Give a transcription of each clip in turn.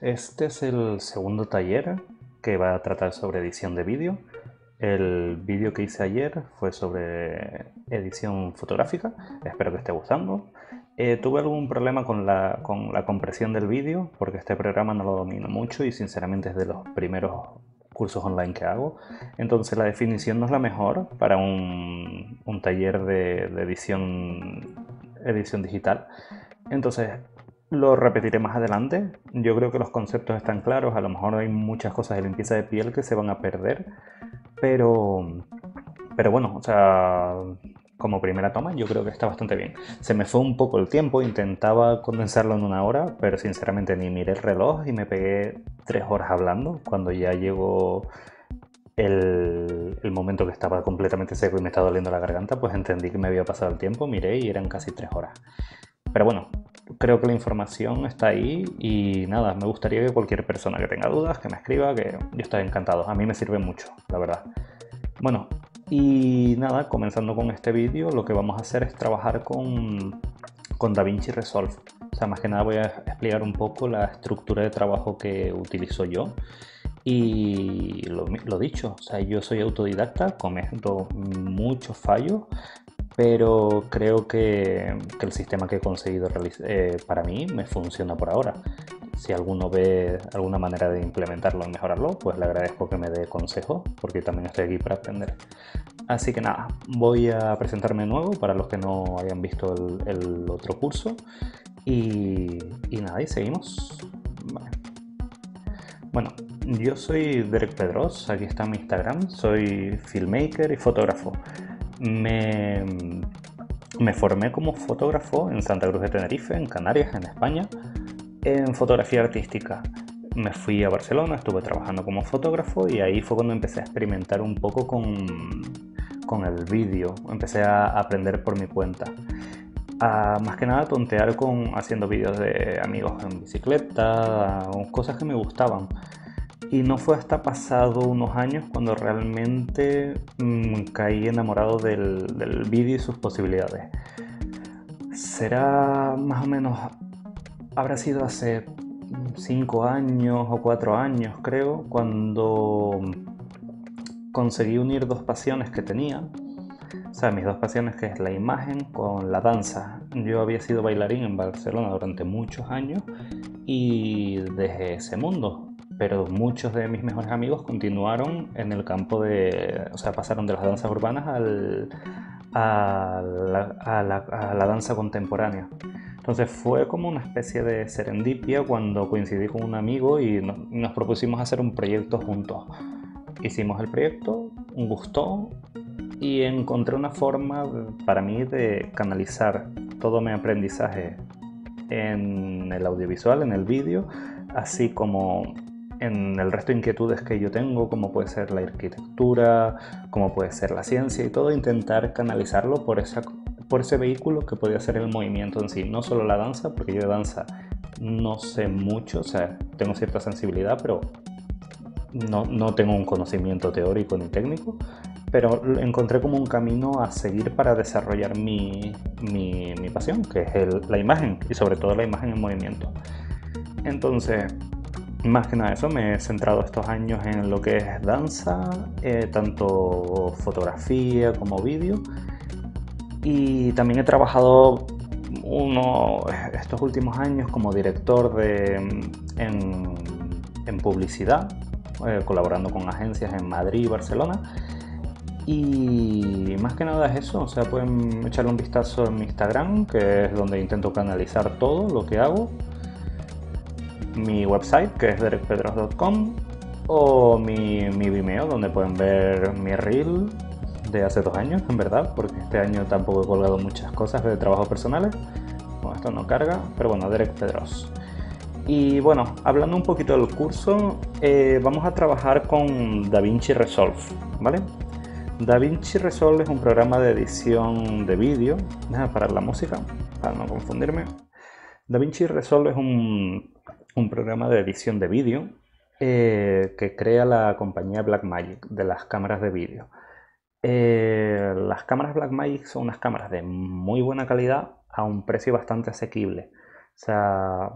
Este es el segundo taller que va a tratar sobre edición de vídeo. El vídeo que hice ayer fue sobre edición fotográfica, espero que esté gustando. Eh, tuve algún problema con la, con la compresión del vídeo porque este programa no lo domino mucho y sinceramente es de los primeros cursos online que hago. Entonces la definición no es la mejor para un, taller de, edición, edición digital. Entonces lo repetiré más adelante. Yo creo que los conceptos están claros. A lo mejor hay muchas cosas de limpieza de piel que se van a perder. Pero, pero bueno, o sea, como primera toma yo creo que está bastante bien. Se me fue un poco el tiempo, intentaba condensarlo en una hora, pero sinceramente ni miré el reloj y me pegué tres horas hablando cuando ya llegó... El, el, momento que estaba completamente seco y me estaba doliendo la garganta, pues entendí que me había pasado el tiempo, miré y eran casi tres horas. Pero bueno, creo que la información está ahí y nada, me gustaría que cualquier persona que tenga dudas, que me escriba, que yo estaré encantado. A mí me sirve mucho, la verdad. Bueno, y nada, comenzando con este vídeo, lo que vamos a hacer es trabajar con, con DaVinci Resolve. O sea, más que nada voy a explicar un poco la estructura de trabajo que utilizo yo. Y lo, lo dicho, o sea, yo soy autodidacta, cometo muchos fallos, pero creo que, el sistema que he conseguido eh, para mí me funciona por ahora. Si alguno ve alguna manera de implementarlo y mejorarlo, pues le agradezco que me dé consejo porque también estoy aquí para aprender. Así que nada, voy a presentarme nuevo para los que no hayan visto el, otro curso. Y, nada, y seguimos. Bueno, yo soy Derek Pedros, aquí está mi Instagram, soy filmmaker y fotógrafo me, me formé como fotógrafo en Santa Cruz de Tenerife, en Canarias, en España, en fotografía artística me fui a Barcelona, estuve trabajando como fotógrafo y ahí fue cuando empecé a experimentar un poco con, con el vídeo, empecé a aprender por mi cuenta. más que nada tontear con haciendo vídeos de amigos en bicicleta, cosas que me gustaban. Y no fue hasta pasado unos años cuando realmente mm, caí enamorado del, del vídeo y sus posibilidades. Será más o menos, habrá sido hace 5 años o 4 años creo, cuando conseguí unir dos pasiones que tenía. O sea, mis dos pasiones que es la imagen con la danza. Yo había sido bailarín en Barcelona durante muchos años y dejé ese mundo pero muchos de mis mejores amigos continuaron en el campo de, o sea, pasaron de las danzas urbanas al, a, la, a, la, a, la, danza contemporánea. Entonces fue como una especie de serendipia cuando coincidí con un amigo y nos, nos propusimos hacer un proyecto juntos. Hicimos el proyecto, gustó y encontré una forma para mí de canalizar todo mi aprendizaje en el audiovisual, en el vídeo, así como en el resto de inquietudes que yo tengo, como puede ser la arquitectura, como puede ser la ciencia y todo, intentar canalizarlo por, esa, por ese vehículo que podría ser el movimiento en sí, no solo la danza, porque yo de danza no sé mucho, o sea, tengo cierta sensibilidad, pero no, no tengo un conocimiento teórico ni técnico, pero encontré como un camino a seguir para desarrollar mi, mi, mi pasión, que es la imagen, y sobre todo la imagen en movimiento. Entonces, más que nada eso, me he centrado estos años en lo que es danza, eh, tanto fotografía como vídeo. Y también he trabajado uno, estos últimos años como director de, en, publicidad, eh, colaborando con agencias en Madrid y Barcelona. Y más que nada es eso, o sea, pueden echarle un vistazo en mi Instagram, que es donde intento canalizar todo lo que hago mi website que es derekpedros.com o mi, Vimeo donde pueden ver mi reel de hace dos años, en verdad, porque este año tampoco he colgado muchas cosas de trabajos personales. esto no carga, pero bueno, Derek Y bueno, hablando un poquito del curso, eh, vamos a trabajar con DaVinci Resolve, ¿vale? DaVinci Resolve es un programa de edición de vídeo, para la música, para no confundirme. DaVinci Resolve es un un programa de edición de vídeo eh, que crea la compañía Blackmagic de las cámaras de vídeo. Eh, las cámaras Blackmagic son unas cámaras de muy buena calidad a un precio bastante asequible. O sea,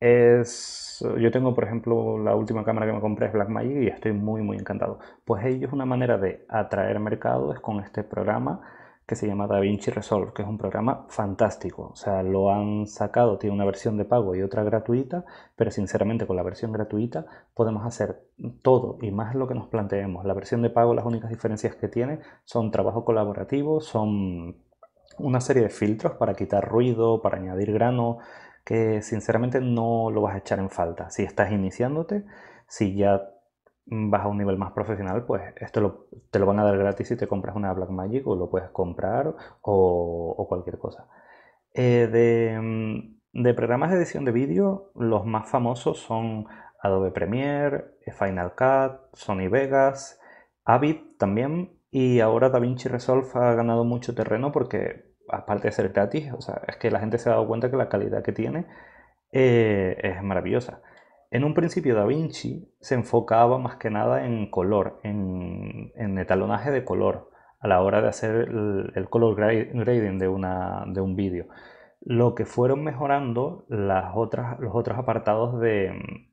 es, yo tengo, por ejemplo, la última cámara que me compré es Blackmagic y estoy muy, muy encantado. Pues ellos una manera de atraer mercado es con este programa que se llama DaVinci Resolve, que es un programa fantástico. O sea, lo han sacado, tiene una versión de pago y otra gratuita, pero sinceramente con la versión gratuita podemos hacer todo y más lo que nos planteemos. La versión de pago, las únicas diferencias que tiene son trabajo colaborativo, son una serie de filtros para quitar ruido, para añadir grano, que sinceramente no lo vas a echar en falta. Si estás iniciándote, si ya vas a un nivel más profesional, pues esto te lo van a dar gratis si te compras una Blackmagic o lo puedes comprar o, cualquier cosa. Eh, mm, de, programas de edición de vídeo, los más famosos son Adobe Premiere, eh, Final Cut, Sony Vegas, Avid también, y ahora DaVinci Resolve ha ganado mucho terreno porque, aparte de ser gratis, es que la gente se ha dado cuenta que la calidad que tiene eh, es maravillosa. En un principio Da Vinci se enfocaba más que nada en color, en, en etalonaje de color a la hora de hacer el, color grading de, de un vídeo. Lo que fueron mejorando las otras, los otros apartados del,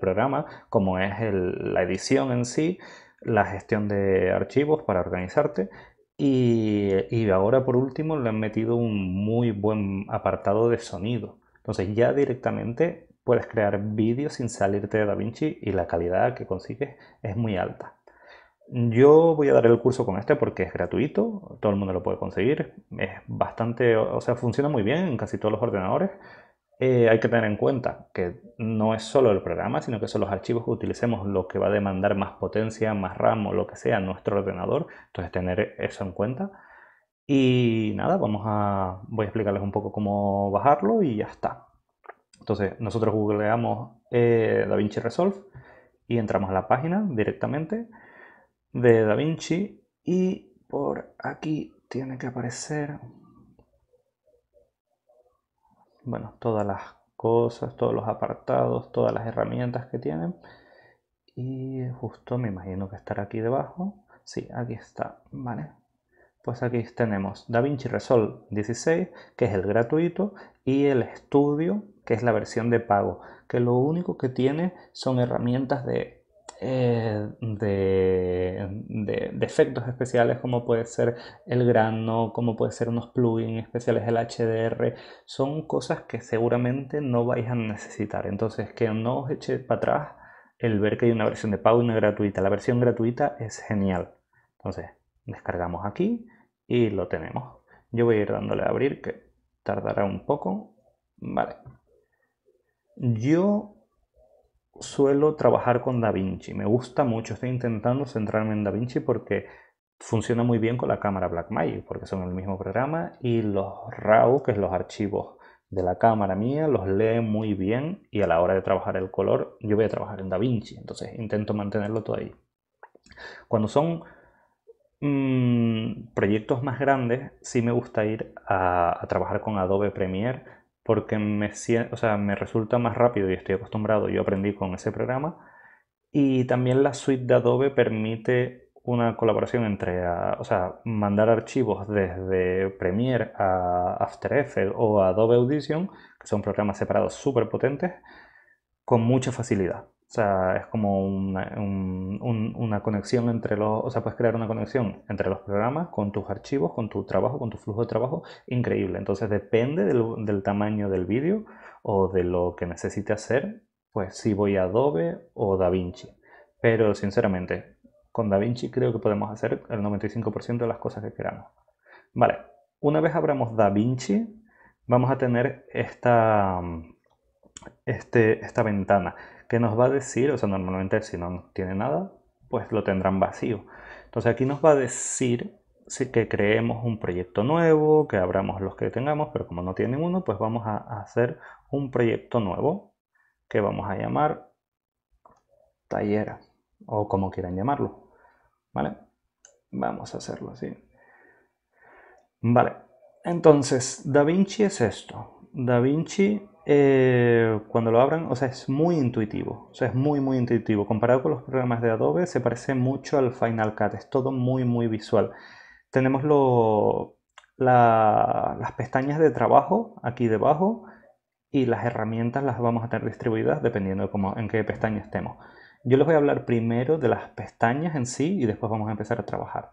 programa, como es la edición en sí, la gestión de archivos para organizarte. Y, y ahora por último le han metido un muy buen apartado de sonido entonces ya directamente puedes crear vídeos sin salirte de DaVinci y la calidad que consigues es muy alta. Yo voy a dar el curso con este porque es gratuito, todo el mundo lo puede conseguir, es bastante, o sea, funciona muy bien en casi todos los ordenadores. Eh, hay que tener en cuenta que no es solo el programa, sino que son los archivos que utilicemos lo que va a demandar más potencia, más RAM o lo que sea nuestro ordenador. Entonces tener eso en cuenta. Y nada, vamos a, voy a explicarles un poco cómo bajarlo y ya está. Entonces, nosotros googleamos eh, DaVinci Resolve y entramos a la página directamente de DaVinci y por aquí tiene que aparecer, bueno, todas las cosas, todos los apartados, todas las herramientas que tienen. Y justo me imagino que estará aquí debajo. Sí, aquí está, vale. Pues aquí tenemos DaVinci Resolve 16, que es el gratuito, y el Studio, que es la versión de pago, que lo único que tiene son herramientas de, eh, efectos especiales, como puede ser el grano, como puede ser unos plugins especiales, el HDR. Son cosas que seguramente no vais a necesitar. Entonces, que no os eche para atrás el ver que hay una versión de pago y una gratuita. La versión gratuita es genial. Entonces, descargamos aquí y lo tenemos. Yo voy a ir dándole a abrir, que tardará un poco. Vale. Yo suelo trabajar con DaVinci, me gusta mucho, estoy intentando centrarme en DaVinci porque funciona muy bien con la cámara Blackmagic, porque son el mismo programa y los RAW, que son los archivos de la cámara mía, los lee muy bien y a la hora de trabajar el color, yo voy a trabajar en DaVinci, entonces intento mantenerlo todo ahí. Cuando son Mm, proyectos más grandes sí me gusta ir a, trabajar con Adobe Premiere porque me, o me resulta más rápido y estoy acostumbrado, yo aprendí con ese programa. Y también la suite de Adobe permite una colaboración entre, o sea, mandar archivos desde Premiere a After Effects o Adobe Audition, que son programas separados súper potentes, con mucha facilidad. O sea, es como una, conexión entre los, o sea, puedes crear una conexión entre los programas, con tus archivos, con tu trabajo, con tu flujo de trabajo, increíble. Entonces depende del, tamaño del vídeo o de lo que necesite hacer, pues si voy a Adobe o DaVinci. Pero sinceramente, con DaVinci creo que podemos hacer el 95% de las cosas que queramos. Vale, una vez abramos DaVinci, vamos a tener esta, este, esta ventana que nos va a decir, o sea, normalmente si no tiene nada, pues lo tendrán vacío. Entonces aquí nos va a decir si que creemos un proyecto nuevo, que abramos los que tengamos, pero como no tienen uno, pues vamos a hacer un proyecto nuevo que vamos a llamar taller o como quieran llamarlo. ¿Vale? Vamos a hacerlo así. Vale. Entonces, Da Vinci es esto. Da Vinci eh, cuando lo abran, o sea, es muy intuitivo. O sea, es muy, muy intuitivo. Comparado con los programas de Adobe, se parece mucho al Final Cut. Es todo muy, muy visual. Tenemos las pestañas de trabajo aquí debajo y las herramientas las vamos a tener distribuidas dependiendo de en qué pestaña estemos. Yo les voy a hablar primero de las pestañas en sí y después vamos a empezar a trabajar.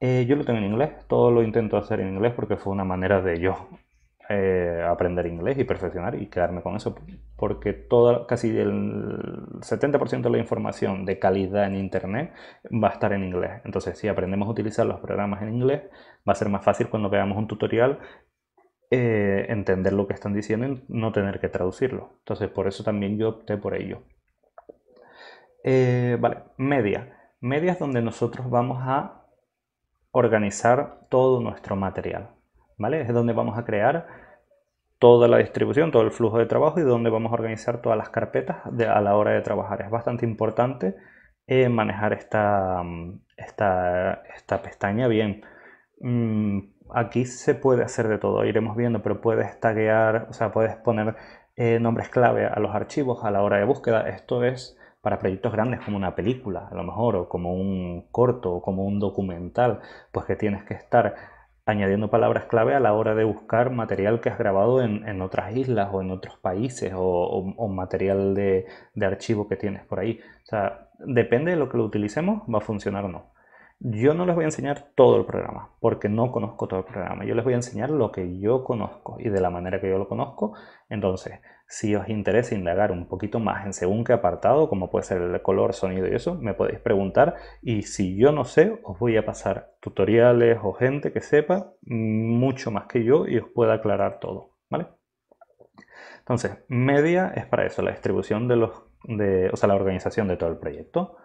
Eh, yo lo tengo en inglés, todo lo intento hacer en inglés porque fue una manera de yo eh, aprender inglés y perfeccionar y quedarme con eso, porque casi el 70% de la información de calidad en Internet va a estar en inglés. Entonces, si aprendemos a utilizar los programas en inglés, va a ser más fácil cuando veamos un tutorial eh, entender lo que están diciendo y no tener que traducirlo. Entonces, por eso también yo opté por ello. Eh, vale, media. Media es donde nosotros vamos a organizar todo nuestro material. ¿Vale? Es donde vamos a crear toda la distribución, todo el flujo de trabajo y dónde vamos a organizar todas las carpetas a la hora de trabajar. Es bastante importante eh, manejar mm, esta, esta, pestaña bien. Mm, aquí se puede hacer de todo, iremos viendo, pero puedes taguear, o sea, puedes poner eh, nombres clave a los archivos a la hora de búsqueda. Esto es para proyectos grandes como una película, a lo mejor, o como un corto, o como un documental, pues que tienes que estar añadiendo palabras clave a la hora de buscar material que has grabado en, otras islas o en otros países o, material de, de, archivo que tienes por ahí. O sea, depende de lo que lo utilicemos, va a funcionar o no. Yo no les voy a enseñar todo el programa, porque no conozco todo el programa. Yo les voy a enseñar lo que yo conozco y de la manera que yo lo conozco. Entonces, si os interesa indagar un poquito más en según qué apartado, como puede ser el color, sonido y eso, me podéis preguntar. Y si yo no sé, os voy a pasar tutoriales o gente que sepa mucho más que yo y os pueda aclarar todo, ¿vale? Entonces, media es para eso, la distribución de los, de, o sea, la organización de todo el proyecto.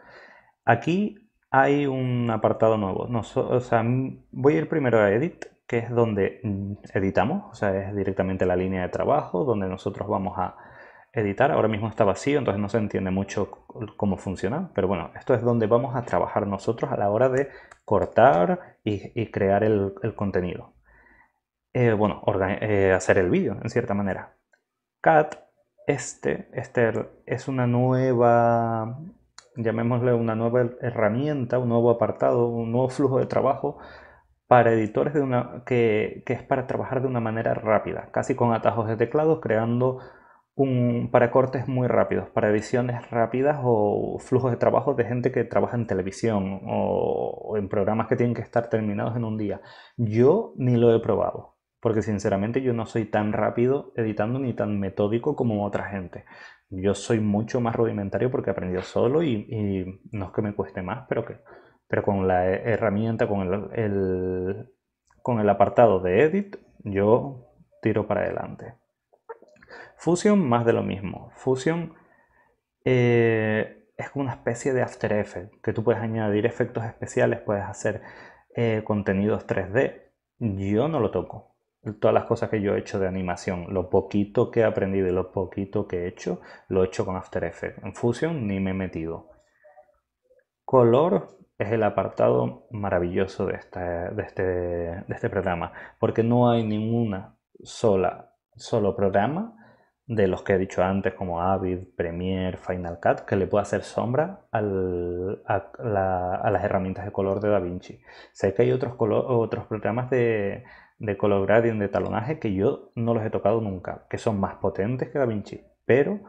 Aquí hay un apartado nuevo. voy a ir primero a Edit, que es donde mm, editamos, o sea, es directamente la línea de trabajo donde nosotros vamos a editar. Ahora mismo está vacío, entonces no se entiende mucho cómo funciona, pero bueno, esto es donde vamos a trabajar nosotros a la hora de cortar y, crear el, contenido. Eh, bueno, eh, hacer el vídeo, en cierta manera. Cat, este, este es una nueva llamémosle una nueva herramienta, un nuevo apartado, un nuevo flujo de trabajo para editores de una, que, es para trabajar de una manera rápida, casi con atajos de teclados, creando un, para cortes muy rápidos, para ediciones rápidas o flujos de trabajo de gente que trabaja en televisión o, en programas que tienen que estar terminados en un día. Yo ni lo he probado, porque sinceramente yo no soy tan rápido editando ni tan metódico como otra gente. Yo soy mucho más rudimentario porque aprendí solo y, no es que me cueste más, pero, que, pero con la herramienta, con el, con el apartado de edit, yo tiro para adelante. Fusion, más de lo mismo. Fusion eh, es como una especie de After Effects, que tú puedes añadir efectos especiales, puedes hacer eh, contenidos 3D. Yo no lo toco todas las cosas que yo he hecho de animación, lo poquito que he aprendido y lo poquito que he hecho, lo he hecho con After Effects. En Fusion ni me he metido. Color es el apartado maravilloso de este, de este, programa, porque no hay ninguna sola, solo programa de los que he dicho antes, como Avid, Premiere, Final Cut, que le pueda hacer sombra a, las herramientas de color de DaVinci. Sé que hay otros, otros programas de, de color gradient, de talonaje, que yo no los he tocado nunca, que son más potentes que Da Vinci pero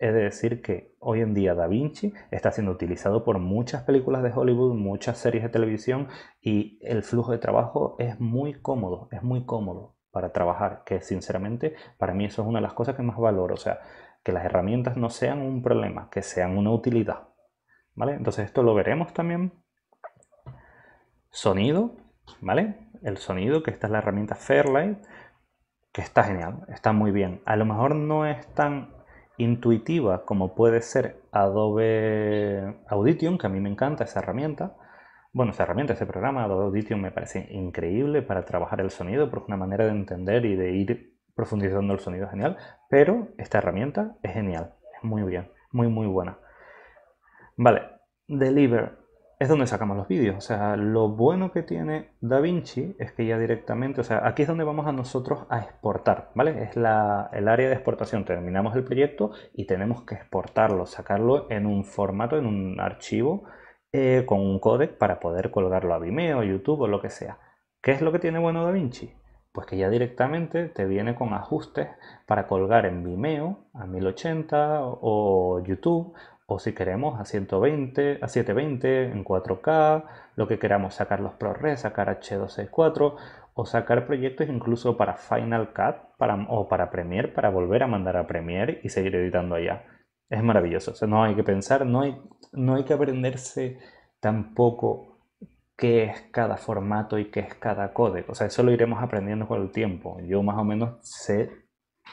he de decir que hoy en día Da Vinci está siendo utilizado por muchas películas de Hollywood, muchas series de televisión y el flujo de trabajo es muy cómodo, es muy cómodo para trabajar, que sinceramente para mí eso es una de las cosas que más valoro, o sea, que las herramientas no sean un problema, que sean una utilidad. ¿Vale? Entonces esto lo veremos también. Sonido, ¿vale? el sonido, que esta es la herramienta Fairlight, que está genial, está muy bien. A lo mejor no es tan intuitiva como puede ser Adobe Audition, que a mí me encanta esa herramienta. Bueno, esa herramienta, ese programa, Adobe Audition me parece increíble para trabajar el sonido, porque es una manera de entender y de ir profundizando el sonido genial, pero esta herramienta es genial, es muy bien, muy muy buena. Vale, Deliver es donde sacamos los vídeos. O sea, lo bueno que tiene DaVinci es que ya directamente, o sea, aquí es donde vamos a nosotros a exportar, ¿vale? Es la, el área de exportación. Terminamos el proyecto y tenemos que exportarlo, sacarlo en un formato, en un archivo eh, con un codec para poder colgarlo a Vimeo, YouTube o lo que sea. ¿Qué es lo que tiene bueno DaVinci? Pues que ya directamente te viene con ajustes para colgar en Vimeo a 1080 o YouTube o si queremos a 120, a 720, en 4K, lo que queramos, sacar los ProRes, sacar H264 o sacar proyectos incluso para Final Cut para, o para Premiere, para volver a mandar a Premiere y seguir editando allá. Es maravilloso, o sea, no hay que pensar, no hay, no hay que aprenderse tampoco qué es cada formato y qué es cada código. O sea, eso lo iremos aprendiendo con el tiempo. Yo más o menos sé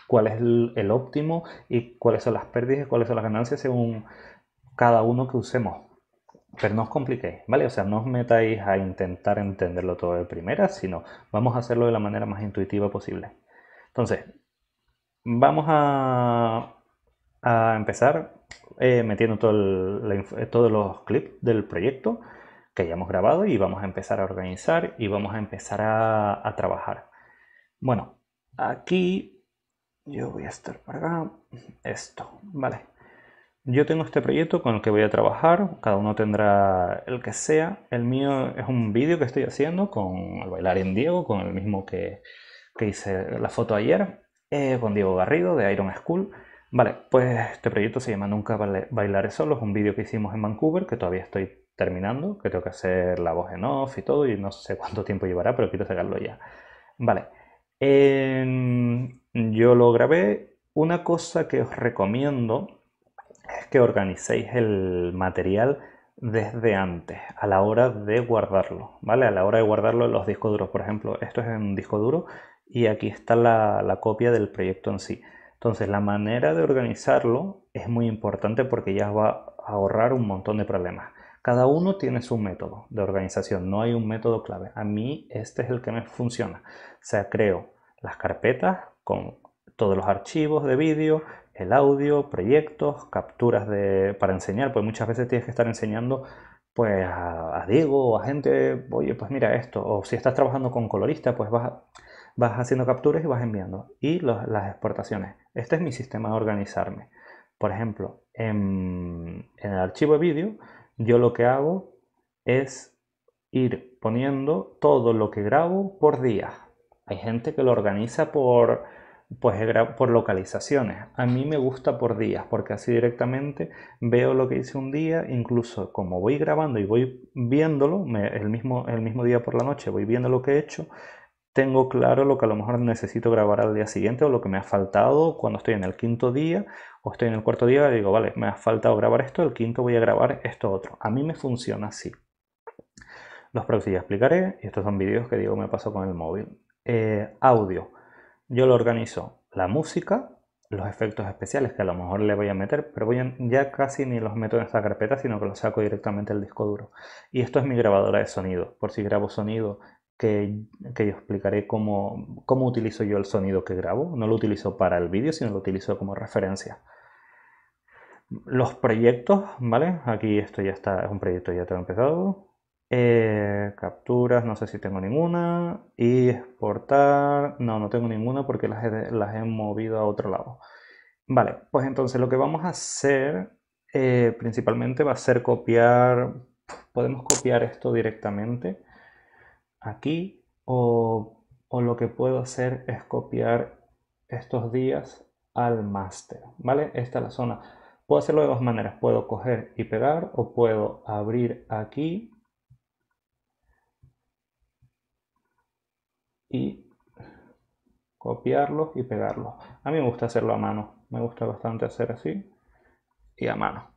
cuál es el, óptimo y cuáles son las pérdidas y cuáles son las ganancias según cada uno que usemos. Pero no os compliquéis, ¿vale? O sea, no os metáis a intentar entenderlo todo de primera, sino vamos a hacerlo de la manera más intuitiva posible. Entonces, vamos a, empezar eh, metiendo todo eh, todos los clips del proyecto que ya hemos grabado y vamos a empezar a organizar y vamos a empezar a trabajar. Bueno, aquí yo voy a estar para acá, esto, vale. Yo tengo este proyecto con el que voy a trabajar, cada uno tendrá el que sea. El mío es un vídeo que estoy haciendo con el bailarín Diego, con el mismo que, hice la foto ayer, eh, con Diego Garrido de Iron School. Vale, pues este proyecto se llama Nunca Bailaré Solo, es un vídeo que hicimos en Vancouver que todavía estoy terminando, que tengo que hacer la voz en off y todo y no sé cuánto tiempo llevará, pero quiero sacarlo ya. Vale yo lo grabé. Una cosa que os recomiendo es que organicéis el material desde antes, a la hora de guardarlo, ¿vale? A la hora de guardarlo en los discos duros, por ejemplo, esto es en un disco duro y aquí está la, la copia del proyecto en sí. Entonces, la manera de organizarlo es muy importante porque ya os va a ahorrar un montón de problemas. Cada uno tiene su método de organización, no hay un método clave. A mí este es el que me funciona. O sea, creo las carpetas con todos los archivos de vídeo, el audio, proyectos, capturas de, para enseñar, pues muchas veces tienes que estar enseñando pues a, Diego o a gente, oye, pues mira esto, o si estás trabajando con colorista, pues vas, haciendo capturas y vas enviando. Y las exportaciones. Este es mi sistema de organizarme. Por ejemplo, en, en el archivo de vídeo, yo lo que hago es ir poniendo todo lo que grabo por día hay gente que lo organiza por, pues, por localizaciones. A mí me gusta por días, porque así directamente veo lo que hice un día, incluso como voy grabando y voy viéndolo, el, mismo, el mismo día por la noche voy viendo lo que he hecho, tengo claro lo que a lo mejor necesito grabar al día siguiente o lo que me ha faltado cuando estoy en el quinto día o estoy en el cuarto día, digo, vale, me ha faltado grabar esto, el quinto voy a grabar esto otro. A mí me funciona así. Los próximos ya explicaré y estos son vídeos que digo me pasó con el móvil. Eh, audio. Yo lo organizo la música, los efectos especiales que a lo mejor le voy a meter, pero voy ya casi ni los meto en esta carpeta, sino que los saco directamente del disco duro. Y esto es mi grabadora de sonido, por si grabo sonido, que, yo explicaré cómo, cómo utilizo yo el sonido que grabo. No lo utilizo para el vídeo, sino lo utilizo como referencia. Los proyectos, ¿vale? Aquí esto ya está, es un proyecto ya tengo empezado. Eh, capturas, no sé si tengo ninguna. Y exportar, no, no tengo ninguna porque las he, las he movido a otro lado. Vale, pues entonces lo que vamos a hacer eh, principalmente va a ser copiar, podemos copiar esto directamente aquí o, o lo que puedo hacer es copiar estos días al máster, ¿vale? Esta es la zona. Puedo hacerlo de dos maneras, puedo coger y pegar o puedo abrir aquí copiarlo copiarlos y pegarlos. A mí me gusta hacerlo a mano, me gusta bastante hacer así y a mano.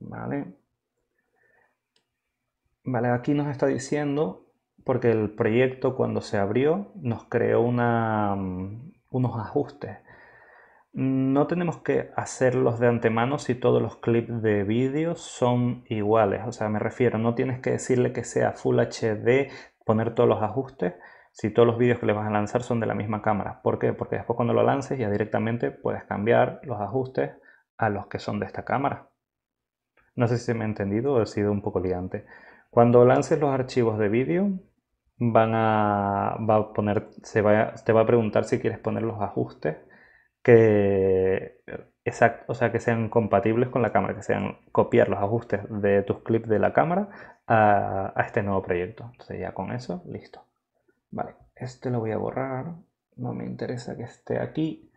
Vale. Vale, aquí nos está diciendo, porque el proyecto cuando se abrió nos creó mm, unos ajustes. No tenemos que hacerlos de antemano si todos los clips de vídeo son iguales. O sea, me refiero, no tienes que decirle que sea Full HD poner todos los ajustes si todos los vídeos que le vas a lanzar son de la misma cámara. ¿Por qué? Porque después cuando lo lances ya directamente puedes cambiar los ajustes a los que son de esta cámara. No sé si se me ha entendido o he sido un poco liante. Cuando lances los archivos de vídeo, van a, va a poner, se va, te va a preguntar si quieres poner los ajustes que Exacto, o sea, que sean compatibles con la cámara, que sean copiar los ajustes de tus clips de la cámara a, este nuevo proyecto. Entonces ya con eso, listo. Vale, este lo voy a borrar, no me interesa que esté aquí.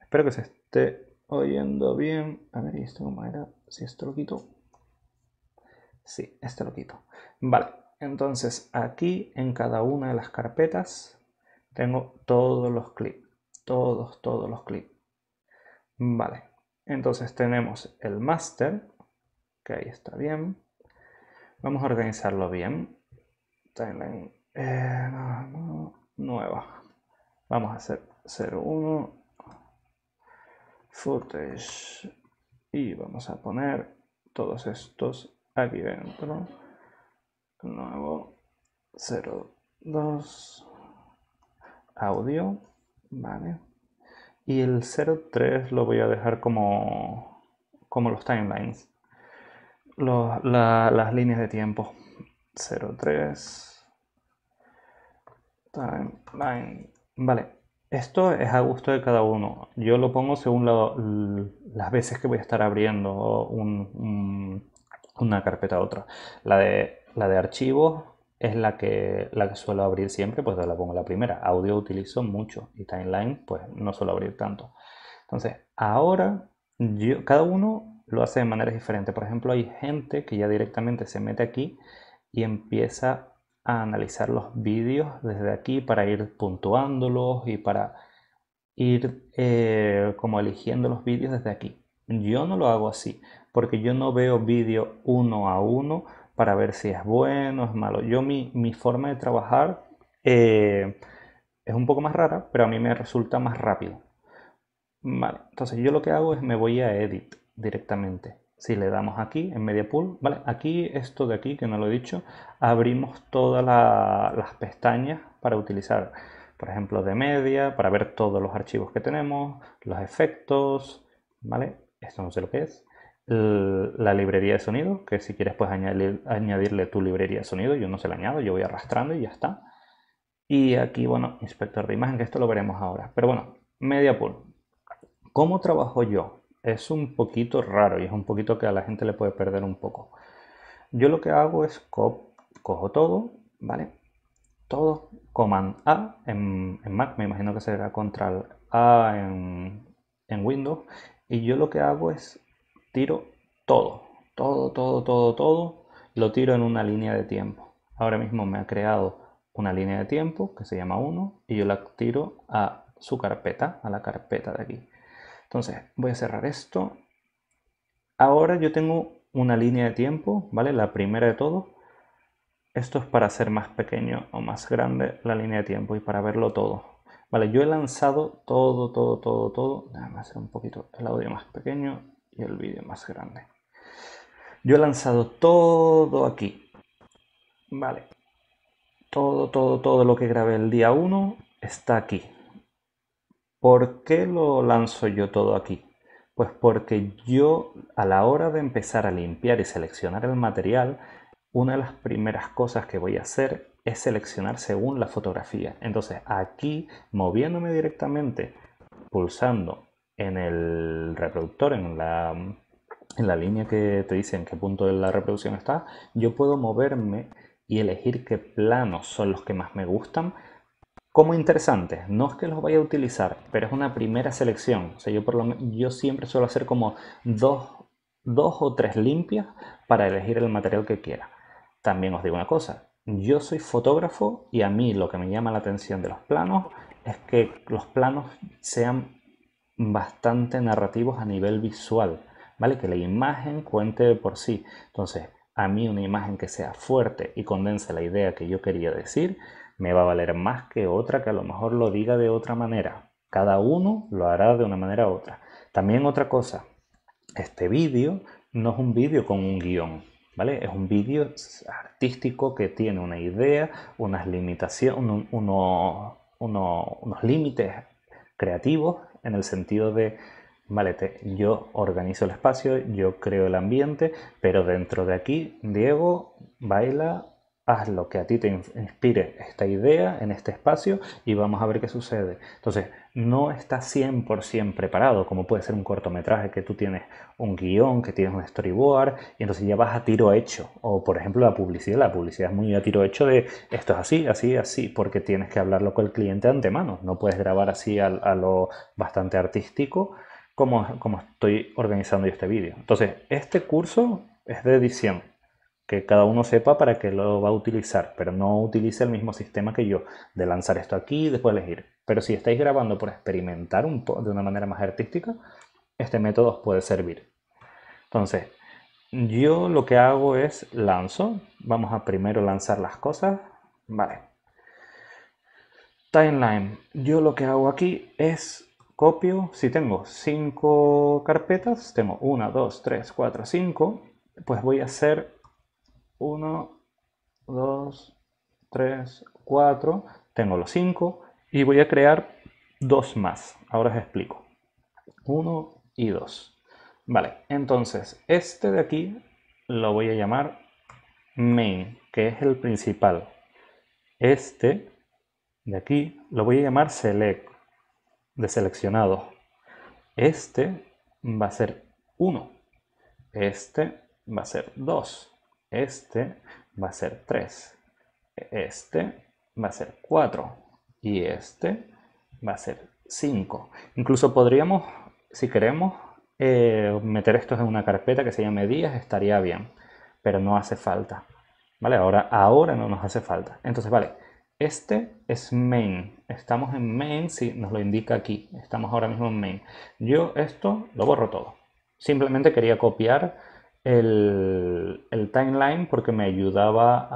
Espero que se esté oyendo bien. A ver, ¿y esto era? Si esto lo quito. Sí, este lo quito. Vale, entonces aquí en cada una de las carpetas tengo todos los clips. Todos, todos los clips. Vale, entonces tenemos el master, que ahí está bien. Vamos a organizarlo bien. Timeline eh, nueva. Vamos a hacer 01 footage y vamos a poner todos estos aquí dentro. Nuevo 02 audio, vale. Y el 03 lo voy a dejar como, como los timelines, las líneas de tiempo. 03 timeline. Vale, esto es a gusto de cada uno. Yo lo pongo según las veces que voy a estar abriendo una carpeta a otra. La de, la de archivos es la que, la que suelo abrir siempre, pues la pongo la primera. Audio utilizo mucho y timeline pues no suelo abrir tanto. Entonces, ahora yo, cada uno lo hace de maneras diferentes. Por ejemplo, hay gente que ya directamente se mete aquí y empieza a analizar los vídeos desde aquí para ir puntuándolos y para ir eh, como eligiendo los vídeos desde aquí. Yo no lo hago así, porque yo no veo vídeo uno a uno, para ver si es bueno, o es malo. Yo mi, mi forma de trabajar eh, es un poco más rara, pero a mí me resulta más rápido. entonces yo lo que hago es me voy a Edit directamente. Si le damos aquí en Media Pool, vale, aquí esto de aquí que no lo he dicho, abrimos todas las pestañas para utilizar, por ejemplo, de media, para ver todos los archivos que tenemos, los efectos, vale, esto no sé lo que es, la librería de sonido, que si quieres puedes añadir, añadirle tu librería de sonido, yo no se la añado, yo voy arrastrando y ya está. Y aquí, bueno, inspector de imagen, que esto lo veremos ahora. Pero bueno, media pool. ¿Cómo trabajo yo? Es un poquito raro y es un poquito que a la gente le puede perder un poco. Yo lo que hago es cojo todo, ¿vale? Todo, Command A en, Mac, me imagino que será Control A en, en Windows. Y yo lo que hago es tiro todo, todo, todo, todo, todo, lo tiro en una línea de tiempo. Ahora mismo me ha creado una línea de tiempo que se llama 1 y yo la tiro a su carpeta, a la carpeta de aquí. Entonces voy a cerrar esto. Ahora yo tengo una línea de tiempo, ¿vale? La primera de todo. Esto es para hacer más pequeño o más grande la línea de tiempo y para verlo todo. Vale, yo he lanzado todo, todo, todo, todo. Déjame hacer un poquito el audio más pequeño y el vídeo más grande. Yo he lanzado todo aquí. Vale. Todo, todo, todo lo que grabé el día 1 está aquí. ¿Por qué lo lanzo yo todo aquí? Pues porque yo a la hora de empezar a limpiar y seleccionar el material, una de las primeras cosas que voy a hacer es seleccionar según la fotografía. Entonces aquí, moviéndome directamente, pulsando en el reproductor, en la, en la línea que te dice en qué punto de la reproducción está, yo puedo moverme y elegir qué planos son los que más me gustan como interesantes. No es que los vaya a utilizar, pero es una primera selección. O sea, yo, por lo, yo siempre suelo hacer como dos, dos o tres limpias para elegir el material que quiera. También os digo una cosa, yo soy fotógrafo y a mí lo que me llama la atención de los planos es que los planos sean bastante narrativos a nivel visual, ¿vale? Que la imagen cuente por sí. Entonces, a mí una imagen que sea fuerte y condense la idea que yo quería decir, me va a valer más que otra que a lo mejor lo diga de otra manera. Cada uno lo hará de una manera u otra. También otra cosa, este vídeo no es un vídeo con un guión, ¿vale? Es un vídeo artístico que tiene una idea, unas limitaciones, unos límites creativos en el sentido de, vale, yo organizo el espacio, yo creo el ambiente, pero dentro de aquí Diego baila haz lo que a ti te inspire esta idea en este espacio y vamos a ver qué sucede. Entonces, no estás 100% preparado, como puede ser un cortometraje que tú tienes un guión, que tienes un storyboard, y entonces ya vas a tiro hecho. O, por ejemplo, la publicidad. La publicidad es muy a tiro hecho de esto es así, así, así, porque tienes que hablarlo con el cliente antemano. No puedes grabar así a, lo bastante artístico como, como estoy organizando yo este vídeo. Entonces, este curso es de edición que cada uno sepa para qué lo va a utilizar, pero no utilice el mismo sistema que yo de lanzar esto aquí y después elegir. Pero si estáis grabando por experimentar un de una manera más artística, este método os puede servir. Entonces, yo lo que hago es lanzo. Vamos a primero lanzar las cosas. Vale. Timeline. Yo lo que hago aquí es copio, si tengo cinco carpetas, tengo 1, 2, 3, 4, 5, pues voy a hacer 1, 2, 3, 4, tengo los 5 y voy a crear dos más. Ahora os explico. 1 y 2. Vale, entonces este de aquí lo voy a llamar main, que es el principal. Este de aquí lo voy a llamar select, de seleccionado. Este va a ser 1. Este va a ser 2. Este va a ser 3. Este va a ser 4. Y este va a ser 5. Incluso podríamos, si queremos, eh, meter estos en una carpeta que se llame días, estaría bien. Pero no hace falta. ¿Vale? Ahora, ahora no nos hace falta. Entonces, vale. Este es main. Estamos en main, si nos lo indica aquí. Estamos ahora mismo en main. Yo esto lo borro todo. Simplemente quería copiar el, timeline porque me ayudaba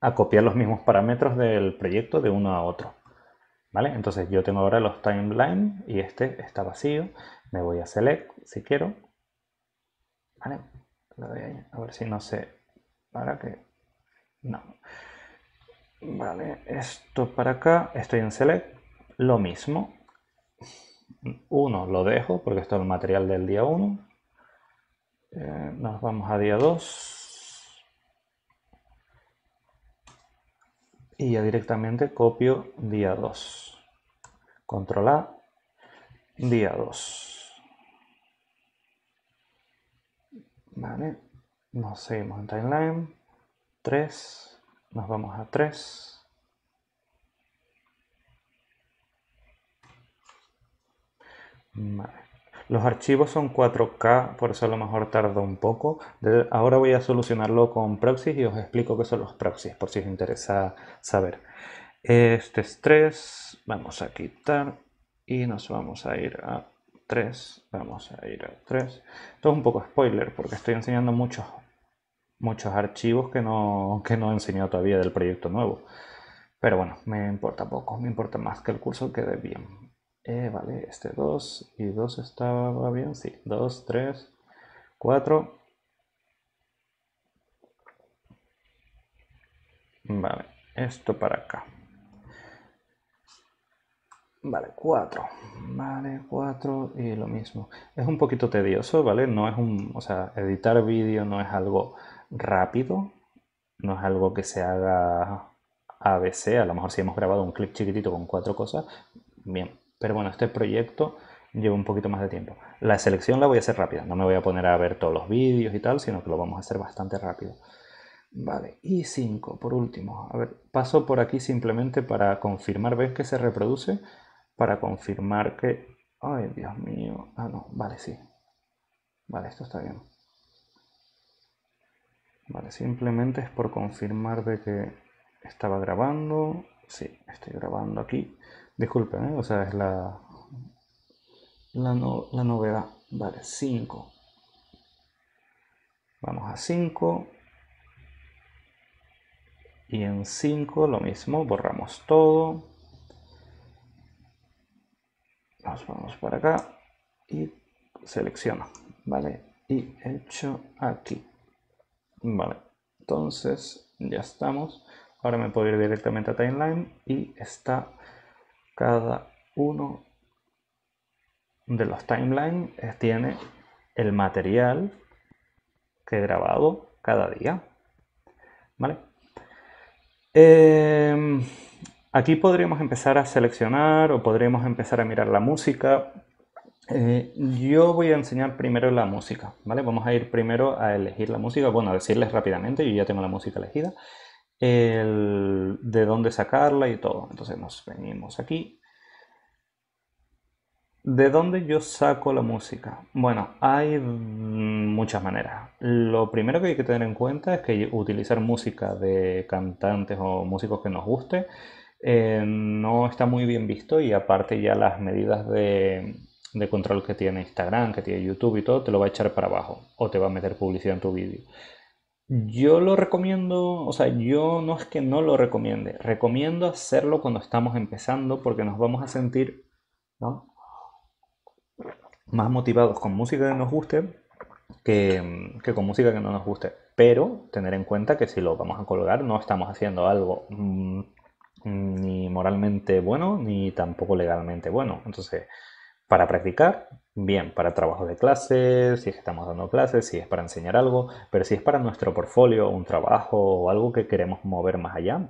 a, copiar los mismos parámetros del proyecto de uno a otro. ¿Vale? Entonces yo tengo ahora los timeline y este está vacío. Me voy a select si quiero. ¿Vale? A ver si no sé. Para qué. No. Vale, esto para acá. Estoy en select. Lo mismo. Uno lo dejo porque esto es el material del día 1 eh, nos vamos a día 2. Y ya directamente copio día 2. Control A, día 2. Vale, nos seguimos en timeline. 3, nos vamos a 3. Vale. Los archivos son 4K, por eso a lo mejor tarda un poco. ahora voy a solucionarlo con proxies y os explico qué son los proxies, por si os interesa saber. Este es 3, vamos a quitar y nos vamos a ir a 3, vamos a ir a 3. Esto es un poco spoiler porque estoy enseñando muchos, muchos archivos que no, que no he enseñado todavía del proyecto nuevo. Pero bueno, me importa poco, me importa más que el curso quede bien. Eh, vale, este 2 y 2 estaba bien, sí, 2, 3, 4. Vale, esto para acá. Vale, 4. Vale, 4 y lo mismo. Es un poquito tedioso, ¿vale? No es un, o sea, editar vídeo no es algo rápido, no es algo que se haga ABC, a lo mejor si hemos grabado un clip chiquitito con cuatro cosas, bien, pero bueno, este proyecto lleva un poquito más de tiempo. La selección la voy a hacer rápida, no me voy a poner a ver todos los vídeos y tal, sino que lo vamos a hacer bastante rápido. Vale, y 5 por último. A ver, paso por aquí simplemente para confirmar, ¿ves que se reproduce? Para confirmar que... Ay, Dios mío. Ah, no, vale, sí. Vale, esto está bien. Vale, simplemente es por confirmar de que estaba grabando. Sí, estoy grabando aquí. Disculpen, ¿eh? o sea, es la, la, la novedad. Vale, 5. Vamos a 5. Y en 5 lo mismo, borramos todo. Nos vamos para acá y selecciono, ¿vale? Y hecho aquí. Vale, entonces ya estamos. Ahora me puedo ir directamente a Timeline y está cada uno de los timelines eh, tiene el material que he grabado cada día. ¿Vale? Em, aquí podríamos empezar a seleccionar o podríamos empezar a mirar la música. Eh, yo voy a enseñar primero la música, ¿vale? Vamos a ir primero a elegir la música. Bueno, a decirles rápidamente, yo ya tengo la música elegida el, de dónde sacarla y todo. Entonces nos venimos aquí. ¿De dónde yo saco la música? Bueno, hay muchas maneras. Lo primero que hay que tener en cuenta es que utilizar música de cantantes o músicos que nos guste eh, no está muy bien visto y aparte ya las medidas de, de control que tiene Instagram, que tiene YouTube y todo, te lo va a echar para abajo o te va a meter publicidad en tu vídeo. Yo lo recomiendo, o sea, yo no es que no lo recomiende, recomiendo hacerlo cuando estamos empezando porque nos vamos a sentir más motivados con música que nos guste que, con música que no nos guste. Pero tener en cuenta que si lo vamos a colgar no estamos haciendo algo mm, ni moralmente bueno ni tampoco legalmente bueno. Entonces, para practicar, Bien, para trabajos de clase, si estamos dando clases, si es para enseñar algo, pero si es para nuestro portfolio, un trabajo o algo que queremos mover más allá,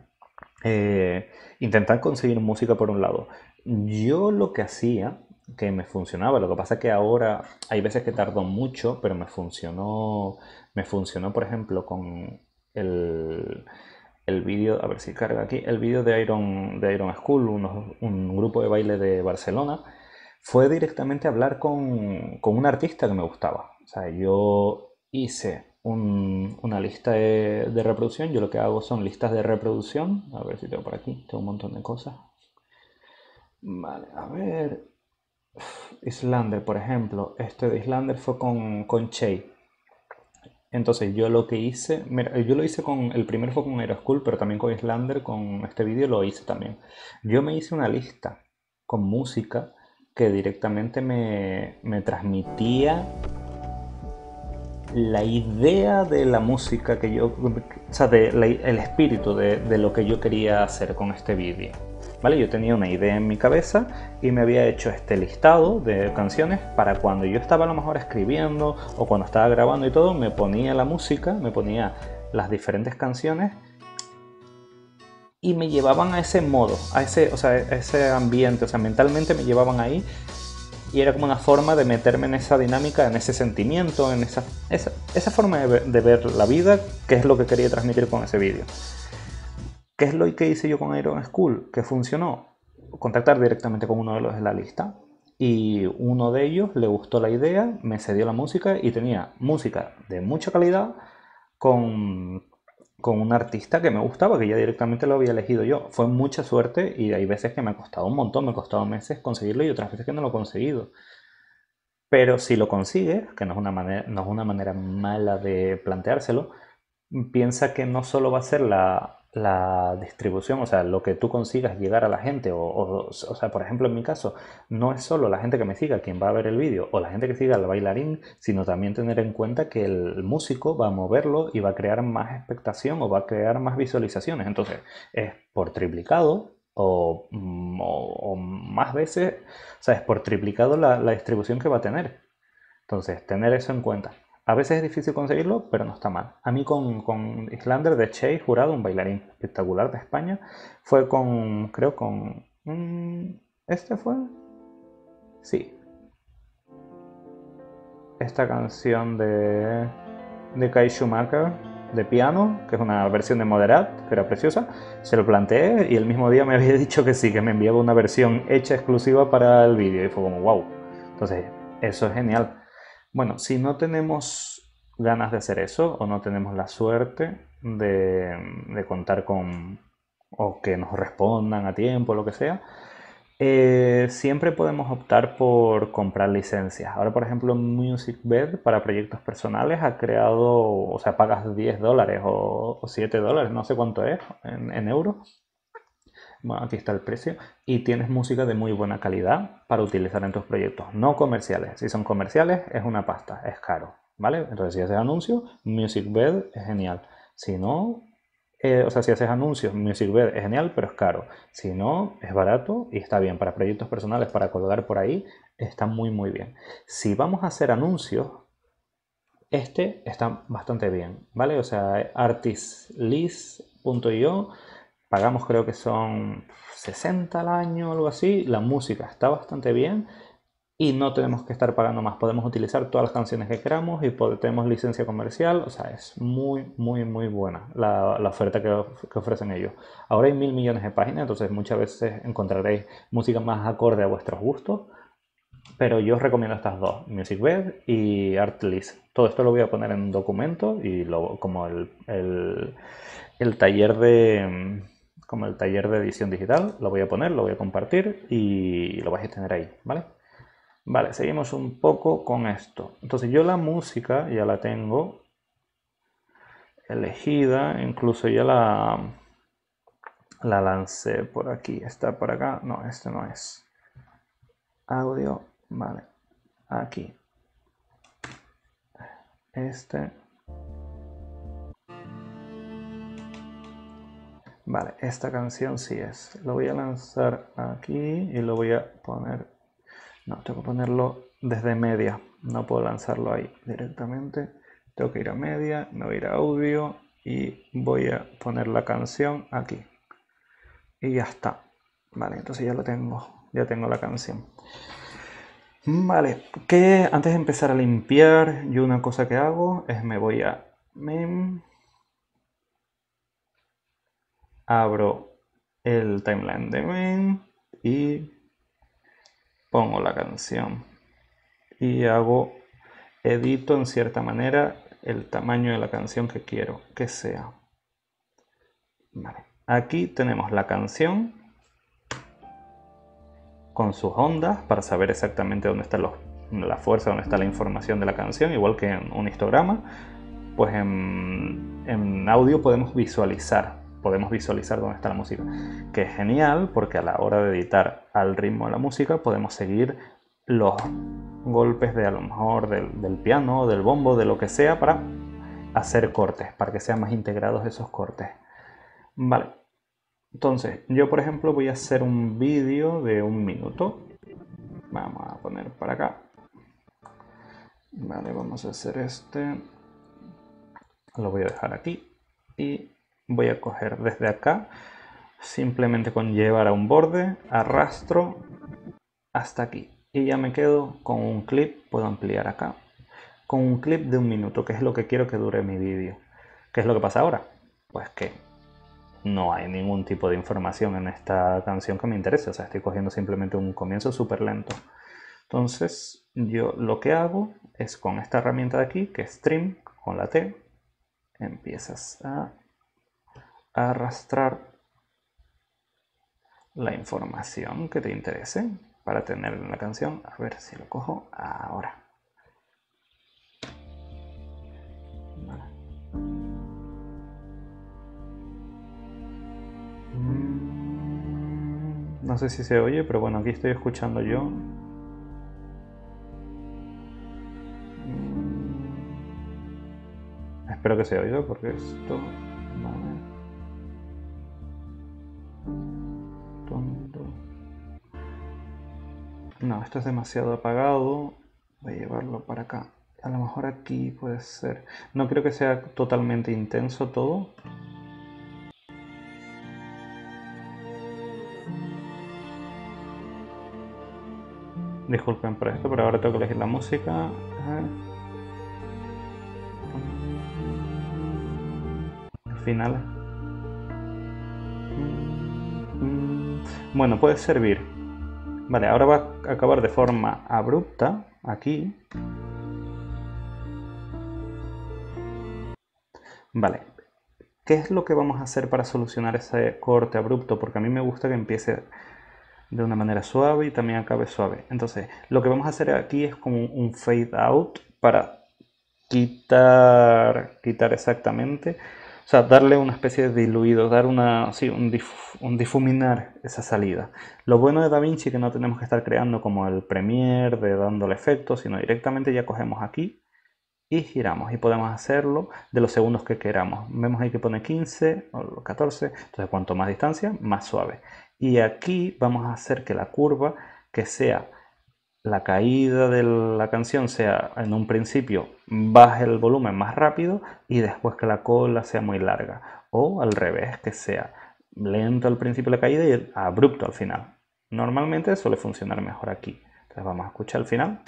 eh, intentar conseguir música por un lado. Yo lo que hacía, que me funcionaba, lo que pasa que ahora hay veces que tardó mucho, pero me funcionó, me funcionó por ejemplo con el, vídeo, a ver si carga aquí, el vídeo de Iron, de Iron School, un grupo de baile de Barcelona fue directamente hablar con, un artista que me gustaba. O sea, yo hice una lista de, reproducción. Yo lo que hago son listas de reproducción. A ver si tengo por aquí. Tengo un montón de cosas. Vale, a ver. Islander, por ejemplo. Este de Islander fue con, con Che. Entonces yo lo que hice, mira, yo lo hice con, el primero fue con Aeroschool, pero también con Islander, con este vídeo lo hice también. Yo me hice una lista con música que directamente me, transmitía la idea de la música que yo, o sea, de el espíritu de, de, lo que yo quería hacer con este vídeo. ¿Vale? Yo tenía una idea en mi cabeza y me había hecho este listado de canciones para cuando yo estaba a lo mejor escribiendo o cuando estaba grabando y todo, me ponía la música, me ponía las diferentes canciones y me llevaban a ese modo, a ese, o sea, ese ambiente, o sea, mentalmente me llevaban ahí y era como una forma de meterme en esa dinámica, en ese sentimiento, en esa, esa, forma de ver, de ver, la vida, que es lo que quería transmitir con ese vídeo. ¿Qué es lo que hice yo con Iron School? Que funcionó. Contactar directamente con uno de los de la lista. Y uno de ellos le gustó la idea, me cedió la música y tenía música de mucha calidad con con un artista que me gustaba, que ya directamente lo había elegido yo. Fue mucha suerte y hay veces que me ha costado un montón, me ha costado meses conseguirlo y otras veces que no lo he conseguido. Pero si lo consigues, que no es una manera, no es una manera mala de planteárselo, piensa que no solo va a ser la la distribución, o sea, lo que tú consigas llegar a la gente, o, sea, por ejemplo, en mi caso, no es solo la gente que me siga quien va a ver el vídeo, o la gente que siga al bailarín, sino también tener en cuenta que el músico va a moverlo y va a crear más expectación o va a crear más visualizaciones. Entonces, es por triplicado o, mm, más veces, o sea, es por triplicado la distribución que va a tener. Entonces, tener eso en cuenta. A veces es difícil conseguirlo, pero no está mal. A mí con, con Islander de Che, Jurado, un bailarín espectacular de España, fue con, creo con... Mm, ¿Este fue? Sí. Esta canción de, de Kai Schumacher de piano, que es una versión de Moderat, que era preciosa, se lo planteé y el mismo día me había dicho que sí, que me enviaba una versión hecha exclusiva para el vídeo y fue como wow. Entonces, eso es genial. Bueno, si no tenemos ganas de hacer eso o no tenemos la suerte de, contar con o que nos respondan a tiempo, lo que sea, eh, siempre podemos optar por comprar licencias. Ahora, por ejemplo, MusicBed para proyectos personales ha creado, o sea, pagas 10 dólares o, 7 dólares, no sé cuánto es, en euros, aquí está el precio, y tienes música de muy buena calidad para utilizar en tus proyectos, no comerciales. Si son comerciales, es una pasta, es caro, ¿vale? Entonces, si haces anuncios, MusicBed es genial. Si no, eh, o sea, si haces anuncios, MusicBed es genial, pero es caro. Si no, es barato y está bien. Para proyectos personales, para colgar por ahí, está muy, muy bien. Si vamos a hacer anuncios, este está bastante bien, ¿vale? O sea, artistlist.io Pagamos creo que son 60 al año, algo así. La música está bastante bien y no tenemos que estar pagando más. Podemos utilizar todas las canciones que queramos y tenemos licencia comercial. O sea, es muy, muy, muy buena la, oferta que, ofrecen ellos. Ahora hay mil millones de páginas, entonces muchas veces encontraréis música más acorde a vuestros gustos. Pero yo os recomiendo estas dos, MusicBed y Artlist. Todo esto lo voy a poner en un documento y luego como el taller de como el taller de edición digital. Lo voy a poner, lo voy a compartir y lo vais a tener ahí, ¿vale? Vale, seguimos un poco con esto. Entonces yo la música ya la tengo elegida, incluso ya la, la lancé por aquí. Está por acá, no, este no es. Audio, vale, aquí. Este. Vale, esta canción sí es. Lo voy a lanzar aquí y lo voy a poner... No, tengo que ponerlo desde media. No puedo lanzarlo ahí directamente. Tengo que ir a media, no voy a ir a audio y voy a poner la canción aquí. Y ya está. Vale, entonces ya lo tengo. Ya tengo la canción. Vale, que antes de empezar a limpiar, yo una cosa que hago es me voy a abro el timeline de main y pongo la canción y hago edito en cierta manera el tamaño de la canción que quiero que sea aquí tenemos la canción con sus ondas para saber exactamente dónde está la fuerza, dónde está la información de la canción, igual que en un histograma, pues en audio podemos visualizar podemos visualizar dónde está la música, que es genial porque a la hora de editar al ritmo de la música podemos seguir los golpes de a lo mejor del, piano, del bombo, de lo que sea para hacer cortes, para que sean más integrados esos cortes. Vale, entonces yo por ejemplo voy a hacer un vídeo de un minuto. Vamos a poner para acá. Vale, vamos a hacer este. Lo voy a dejar aquí y voy a coger desde acá, simplemente con llevar a un borde, arrastro hasta aquí. Y ya me quedo con un clip, puedo ampliar acá, con un clip de un minuto, que es lo que quiero que dure mi vídeo. ¿Qué es lo que pasa ahora? Pues que no hay ningún tipo de información en esta canción que me interese, o sea, estoy cogiendo simplemente un comienzo súper lento. Entonces, yo lo que hago es con esta herramienta de aquí, que es Stream, con la T, empiezas a arrastrar la información que te interese para tener en la canción. A ver si lo cojo ahora. Mm, no sé si se oye, pero bueno, aquí estoy escuchando yo. Mm, espero que se oiga porque esto No, esto es demasiado apagado. Voy a llevarlo para acá. A lo mejor aquí puede ser. No creo que sea totalmente intenso todo. Disculpen por esto, pero ahora tengo que elegir la música. Al final. Mm, mm. Bueno, puede servir. Vale, ahora va a acabar de forma abrupta, aquí. Vale, ¿qué es lo que vamos a hacer para solucionar ese corte abrupto? Porque a mí me gusta que empiece de una manera suave y también acabe suave. Entonces, lo que vamos a hacer aquí es como un fade out para quitar, quitar exactamente o sea, darle una especie de diluido, dar una, sí, un, difuminar esa salida. Lo bueno de DaVinci es que no tenemos que estar creando como el Premiere de dándole efecto, sino directamente ya cogemos aquí y giramos y podemos hacerlo de los segundos que queramos. Vemos ahí que pone 15 o 14, entonces cuanto más distancia, más suave. Y aquí vamos a hacer que la curva que sea la caída de la canción sea en un principio baje el volumen más rápido y después que la cola sea muy larga. O al revés, que sea lento al principio la caída y abrupto al final. Normalmente suele funcionar mejor aquí. Entonces vamos a escuchar al final.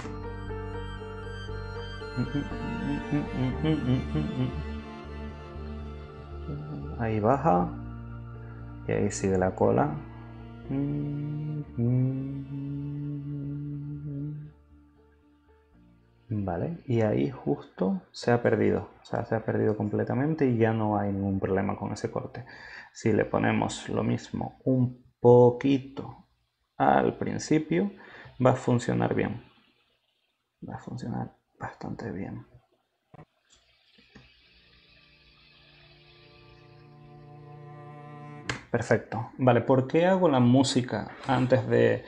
Ahí baja. Y ahí sigue la cola. Y ahí justo se ha perdido, o sea, se ha perdido completamente y ya no hay ningún problema con ese corte. Si le ponemos lo mismo un poquito al principio, va a funcionar bien. Va a funcionar bastante bien. Perfecto. Vale, ¿por qué hago la música antes de,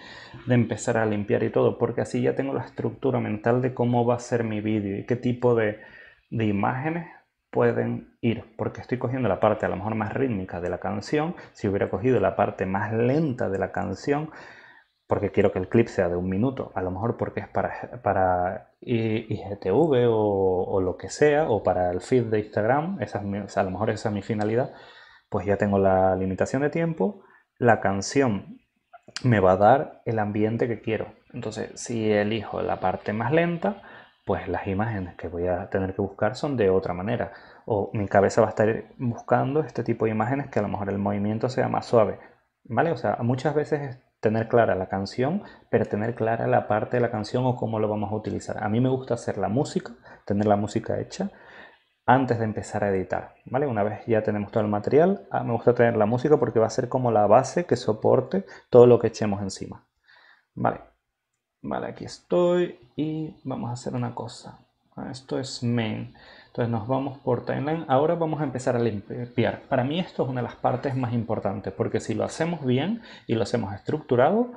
empezar a limpiar y todo? Porque así ya tengo la estructura mental de cómo va a ser mi vídeo y qué tipo de, imágenes pueden ir, porque estoy cogiendo la parte a lo mejor más rítmica de la canción, si hubiera cogido la parte más lenta de la canción, porque quiero que el clip sea de un minuto, a lo mejor porque es para, para IGTV o, lo que sea, o para el feed de Instagram, esa a lo mejor esa es mi finalidad, pues ya tengo la limitación de tiempo, la canción me va a dar el ambiente que quiero. Entonces, si elijo la parte más lenta, pues las imágenes que voy a tener que buscar son de otra manera. O mi cabeza va a estar buscando este tipo de imágenes que a lo mejor el movimiento sea más suave. ¿Vale? O sea, muchas veces es tener clara la canción, pero tener clara la parte de la canción o cómo lo vamos a utilizar. A mí me gusta hacer la música, tener la música hecha, antes de empezar a editar, ¿vale? Una vez ya tenemos todo el material, ah, me gusta tener la música porque va a ser como la base que soporte todo lo que echemos encima. Vale, vale, aquí estoy y vamos a hacer una cosa. Ah, esto es main. Entonces nos vamos por timeline. Ahora vamos a empezar a limpiar. Para mí esto es una de las partes más importantes porque si lo hacemos bien y lo hacemos estructurado,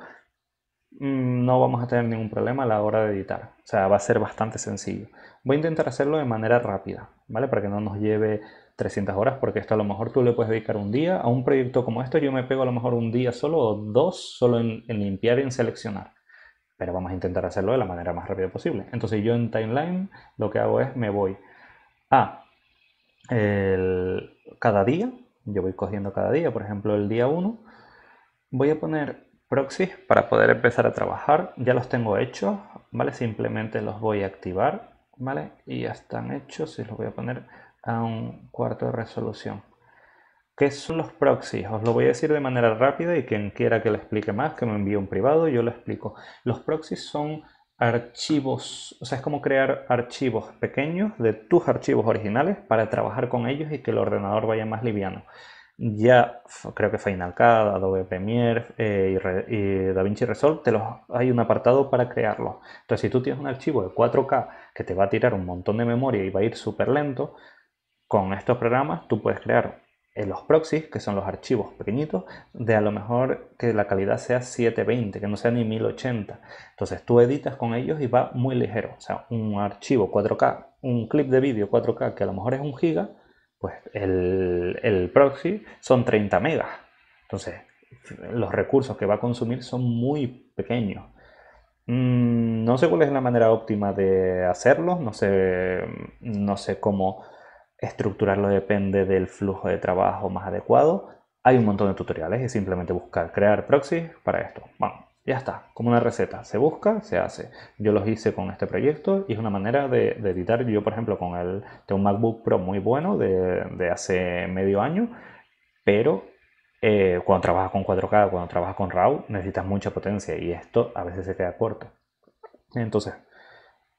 Mm, no vamos a tener ningún problema a la hora de editar. O sea, va a ser bastante sencillo. Voy a intentar hacerlo de manera rápida, ¿vale? Para que no nos lleve 300 horas, porque esto a lo mejor tú le puedes dedicar un día. A un proyecto como este, yo me pego a lo mejor un día solo o dos solo en, limpiar y en seleccionar. Pero vamos a intentar hacerlo de la manera más rápida posible. Entonces yo en timeline lo que hago es me voy a cada día. Yo voy cogiendo cada día, por ejemplo el día 1. Voy a poner Proxies para poder empezar a trabajar. Ya los tengo hechos, ¿vale? Simplemente los voy a activar, ¿vale? Y ya están hechos y los voy a poner a un cuarto de resolución. ¿Qué son los proxies? Os lo voy a decir de manera rápida y quien quiera que lo explique más, que me envíe un privado, yo lo explico. Los proxies son archivos, o sea, es como crear archivos pequeños de tus archivos originales para trabajar con ellos y que el ordenador vaya más liviano ya creo que Final Cut, Adobe Premiere eh, y, DaVinci Resolve, te los, hay un apartado para crearlos. Entonces, si tú tienes un archivo de 4K que te va a tirar un montón de memoria y va a ir súper lento, con estos programas tú puedes crear eh, los proxies, que son los archivos pequeñitos, de a lo mejor que la calidad sea 720, que no sea ni 1080. Entonces tú editas con ellos y va muy ligero. O sea, un archivo 4K, un clip de vídeo 4K que a lo mejor es un giga, pues el, proxy son 30 megas. Entonces, los recursos que va a consumir son muy pequeños. Mm, no sé cuál es la manera óptima de hacerlo, no sé, no sé cómo estructurarlo, depende del flujo de trabajo más adecuado. Hay un montón de tutoriales y simplemente buscar crear proxy para esto. Bueno, ya está, como una receta. Se busca, se hace. Yo los hice con este proyecto y es una manera de, editar. Yo, por ejemplo, con el, tengo un MacBook Pro muy bueno de, hace medio año, pero eh, cuando trabajas con 4K, cuando trabajas con RAW, necesitas mucha potencia y esto a veces se queda corto. Entonces,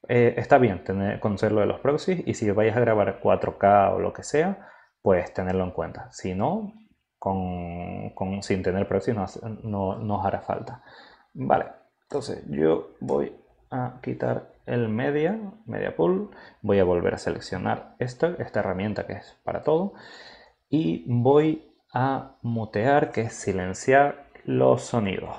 eh, está bien tener, lo de los proxies y si vayas a grabar 4K o lo que sea, pues tenerlo en cuenta. Si no, con, sin tener proxies no, no, no os hará falta. Vale, entonces yo voy a quitar el media, media pool, voy a volver a seleccionar esto, esta herramienta que es para todo y voy a mutear, que es silenciar los sonidos.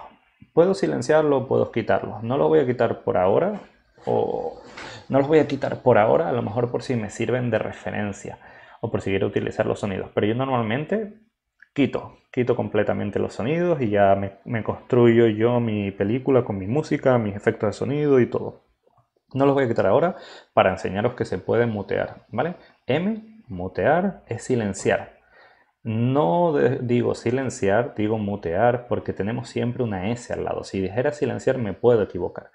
Puedo silenciarlo, puedo quitarlos. No lo voy a quitar por ahora o no los voy a quitar por ahora, a lo mejor por si me sirven de referencia o por si quiero utilizar los sonidos. Pero yo normalmente quito, quito completamente los sonidos y ya me, construyo yo mi película con mi música, mis efectos de sonido y todo. No los voy a quitar ahora para enseñaros que se puede mutear, ¿vale? M, mutear, es silenciar. No digo silenciar, digo mutear porque tenemos siempre una S al lado. Si dijera silenciar me puedo equivocar.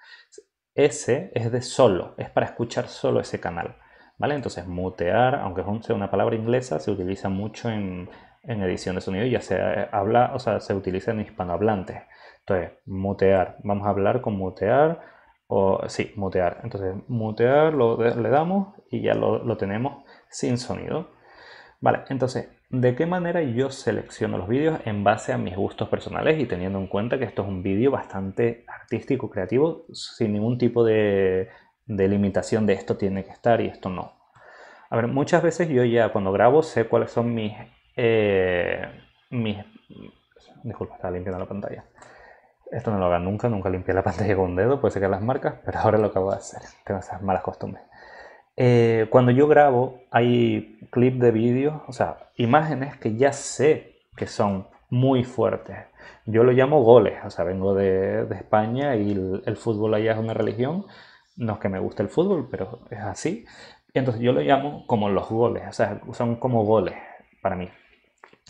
S es de solo, es para escuchar solo ese canal. ¿Vale? Entonces mutear, aunque sea una palabra inglesa, se utiliza mucho en en edición de sonido ya se eh, habla, o sea, se utiliza en hispanohablantes. Entonces, mutear, vamos a hablar con mutear, o sí, mutear. Entonces, mutear lo, le damos y ya lo, tenemos sin sonido. Vale, entonces, ¿de qué manera yo selecciono los vídeos en base a mis gustos personales y teniendo en cuenta que esto es un vídeo bastante artístico, creativo, sin ningún tipo de limitación de esto tiene que estar y esto no? A ver, muchas veces yo ya cuando grabo sé cuáles son mis eh, Disculpa, estaba limpiando la pantalla. Esto no lo haga nunca, nunca limpié la pantalla con un dedo, puede que las marcas, pero ahora lo acabo de hacer. Tengo esas malas costumbres. Eh, cuando yo grabo, hay clips de vídeo o sea, imágenes que ya sé que son muy fuertes. Yo lo llamo goles, o sea, vengo de, España y el, el, fútbol allá es una religión. No es que me guste el fútbol, pero es así. Entonces yo lo llamo como los goles, o sea, son como goles para mí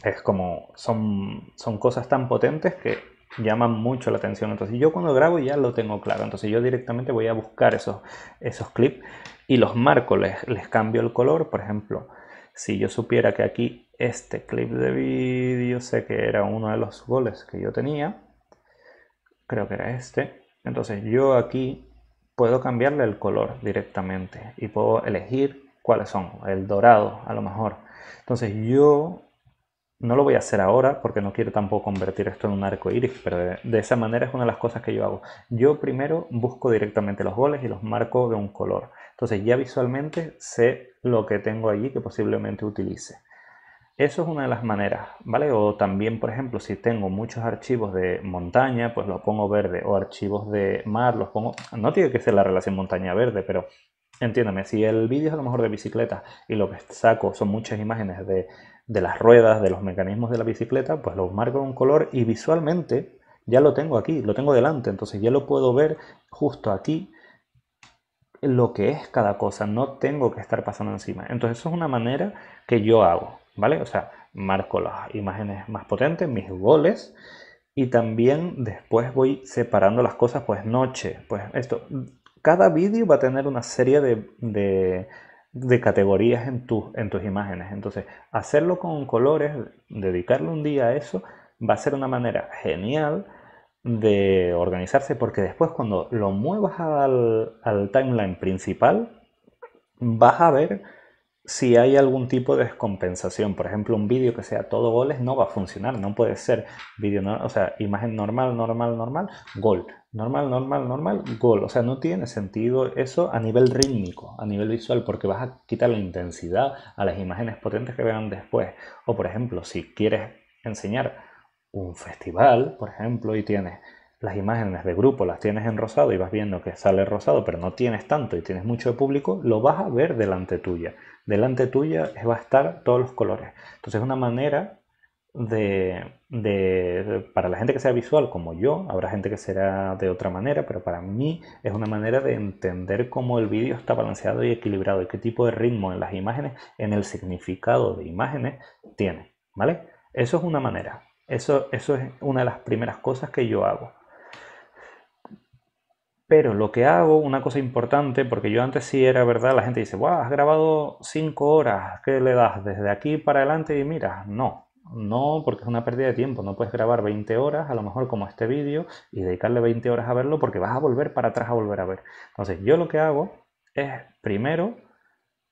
es como, son, son cosas tan potentes que llaman mucho la atención. Entonces yo cuando grabo ya lo tengo claro. Entonces yo directamente voy a buscar esos, esos clips y los marco, les, les cambio el color. Por ejemplo, si yo supiera que aquí este clip de vídeo, sé que era uno de los goles que yo tenía, creo que era este. Entonces yo aquí puedo cambiarle el color directamente y puedo elegir cuáles son, el dorado a lo mejor. Entonces yo no lo voy a hacer ahora porque no quiero tampoco convertir esto en un arco iris, pero de, esa manera es una de las cosas que yo hago. Yo primero busco directamente los goles y los marco de un color. Entonces ya visualmente sé lo que tengo allí que posiblemente utilice. Eso es una de las maneras, ¿vale? O también, por ejemplo, si tengo muchos archivos de montaña, pues los pongo verde, o archivos de mar, los pongo... No tiene que ser la relación montaña-verde, pero Entiéndame, si el vídeo es a lo mejor de bicicleta y lo que saco son muchas imágenes de de las ruedas, de los mecanismos de la bicicleta, pues lo marco un color y visualmente ya lo tengo aquí, lo tengo delante, entonces ya lo puedo ver justo aquí lo que es cada cosa, no tengo que estar pasando encima. Entonces eso es una manera que yo hago, ¿vale? O sea, marco las imágenes más potentes, mis goles, y también después voy separando las cosas, pues noche, pues esto. Cada vídeo va a tener una serie de de categorías en, tus en tus imágenes. Entonces, hacerlo con colores, dedicarle un día a eso, va a ser una manera genial de organizarse porque después cuando lo muevas al, timeline principal, vas a ver si hay algún tipo de descompensación. Por ejemplo, un vídeo que sea todo goles no va a funcionar, no puede ser vídeo, o sea, imagen normal, normal, normal, gol normal, normal, normal, gol. O sea, no tiene sentido eso a nivel rítmico, a nivel visual, porque vas a quitar la intensidad a las imágenes potentes que vean después. O, por ejemplo, si quieres enseñar un festival, por ejemplo, y tienes las imágenes de grupo, las tienes en rosado y vas viendo que sale rosado, pero no tienes tanto y tienes mucho de público, lo vas a ver delante tuya. Delante tuya va a estar todos los colores. Entonces, es una manera de para la gente que sea visual como yo, habrá gente que será de otra manera, pero para mí es una manera de entender cómo el vídeo está balanceado y equilibrado y qué tipo de ritmo en las imágenes, en el significado de imágenes tiene, ¿vale? Eso es una manera, eso, eso es una de las primeras cosas que yo hago. Pero lo que hago, una cosa importante, porque yo antes sí era verdad, la gente dice, guau has grabado cinco horas, ¿qué le das desde aquí para adelante? Y mira, no, no, porque es una pérdida de tiempo. No puedes grabar 20 horas, a lo mejor como este vídeo, y dedicarle 20 horas a verlo porque vas a volver para atrás a volver a ver. Entonces, yo lo que hago es primero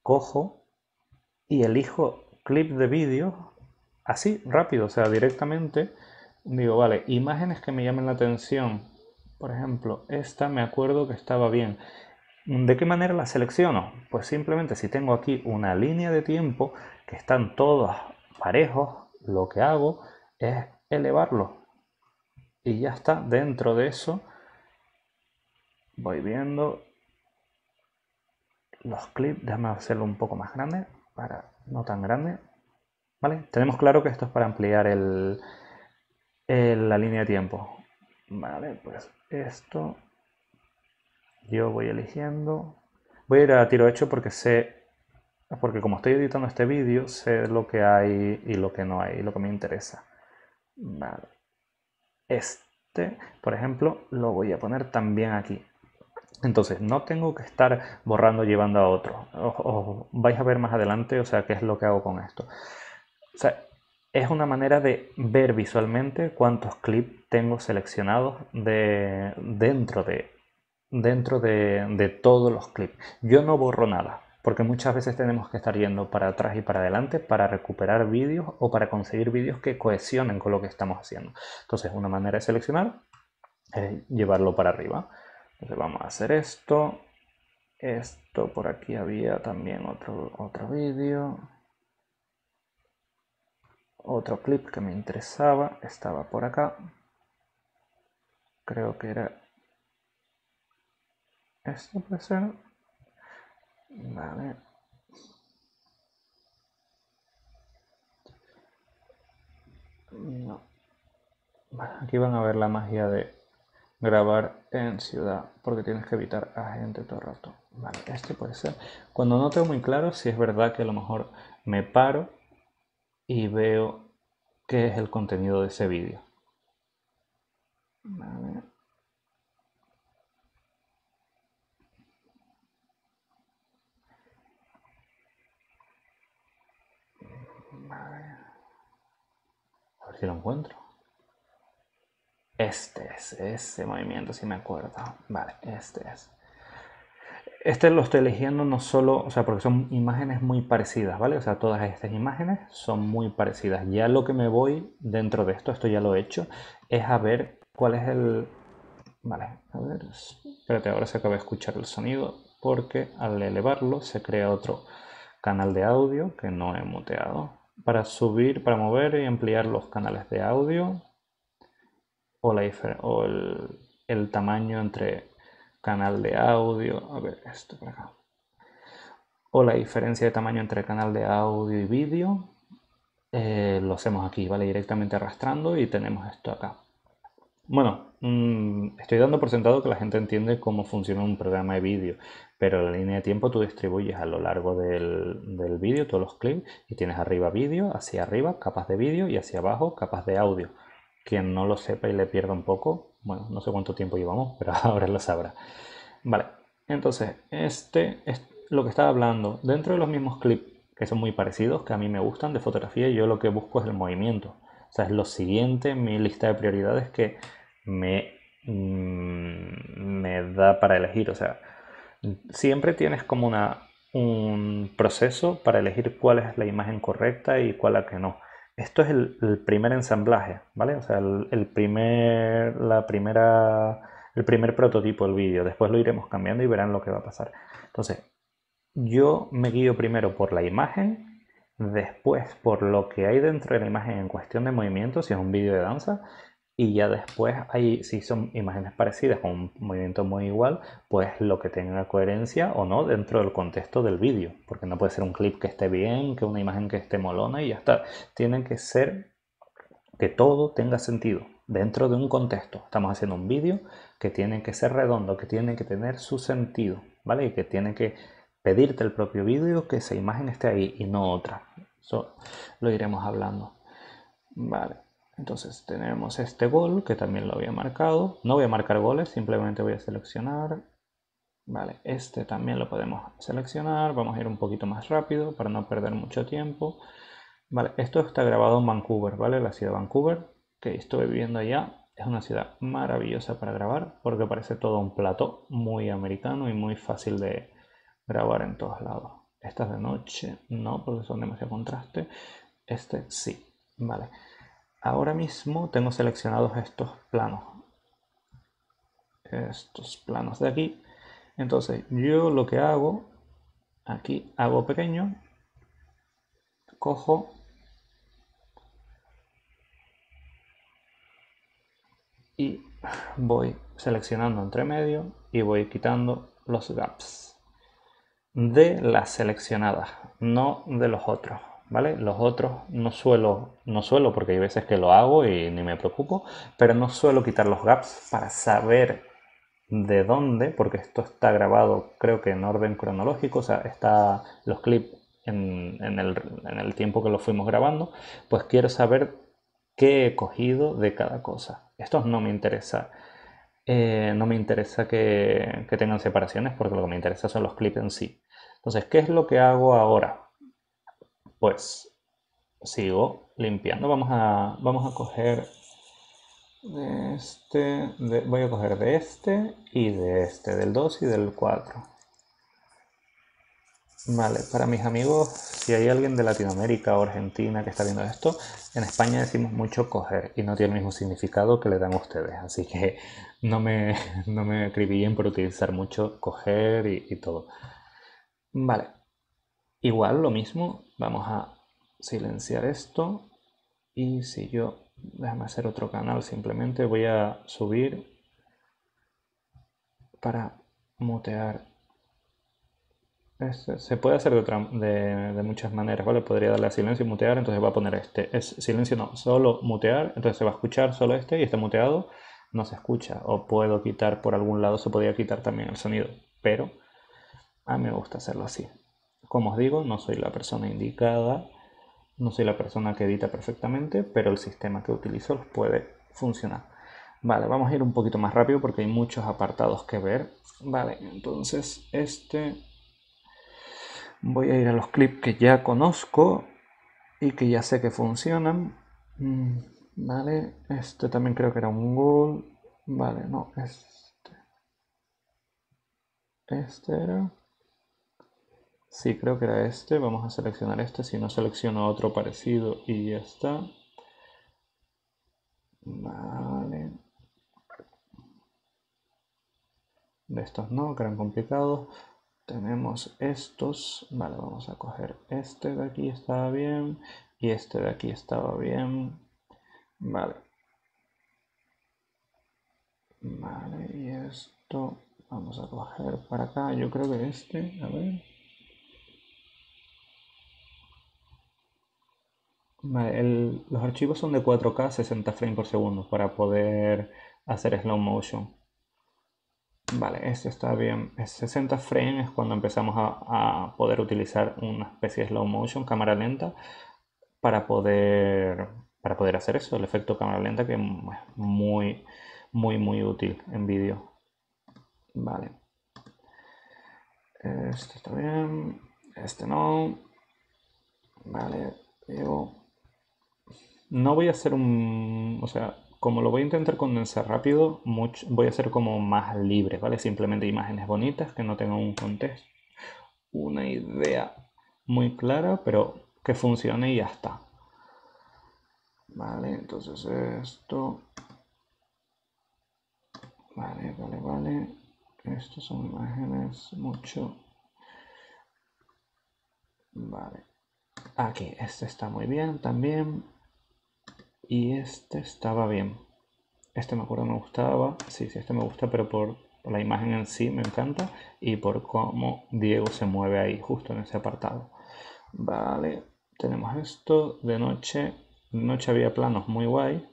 cojo y elijo clip de vídeo así, rápido, o sea, directamente digo, vale, imágenes que me llamen la atención. Por ejemplo, esta me acuerdo que estaba bien. ¿De qué manera la selecciono? Pues simplemente si tengo aquí una línea de tiempo que están todas parejos, lo que hago es elevarlo. Y ya está, dentro de eso voy viendo los clips. Déjame hacerlo un poco más grande, para no tan grande. ¿Vale? Tenemos claro que esto es para ampliar el, la línea de tiempo. Vale, pues esto yo voy eligiendo. Voy a ir a tiro hecho porque sé porque como estoy editando este vídeo, sé lo que hay y lo que no hay, y lo que me interesa. Vale. Este, por ejemplo, lo voy a poner también aquí. Entonces, no tengo que estar borrando llevando a otro. Os, vais a ver más adelante, o sea, qué es lo que hago con esto. O sea, es una manera de ver visualmente cuántos clips tengo seleccionados de, dentro, de, dentro de todos los clips. Yo no borro nada, porque muchas veces tenemos que estar yendo para atrás y para adelante para recuperar vídeos o para conseguir vídeos que cohesionen con lo que estamos haciendo. Entonces, una manera de seleccionar es llevarlo para arriba. Entonces, vamos a hacer esto. Esto por aquí había también otro, otro vídeo. Otro clip que me interesaba estaba por acá. Creo que era Esto puede ser. No. aquí van a ver la magia de grabar en ciudad, porque tienes que evitar a gente todo el rato. Vale, este puede ser. Cuando no tengo muy claro, si es verdad que a lo mejor me paro y veo qué es el contenido de ese vídeo. Vale. si lo encuentro. Este es, ese movimiento, si me acuerdo. Vale, este es. Este lo estoy eligiendo no solo, o sea, porque son imágenes muy parecidas, ¿vale? O sea, todas estas imágenes son muy parecidas. Ya lo que me voy dentro de esto, esto ya lo he hecho, es a ver cuál es el... Vale, a ver, espérate, ahora se acaba de escuchar el sonido porque al elevarlo se crea otro canal de audio que no he muteado para subir, para mover y ampliar los canales de audio o, la o el, tamaño entre canal de audio, a ver esto por acá, o la diferencia de tamaño entre canal de audio y vídeo, eh, lo hacemos aquí, ¿vale? Directamente arrastrando y tenemos esto acá. Bueno, mm, estoy dando por sentado que la gente entiende cómo funciona un programa de vídeo, pero la línea de tiempo tú distribuyes a lo largo del, vídeo todos los clips y tienes arriba vídeo, hacia arriba capas de vídeo y hacia abajo capas de audio. Quien no lo sepa y le pierda un poco, bueno, no sé cuánto tiempo llevamos, pero ahora lo sabrá. Vale, entonces, este es lo que estaba hablando. Dentro de los mismos clips, que son muy parecidos, que a mí me gustan de fotografía, yo lo que busco es el movimiento. O sea, es lo siguiente mi lista de prioridades que me, mm, me da para elegir. O sea, siempre tienes como una, un proceso para elegir cuál es la imagen correcta y cuál la que no. Esto es el, primer ensamblaje, ¿vale? O sea, el, primer, la primera, el primer prototipo del vídeo. Después lo iremos cambiando y verán lo que va a pasar. Entonces, yo me guío primero por la imagen, después por lo que hay dentro de la imagen en cuestión de movimiento, si es un vídeo de danza, y ya después ahí si son imágenes parecidas con un movimiento muy igual, pues lo que tenga coherencia o no dentro del contexto del vídeo, porque no puede ser un clip que esté bien, que una imagen que esté molona y ya está. Tiene que ser que todo tenga sentido dentro de un contexto. Estamos haciendo un vídeo que tiene que ser redondo, que tiene que tener su sentido, ¿vale? Y que tiene que pedirte el propio vídeo que esa imagen esté ahí y no otra. Eso lo iremos hablando. Vale. Entonces tenemos este gol que también lo había marcado. No voy a marcar goles, simplemente voy a seleccionar. Vale, este también lo podemos seleccionar. Vamos a ir un poquito más rápido para no perder mucho tiempo. Vale, esto está grabado en Vancouver, ¿vale? La ciudad de Vancouver, que estuve viviendo allá. Es una ciudad maravillosa para grabar porque parece todo un plató muy americano y muy fácil de grabar en todos lados. Estas de noche no, porque son demasiado contraste. Este sí, vale. Ahora mismo tengo seleccionados estos planos. Estos planos de aquí. Entonces yo lo que hago, aquí hago pequeño, cojo y voy seleccionando entre medio y voy quitando los gaps de las seleccionadas, no de los otros. ¿vale? Los otros no suelo, no suelo, porque hay veces que lo hago y ni me preocupo, pero no suelo quitar los gaps para saber de dónde, porque esto está grabado creo que en orden cronológico, o sea, está los clips en, el, en el tiempo que los fuimos grabando, pues quiero saber qué he cogido de cada cosa. Esto no me interesa. Eh, no me interesa que, que tengan separaciones porque lo que me interesa son los clips en sí. Entonces, ¿qué es lo que hago ahora? pues sigo limpiando. Vamos a, vamos a coger de este, voy a coger de este y de este, del 2 y del 4. Vale, para mis amigos, si hay alguien de Latinoamérica o Argentina que está viendo esto, en España decimos mucho coger y no tiene el mismo significado que le dan a ustedes, así que no me, me acribillen por utilizar mucho coger y todo. Vale, igual lo mismo Vamos a silenciar esto y si yo, déjame hacer otro canal simplemente, voy a subir para mutear. Este. se puede hacer de, muchas maneras, ¿vale? Podría darle a silencio y mutear, entonces va a poner este. Es silencio no, solo mutear, entonces se va a escuchar solo este y este muteado, no se escucha. O puedo quitar por algún lado, se podría quitar también el sonido, pero a mí me gusta hacerlo así como os digo, no soy la persona indicada, no soy la persona que edita perfectamente, pero el sistema que utilizo los puede funcionar. Vale, vamos a ir un poquito más rápido porque hay muchos apartados que ver. Vale, entonces este... Voy a ir a los clips que ya conozco y que ya sé que funcionan. Mm, vale, este también creo que era un Google. Vale, no, este. Este era. Sí, creo que era este. Vamos a seleccionar este. Si no, selecciono otro parecido y ya está. Vale. De estos no, que eran complicados. Tenemos estos. Vale, vamos a coger este de aquí, estaba bien. Y este de aquí estaba bien. Vale. Vale, y esto vamos a coger para acá. Yo creo que este, a ver. los archivos son de 4K 60 frames por segundo para poder hacer slow motion. Vale, este está bien. 60 frames es cuando empezamos a, poder utilizar una especie de slow motion, cámara lenta, para poder, para poder hacer eso, el efecto cámara lenta que es muy, muy, muy útil en vídeo. Vale. Este está bien. Este no. Vale, llevo no voy a hacer un, o sea, como lo voy a intentar condensar rápido, voy a hacer como más libre, ¿vale? Simplemente imágenes bonitas que no tengan un contexto, una idea muy clara, pero que funcione y ya está. Vale, entonces esto. Vale, vale, vale. Estas son imágenes mucho. Vale. Aquí, este está muy bien también. Y este estaba bien. Este me acuerdo me gustaba. Sí, sí, este me gusta, pero por, la imagen en sí me encanta. Y por cómo Diego se mueve ahí, justo en ese apartado. Vale, tenemos esto. De noche, noche había planos muy guay.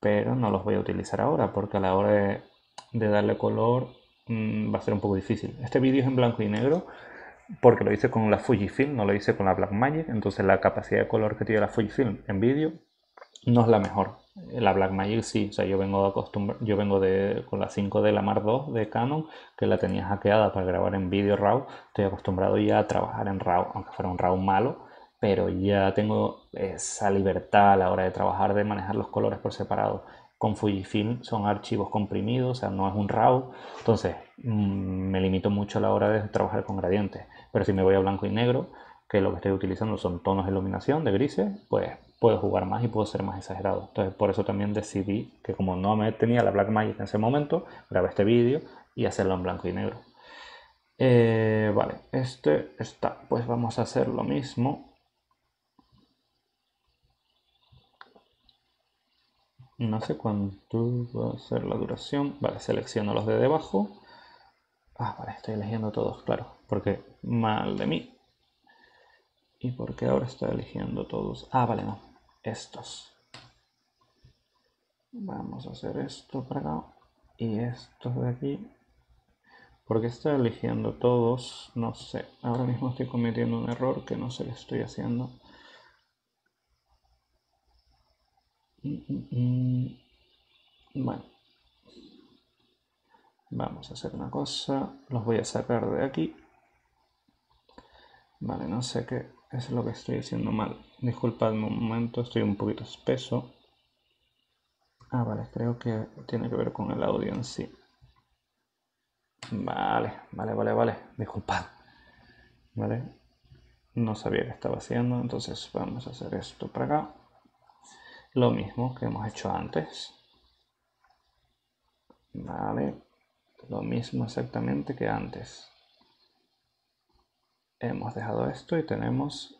Pero no los voy a utilizar ahora porque a la hora de, darle color mm, va a ser un poco difícil. Este vídeo es en blanco y negro porque lo hice con la Fujifilm, no lo hice con la Blackmagic, entonces la capacidad de color que tiene la Fujifilm en vídeo no es la mejor. La Blackmagic sí, o sea, yo vengo yo vengo de con la 5D la Mar 2 de Canon, que la tenía hackeada para grabar en vídeo RAW, estoy acostumbrado ya a trabajar en RAW, aunque fuera un RAW malo, pero ya tengo esa libertad a la hora de trabajar de manejar los colores por separado. Con Fujifilm son archivos comprimidos, o sea, no es un RAW, entonces mm, me limito mucho a la hora de trabajar con gradientes. Pero si me voy a blanco y negro, que lo que estoy utilizando son tonos de iluminación de grises, pues puedo jugar más y puedo ser más exagerado. Entonces por eso también decidí que como no me tenía la Black Magic en ese momento, grabé este vídeo y hacerlo en blanco y negro. Eh, vale, este está, pues vamos a hacer lo mismo. No sé cuánto va a ser la duración. Vale, selecciono los de debajo. Ah, vale, estoy eligiendo todos, claro, porque Mal de mí. ¿Y por qué ahora estoy eligiendo todos? Ah, vale, no. Estos. Vamos a hacer esto para acá. Y estos de aquí. Porque estoy eligiendo todos? No sé. Ahora mismo estoy cometiendo un error que no sé le estoy haciendo. Mm, mm, mm. Bueno. Vamos a hacer una cosa. Los voy a sacar de aquí. Vale, no sé qué es lo que estoy haciendo mal. Disculpadme un momento, estoy un poquito espeso. Ah, vale, creo que tiene que ver con el audio en sí. Vale, vale, vale, vale. Disculpad. Vale. No sabía que estaba haciendo, entonces vamos a hacer esto para acá. Lo mismo que hemos hecho antes. Vale. Lo mismo exactamente que antes hemos dejado esto y tenemos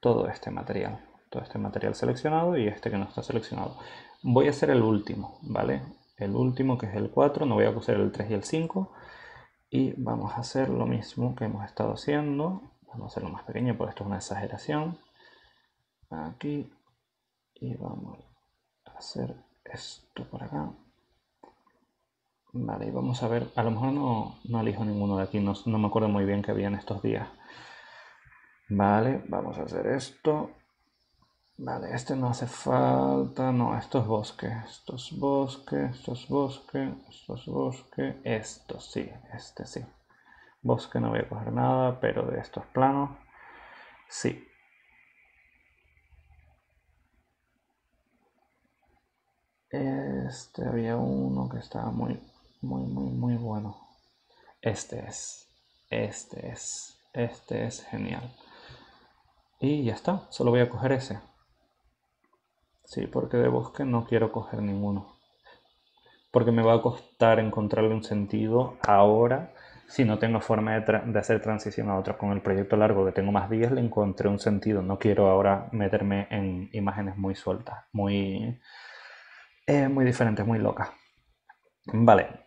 todo este material todo este material seleccionado y este que no está seleccionado voy a hacer el último vale el último que es el 4 no voy a coser el 3 y el 5 y vamos a hacer lo mismo que hemos estado haciendo vamos a hacerlo más pequeño porque esto es una exageración aquí y vamos a hacer esto por acá Vale, vamos a ver, a lo mejor no, no elijo ninguno de aquí, no, me acuerdo muy bien que había en estos días. Vale, vamos a hacer esto. Vale, este no hace falta, no, estos bosques, estos bosques, estos bosques, estos bosques, esto sí, este sí. Bosque no voy a coger nada, pero de estos planos, sí. Este había uno que estaba muy muy, muy, muy bueno. Este es, este es, este es genial. Y ya está, solo voy a coger ese. Sí, porque de bosque no quiero coger ninguno. Porque me va a costar encontrarle un sentido ahora si no tengo forma de, hacer transición a otra Con el proyecto largo que tengo más días le encontré un sentido. No quiero ahora meterme en imágenes muy sueltas, muy, eh, muy diferentes, muy locas. Vale,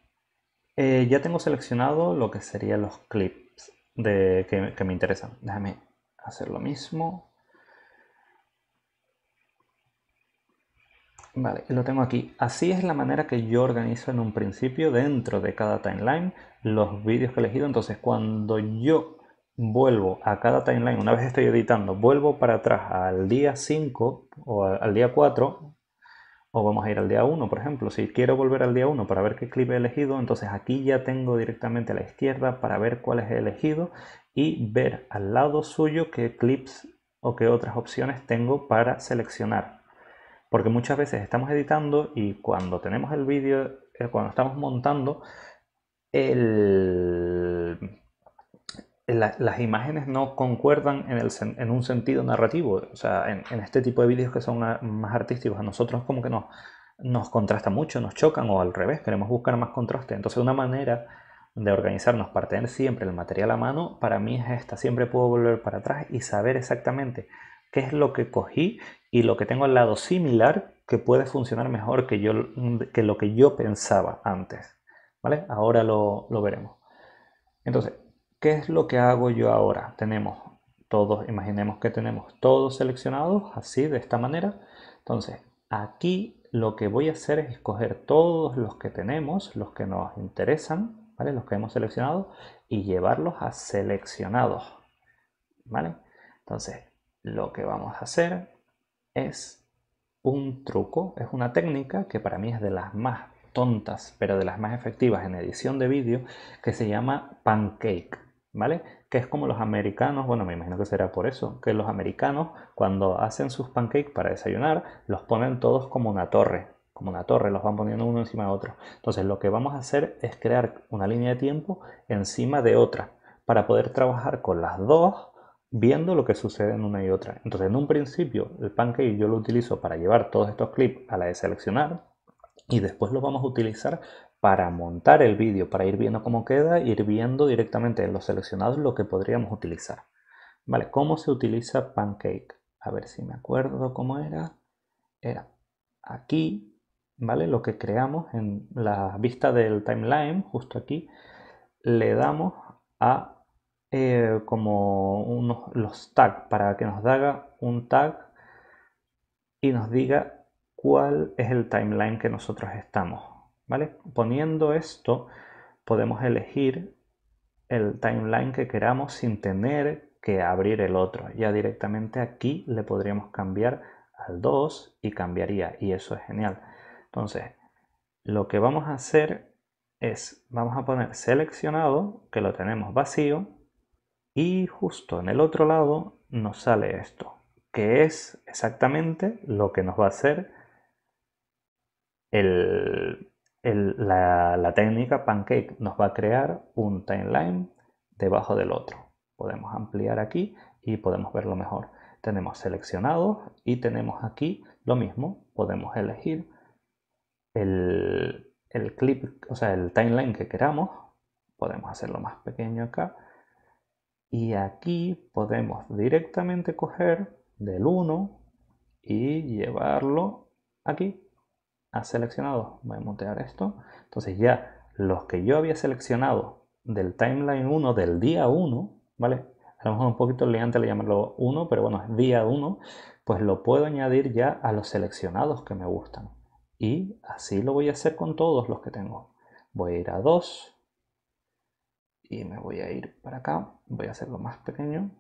eh, ya tengo seleccionado lo que serían los clips de, que, que me interesan. Déjame hacer lo mismo. Vale, lo tengo aquí. Así es la manera que yo organizo en un principio dentro de cada timeline los vídeos que he elegido. Entonces, cuando yo vuelvo a cada timeline, una vez estoy editando, vuelvo para atrás al día 5 o al día 4 o vamos a ir al día 1, por ejemplo. Si quiero volver al día 1 para ver qué clip he elegido, entonces aquí ya tengo directamente a la izquierda para ver cuál es elegido y ver al lado suyo qué clips o qué otras opciones tengo para seleccionar. Porque muchas veces estamos editando y cuando tenemos el vídeo, eh, cuando estamos montando, el las imágenes no concuerdan en, un sentido narrativo, o sea, en, este tipo de vídeos que son más artísticos, a nosotros como que nos, nos contrasta mucho, nos chocan o al revés, queremos buscar más contraste. Entonces una manera de organizarnos para tener siempre el material a mano, para mí es esta, siempre puedo volver para atrás y saber exactamente qué es lo que cogí y lo que tengo al lado similar que puede funcionar mejor que, yo, que lo que yo pensaba antes. ¿Vale? Ahora lo, lo veremos. Entonces, ¿Qué es lo que hago yo ahora? Tenemos todos, imaginemos que tenemos todos seleccionados así, de esta manera. Entonces, aquí lo que voy a hacer es escoger todos los que tenemos, los que nos interesan, ¿vale? Los que hemos seleccionado y llevarlos a seleccionados, ¿vale? Entonces, lo que vamos a hacer es un truco, es una técnica que para mí es de las más tontas, pero de las más efectivas en edición de vídeo, que se llama pancake. ¿vale? Que es como los americanos, bueno, me imagino que será por eso, que los americanos cuando hacen sus pancakes para desayunar, los ponen todos como una torre, como una torre, los van poniendo uno encima de otro. Entonces lo que vamos a hacer es crear una línea de tiempo encima de otra para poder trabajar con las dos viendo lo que sucede en una y otra. Entonces en un principio el pancake yo lo utilizo para llevar todos estos clips a la de seleccionar, y después lo vamos a utilizar para montar el vídeo, para ir viendo cómo queda, ir viendo directamente en los seleccionados lo que podríamos utilizar. Vale, ¿cómo se utiliza Pancake? A ver si me acuerdo cómo era. Era aquí, ¿vale? Lo que creamos en la vista del timeline, justo aquí, le damos a eh, como unos, los tags para que nos haga un tag y nos diga cuál es el timeline que nosotros estamos ¿vale? Poniendo esto podemos elegir el timeline que queramos sin tener que abrir el otro. Ya directamente aquí le podríamos cambiar al 2 y cambiaría y eso es genial. Entonces, lo que vamos a hacer es, vamos a poner seleccionado, que lo tenemos vacío, y justo en el otro lado nos sale esto, que es exactamente lo que nos va a hacer el, la, técnica pancake nos va a crear un timeline debajo del otro. Podemos ampliar aquí y podemos verlo mejor. Tenemos seleccionado y tenemos aquí lo mismo. Podemos elegir el, el clip, o sea, el timeline que queramos. Podemos hacerlo más pequeño acá. Y aquí podemos directamente coger del 1 y llevarlo aquí seleccionado. Voy a montear esto. Entonces ya los que yo había seleccionado del timeline 1, del día 1, ¿vale? A lo mejor un poquito leante le llamarlo 1, pero bueno, es día 1, pues lo puedo añadir ya a los seleccionados que me gustan. Y así lo voy a hacer con todos los que tengo. Voy a ir a 2 y me voy a ir para acá. Voy a hacerlo más pequeño.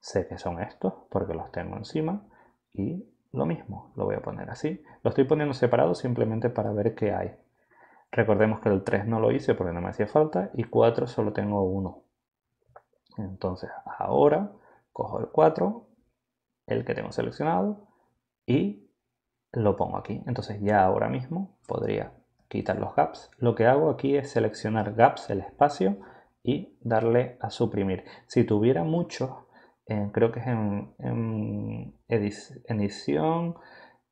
Sé que son estos porque los tengo encima y lo mismo, lo voy a poner así. Lo estoy poniendo separado simplemente para ver qué hay. Recordemos que el 3 no lo hice porque no me hacía falta y 4 solo tengo 1. Entonces ahora cojo el 4, el que tengo seleccionado y lo pongo aquí. Entonces ya ahora mismo podría quitar los gaps. Lo que hago aquí es seleccionar gaps, el espacio, y darle a suprimir. Si tuviera muchos, creo que es en, edición,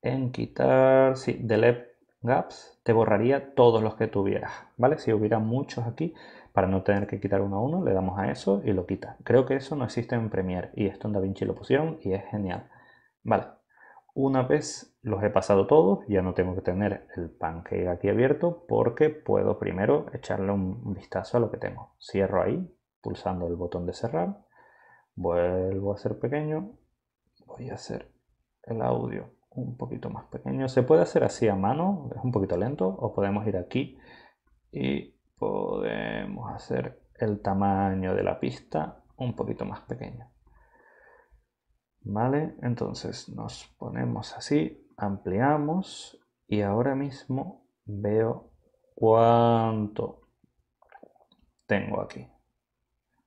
en quitar, sí, delete gaps, te borraría todos los que tuvieras, ¿vale? Si hubiera muchos aquí, para no tener que quitar uno a uno, le damos a eso y lo quita. Creo que eso no existe en Premiere y esto en DaVinci lo pusieron y es genial. Vale, una vez los he pasado todos, ya no tengo que tener el pancake aquí abierto porque puedo primero echarle un vistazo a lo que tengo. Cierro ahí, pulsando el botón de cerrar Vuelvo a ser pequeño. Voy a hacer el audio un poquito más pequeño. Se puede hacer así a mano, es un poquito lento, o podemos ir aquí y podemos hacer el tamaño de la pista un poquito más pequeño. Vale, entonces nos ponemos así, ampliamos y ahora mismo veo cuánto tengo aquí.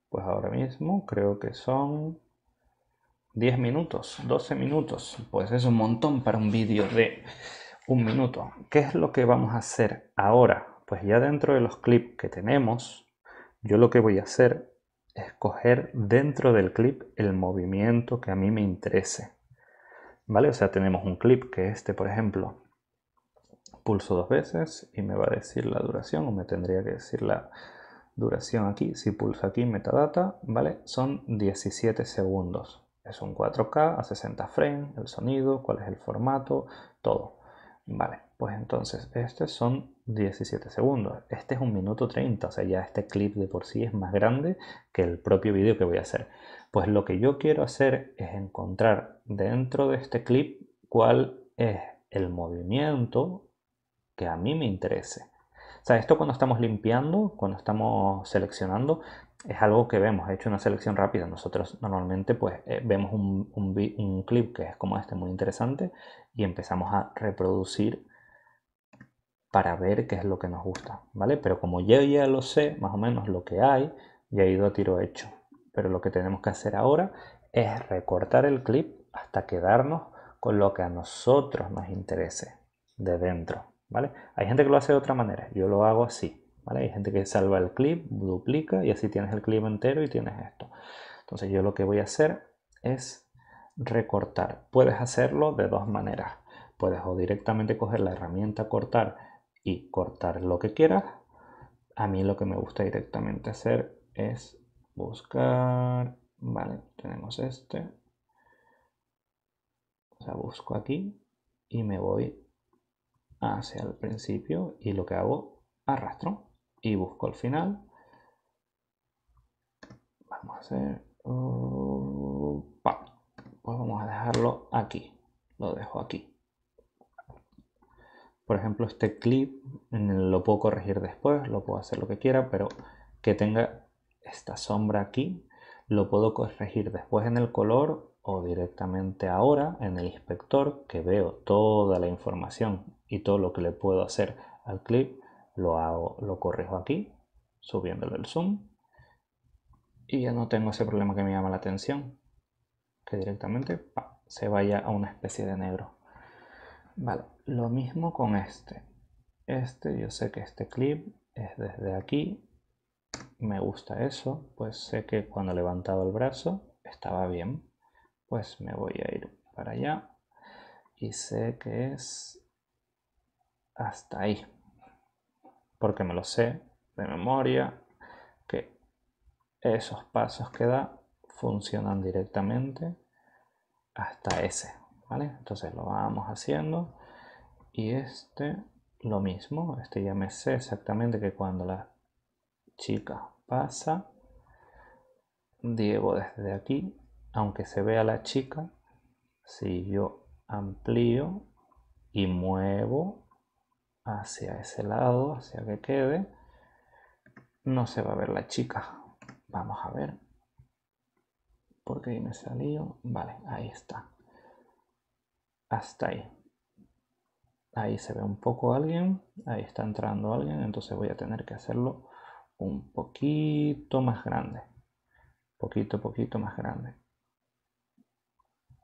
Pues ahora mismo creo que son 10 minutos, 12 minutos. Pues es un montón para un vídeo de un minuto. ¿Qué es lo que vamos a hacer ahora? Pues ya dentro de los clips que tenemos, yo lo que voy a hacer es coger dentro del clip el movimiento que a mí me interese. ¿Vale? O sea, tenemos un clip que este, por ejemplo, pulso dos veces y me va a decir la duración o me tendría que decir la, duración aquí, si pulso aquí metadata, ¿vale? Son 17 segundos. Es un 4K a 60 frames, el sonido, cuál es el formato, todo. Vale, pues entonces, estos son 17 segundos. Este es un minuto 30, o sea, ya este clip de por sí es más grande que el propio vídeo que voy a hacer. Pues lo que yo quiero hacer es encontrar dentro de este clip cuál es el movimiento que a mí me interese esto cuando estamos limpiando, cuando estamos seleccionando, es algo que vemos. He hecho una selección rápida. Nosotros normalmente pues eh, vemos un, clip que es como este, muy interesante, y empezamos a reproducir para ver qué es lo que nos gusta, ¿vale? Pero como yo ya lo sé, más o menos lo que hay, ya he ido a tiro hecho. Pero lo que tenemos que hacer ahora es recortar el clip hasta quedarnos con lo que a nosotros nos interese de dentro, hay gente que lo hace de otra manera, yo lo hago así, Hay gente que salva el clip, duplica y así tienes el clip entero y tienes esto. Entonces yo lo que voy a hacer es recortar. Puedes hacerlo de dos maneras. Puedes o directamente coger la herramienta cortar y cortar lo que quieras. A mí lo que me gusta directamente hacer es buscar... Vale, tenemos este. O sea, busco aquí y me voy hacia el principio y lo que hago, arrastro y busco el final. Vamos a hacer... Uh, pues vamos a dejarlo aquí. Lo dejo aquí. Por ejemplo, este clip lo puedo corregir después, lo puedo hacer lo que quiera, pero que tenga esta sombra aquí, lo puedo corregir después en el color o directamente ahora en el inspector que veo toda la información y todo lo que le puedo hacer al clip lo hago, lo corrijo aquí, subiéndole el zoom y ya no tengo ese problema que me llama la atención, que directamente se vaya a una especie de negro. Vale, lo mismo con este. Este, yo sé que este clip es desde aquí, me gusta eso, pues sé que cuando levantaba el brazo estaba bien, pues me voy a ir para allá y sé que es hasta ahí. Porque me lo sé de memoria, que esos pasos que da funcionan directamente hasta ese. ¿vale? Entonces lo vamos haciendo. Y este lo mismo. Este ya me sé exactamente que cuando la chica pasa, Diego desde aquí, aunque se vea la chica, si yo amplío y muevo hacia ese lado, hacia que quede, no se va a ver la chica. Vamos a ver. Porque ahí me salió. Vale, ahí está. Hasta ahí. Ahí se ve un poco alguien. Ahí está entrando alguien. Entonces voy a tener que hacerlo un poquito más grande. Poquito, poquito más grande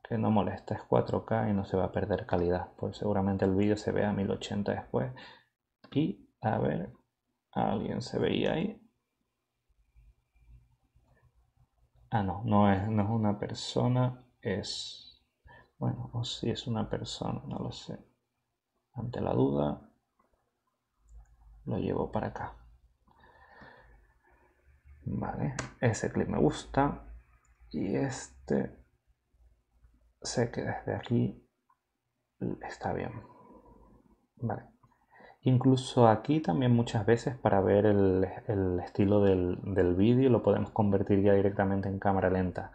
que no molesta, es 4K y no se va a perder calidad. Pues seguramente el vídeo se vea a 1080 después. Y a ver, alguien se veía ahí. Ah, no, no es, no es una persona, es. Bueno, o si es una persona, no lo sé. Ante la duda, lo llevo para acá. Vale, ese clip me gusta. Y este sé que desde aquí está bien. Incluso aquí también muchas veces para ver el, estilo del, vídeo lo podemos convertir ya directamente en cámara lenta.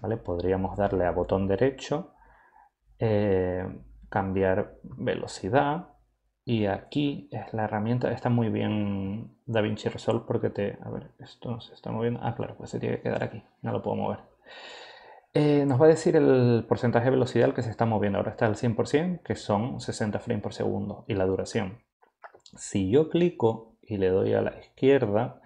¿vale? Podríamos darle a botón derecho, eh, cambiar velocidad y aquí es la herramienta, está muy bien DaVinci Resolve porque te... A ver, esto no se está moviendo. Ah, claro, pues se tiene que quedar aquí, no lo puedo mover. Eh, nos va a decir el porcentaje de velocidad al que se está moviendo. Ahora está al 100%, que son 60 frames por segundo, y la duración. Si yo clico y le doy a la izquierda,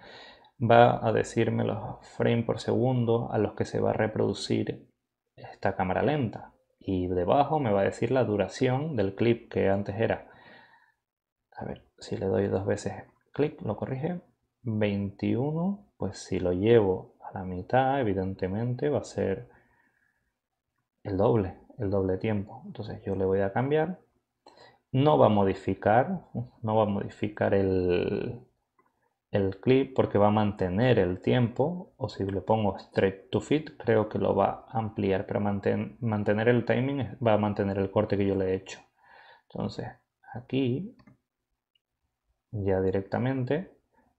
va a decirme los frames por segundo a los que se va a reproducir esta cámara lenta. Y debajo me va a decir la duración del clip que antes era. A ver, si le doy dos veces clic, lo corrige. 21, pues si lo llevo a la mitad, evidentemente va a ser el doble, el doble tiempo. Entonces yo le voy a cambiar. No va a modificar, no va a modificar el, el clip porque va a mantener el tiempo. O si le pongo straight to fit, creo que lo va a ampliar. Pero mantener el timing va a mantener el corte que yo le he hecho. Entonces aquí ya directamente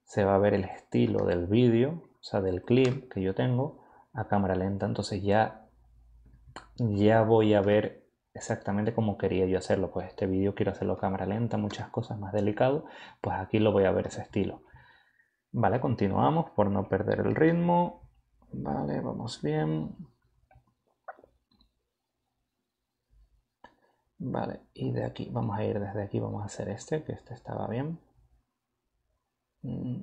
se va a ver el estilo del vídeo, o sea, del clip que yo tengo a cámara lenta. Entonces ya ya voy a ver exactamente como quería yo hacerlo. Pues este vídeo quiero hacerlo cámara lenta, muchas cosas más delicado, pues aquí lo voy a ver ese estilo. Vale, continuamos por no perder el ritmo. Vale, vamos bien. Vale, y de aquí, vamos a ir desde aquí, vamos a hacer este, que este estaba bien. Mm.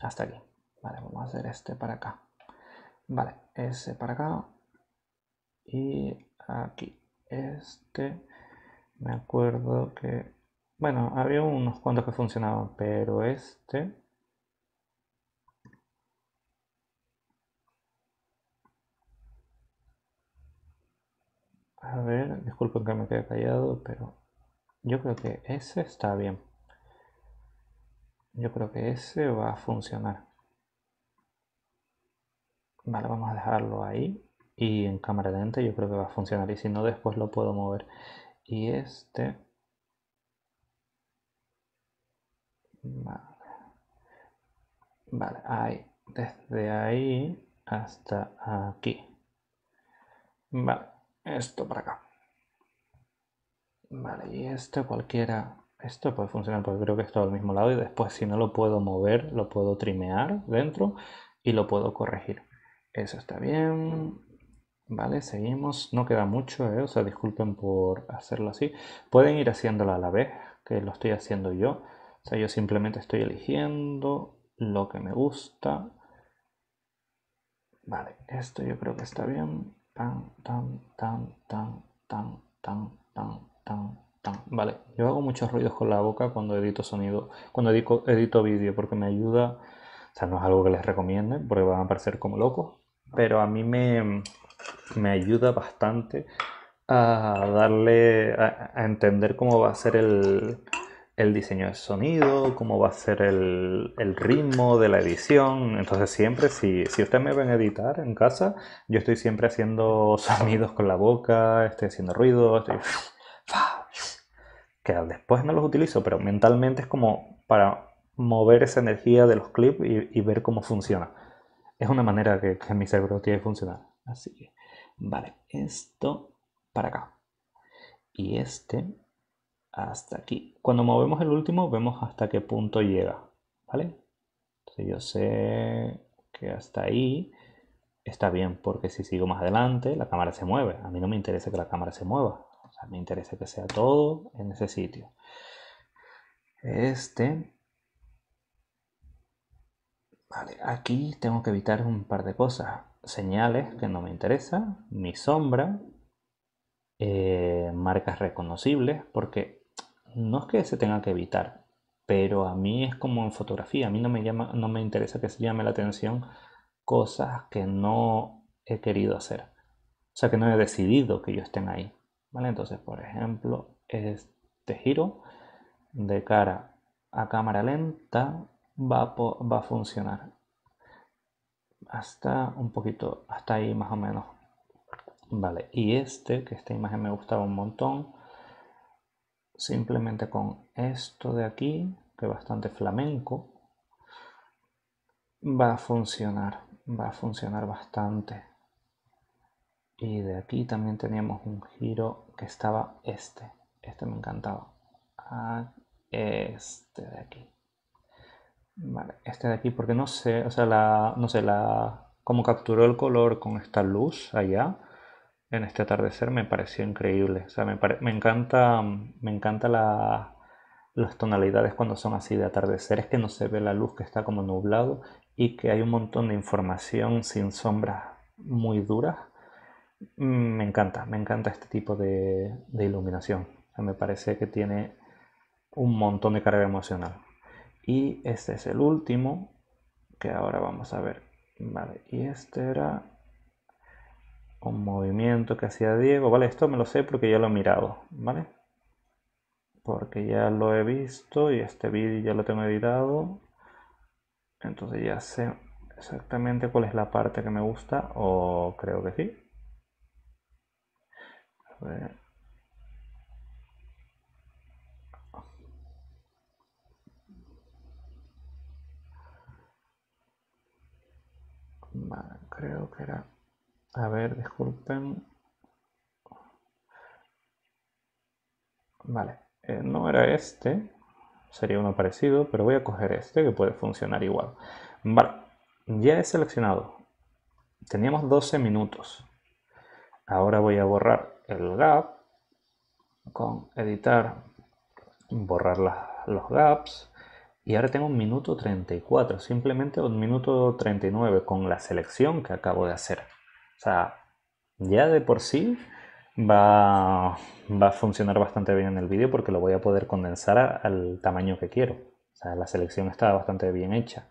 Hasta aquí. Vale, vamos a hacer este para acá. Vale, ese para acá. Y aquí. Este. Me acuerdo que... Bueno, había unos cuantos que funcionaban, pero este... A ver, disculpen que me quede callado, pero yo creo que ese está bien. Yo creo que ese va a funcionar. Vale, vamos a dejarlo ahí. Y en cámara lenta yo creo que va a funcionar. Y si no, después lo puedo mover. Y este... Vale. Vale, ahí. Desde ahí hasta aquí. Vale, esto para acá. Vale, y esto cualquiera... Esto puede funcionar porque creo que está al mismo lado y después si no lo puedo mover, lo puedo trimear dentro y lo puedo corregir. Eso está bien. Vale, seguimos. No queda mucho, ¿eh? o sea, disculpen por hacerlo así. Pueden ir haciéndolo a la vez, que lo estoy haciendo yo. O sea, yo simplemente estoy eligiendo lo que me gusta. Vale, esto yo creo que está bien. Tan, tan, tan, tan, tan, tan, tan, tan, Vale, yo hago muchos ruidos con la boca cuando edito sonido, cuando edito, vídeo, porque me ayuda. O sea, no es algo que les recomiende, porque van a parecer como locos, pero a mí me, ayuda bastante a darle, a, entender cómo va a ser el, el, diseño de sonido, cómo va a ser el, ritmo de la edición. Entonces siempre, si, si ustedes me ven editar en casa, yo estoy siempre haciendo sonidos con la boca, estoy haciendo ruido, estoy... que después no los utilizo, pero mentalmente es como para mover esa energía de los clips y ver cómo funciona es una manera que, mi cerebro tiene que funcionar. Así que, vale, esto para acá. Y este hasta aquí. Cuando movemos el último, vemos hasta qué punto llega, ¿vale? Entonces yo sé que hasta ahí está bien, porque si sigo más adelante, la cámara se mueve. A mí no me interesa que la cámara se mueva. A sea, me interesa que sea todo en ese sitio. Este aquí tengo que evitar un par de cosas. Señales que no me interesa mi sombra, eh, marcas reconocibles, porque no es que se tenga que evitar, pero a mí es como en fotografía, a mí no me, llama, no me interesa que se llame la atención cosas que no he querido hacer, o sea, que no he decidido que yo estén ahí. ¿Vale? Entonces, por ejemplo, este giro de cara a cámara lenta va a, funcionar. Hasta un poquito, hasta ahí más o menos. Vale, y este, que esta imagen me gustaba un montón, simplemente con esto de aquí, que es bastante flamenco, va a funcionar, va a funcionar bastante. Y de aquí también teníamos un giro que estaba este, este me encantaba, ah, este de aquí este de aquí, porque no sé, o sea, no sé, la, cómo capturó el color con esta luz allá en este atardecer me pareció increíble. O sea, me, encanta, me encanta la, las tonalidades cuando son así de atardecer. Es que no se ve la luz, que está como nublado y que hay un montón de información sin sombras muy duras. Mm, me encanta, me encanta este tipo de, de iluminación. O sea, me parece que tiene un montón de carga emocional y este es el último que ahora vamos a ver vale y este era un movimiento que hacía Diego vale esto me lo sé porque ya lo he mirado vale porque ya lo he visto y este vídeo ya lo tengo editado entonces ya sé exactamente cuál es la parte que me gusta o creo que sí a ver. creo que era... A ver, disculpen. Vale, eh, no era este. Sería uno parecido, pero voy a coger este que puede funcionar igual. Vale, ya he seleccionado. Teníamos 12 minutos. Ahora voy a borrar el gap con editar, borrar los gaps y ahora tengo un minuto 34, simplemente un minuto 39 con la selección que acabo de hacer. O sea, ya de por sí va, a funcionar bastante bien en el vídeo porque lo voy a poder condensar al tamaño que quiero. O sea, la selección está bastante bien hecha.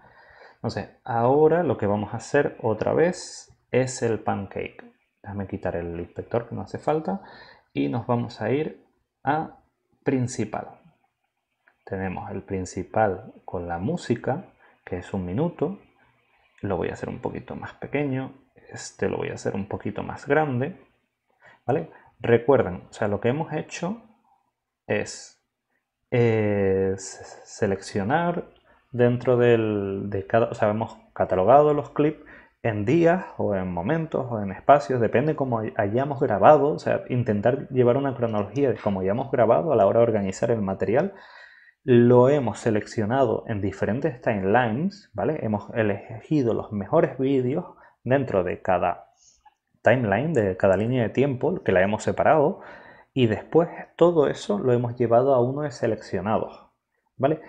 Entonces, ahora lo que vamos a hacer otra vez es el pancake. Déjame quitar el inspector que no hace falta y nos vamos a ir a principal tenemos el principal con la música, que es un minuto. Lo voy a hacer un poquito más pequeño. Este lo voy a hacer un poquito más grande. ¿Vale? Recuerden, o sea, lo que hemos hecho es, eh, seleccionar dentro del, de cada, o sea, hemos catalogado los clips en días o en momentos o en espacios, depende cómo hayamos grabado, o sea, intentar llevar una cronología de cómo hayamos grabado a la hora de organizar el material lo hemos seleccionado en diferentes timelines, ¿vale? Hemos elegido los mejores vídeos dentro de cada timeline, de cada línea de tiempo que la hemos separado y después todo eso lo hemos llevado a uno de seleccionados, ¿vale?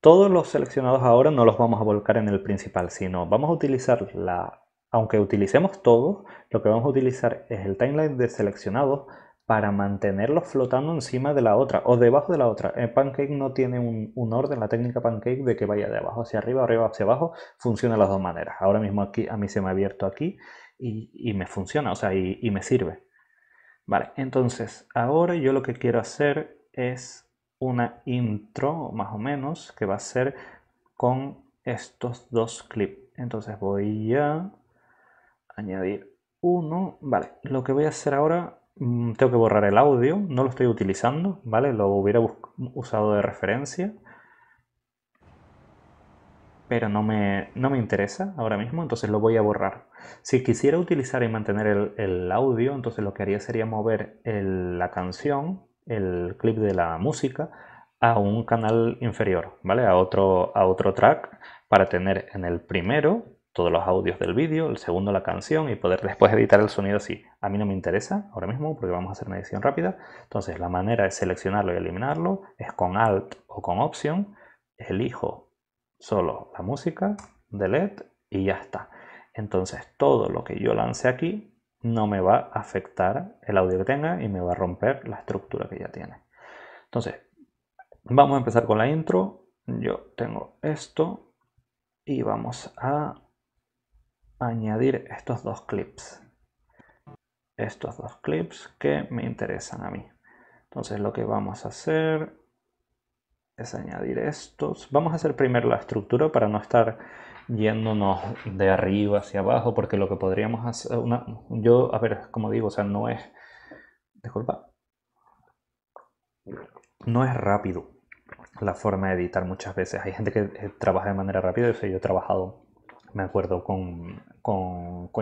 Todos los seleccionados ahora no los vamos a volcar en el principal, sino vamos a utilizar la... Aunque utilicemos todos, lo que vamos a utilizar es el timeline de seleccionados para mantenerlos flotando encima de la otra o debajo de la otra. El eh, pancake no tiene un, orden, la técnica pancake de que vaya de abajo hacia arriba, arriba hacia abajo, funciona de las dos maneras. Ahora mismo aquí a mí se me ha abierto aquí y, me funciona, o sea, y, y, me sirve. Vale, entonces ahora yo lo que quiero hacer es una intro más o menos que va a ser con estos dos clips. Entonces voy a añadir uno. Vale, lo que voy a hacer ahora Mm, tengo que borrar el audio, no lo estoy utilizando, ¿vale? Lo hubiera usado de referencia, pero no me, no me interesa ahora mismo, entonces lo voy a borrar. Si quisiera utilizar y mantener el, audio, entonces lo que haría sería mover la canción, el clip de la música, a un canal inferior, ¿vale? A otro, a otro track para tener en el primero todos los audios del vídeo, el segundo la canción y poder después editar el sonido así. A mí no me interesa ahora mismo porque vamos a hacer una edición rápida. Entonces la manera de seleccionarlo y eliminarlo es con Alt o con Option. Elijo solo la música, Delete y ya está. Entonces todo lo que yo lance aquí no me va a afectar el audio que tenga y me va a romper la estructura que ya tiene. Entonces, vamos a empezar con la intro. Yo tengo esto y vamos a añadir estos dos clips. Estos dos clips que me interesan a mí. Entonces lo que vamos a hacer es añadir estos. Vamos a hacer primero la estructura para no estar yéndonos de arriba hacia abajo, porque lo que podríamos hacer, yo, a ver, como digo, o sea, no es, disculpa, no es rápido la forma de editar muchas veces. Hay gente que eh, trabaja de manera rápida, yo yo he trabajado me acuerdo con,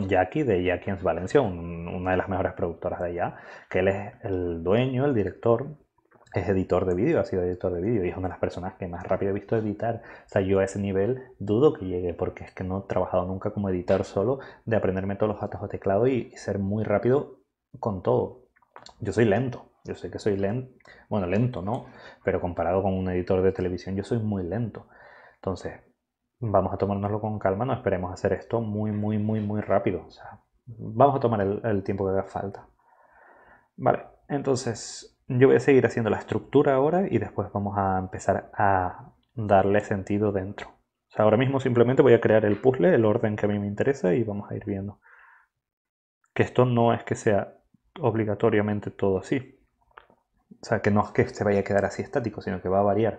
Jackie de Jackie en Valencia, una de las mejores productoras de allá, que él es el dueño, el director, es editor de vídeo, ha sido editor de vídeo y es una de las personas que más rápido he visto editar. O sea, yo a ese nivel dudo que llegue porque es que no he trabajado nunca como editor solo, de aprenderme todos los atajos de teclado y, y ser muy rápido con todo. Yo soy lento, yo sé que soy lento, bueno, lento no, pero comparado con un editor de televisión yo soy muy lento. Entonces, vamos a tomárnoslo con calma, no esperemos hacer esto muy, muy, muy, muy rápido. vamos a tomar el, tiempo que haga falta. Vale, entonces yo voy a seguir haciendo la estructura ahora y después vamos a empezar a darle sentido dentro. ahora mismo simplemente voy a crear el puzzle, el orden que a mí me interesa y vamos a ir viendo. Que esto no es que sea obligatoriamente todo así. O sea, que no es que se vaya a quedar así estático, sino que va a variar.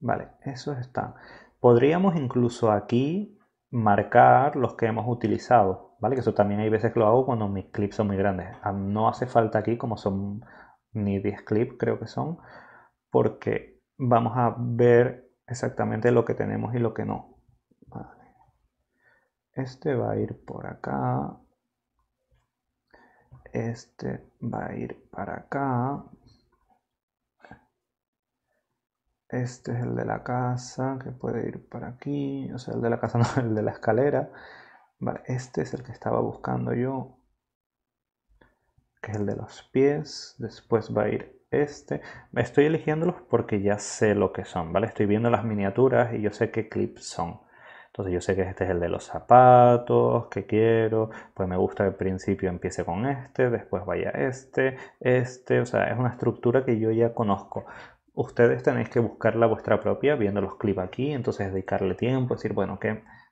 Vale, eso está. Podríamos incluso aquí marcar los que hemos utilizado, ¿vale? Que eso también hay veces que lo hago cuando mis clips son muy grandes. Ah, no hace falta aquí, como son ni 10 clips creo que son, porque vamos a ver exactamente lo que tenemos y lo que no. Este va a ir por acá. Este va a ir para acá. Este es el de la casa que puede ir para aquí. O sea, el de la casa no, el de la escalera. este es el que estaba buscando yo. Que es el de los pies. Después va a ir este. Estoy eligiéndolos porque ya sé lo que son, ¿vale? Estoy viendo las miniaturas y yo sé qué clips son. Entonces yo sé que este es el de los zapatos, que quiero, pues me gusta que al principio empiece con este, después vaya este, este, o sea, es una estructura que yo ya conozco ustedes tenéis que buscar la vuestra propia viendo los clips aquí, entonces dedicarle tiempo, decir, bueno,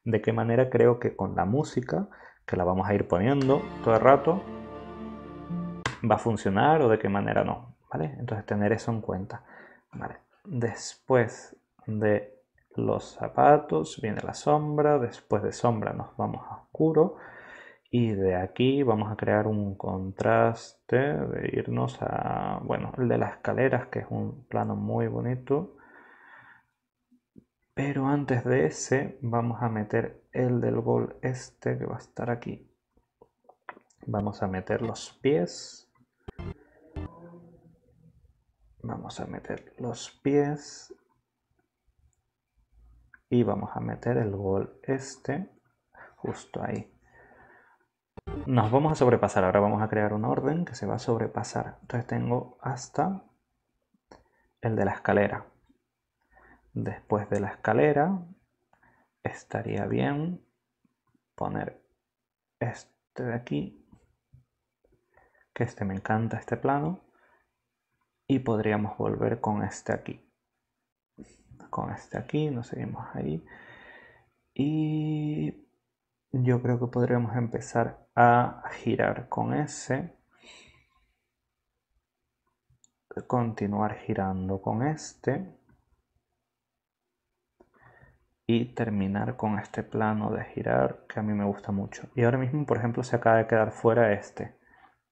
de qué manera creo que con la música, que la vamos a ir poniendo todo el rato, va a funcionar o de qué manera no, ¿vale? Entonces tener eso en cuenta, ¿vale? Después de los zapatos viene la sombra, después de sombra nos vamos a oscuro, y de aquí vamos a crear un contraste de irnos a bueno el de las escaleras que es un plano muy bonito pero antes de ese vamos a meter el del gol este que va a estar aquí vamos a meter los pies vamos a meter los pies y vamos a meter el gol este justo ahí nos vamos a sobrepasar. Ahora vamos a crear un orden que se va a sobrepasar. Entonces tengo hasta el de la escalera. Después de la escalera estaría bien poner este de aquí, que este me encanta, este plano, y podríamos volver con este aquí. Con este aquí, nos seguimos ahí. Y yo creo que podríamos empezar a girar con ese. Continuar girando con este. Y terminar con este plano de girar que a mí me gusta mucho. Y ahora mismo, por ejemplo, se acaba de quedar fuera este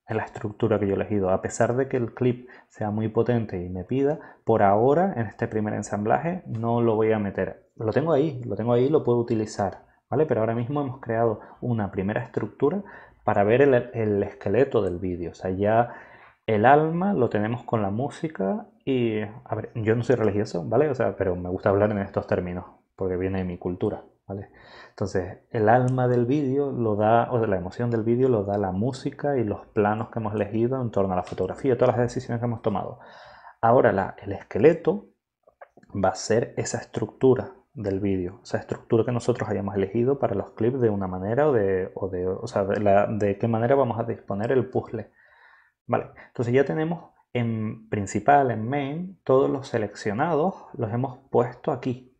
en la estructura que yo he elegido. A pesar de que el clip sea muy potente y me pida, por ahora en este primer ensamblaje no lo voy a meter. Lo tengo ahí, lo tengo ahí, lo puedo utilizar pero ahora mismo hemos creado una primera estructura para ver el, esqueleto del vídeo. O sea, ya el alma lo tenemos con la música y... A ver, yo no soy religioso, ¿vale? O sea, pero me gusta hablar en estos términos porque viene de mi cultura, ¿vale? Entonces, el alma del vídeo lo da, o de la emoción del vídeo lo da la música y los planos que hemos elegido en torno a la fotografía, todas las decisiones que hemos tomado. Ahora, el esqueleto va a ser esa estructura del vídeo, o sea, estructura que nosotros hayamos elegido para los clips de una manera o de, o de sea, la, de qué manera vamos a disponer el puzzle. Vale, entonces ya tenemos en principal, en main, todos los seleccionados los hemos puesto aquí.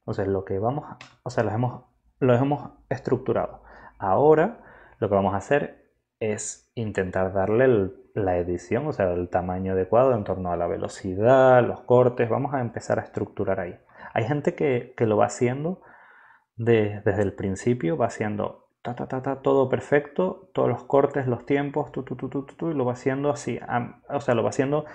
Entonces lo que vamos, a, o sea, los hemos, los hemos estructurado. Ahora lo que vamos a hacer es intentar darle la edición, o sea, el tamaño adecuado en torno a la velocidad, los cortes, vamos a empezar a estructurar ahí. Hay gente que, lo va haciendo desde el principio, va haciendo ta, ta, ta, todo perfecto, todos los cortes, los tiempos, tu, tu, tu, tu, y lo va haciendo así, o sea, lo va haciendo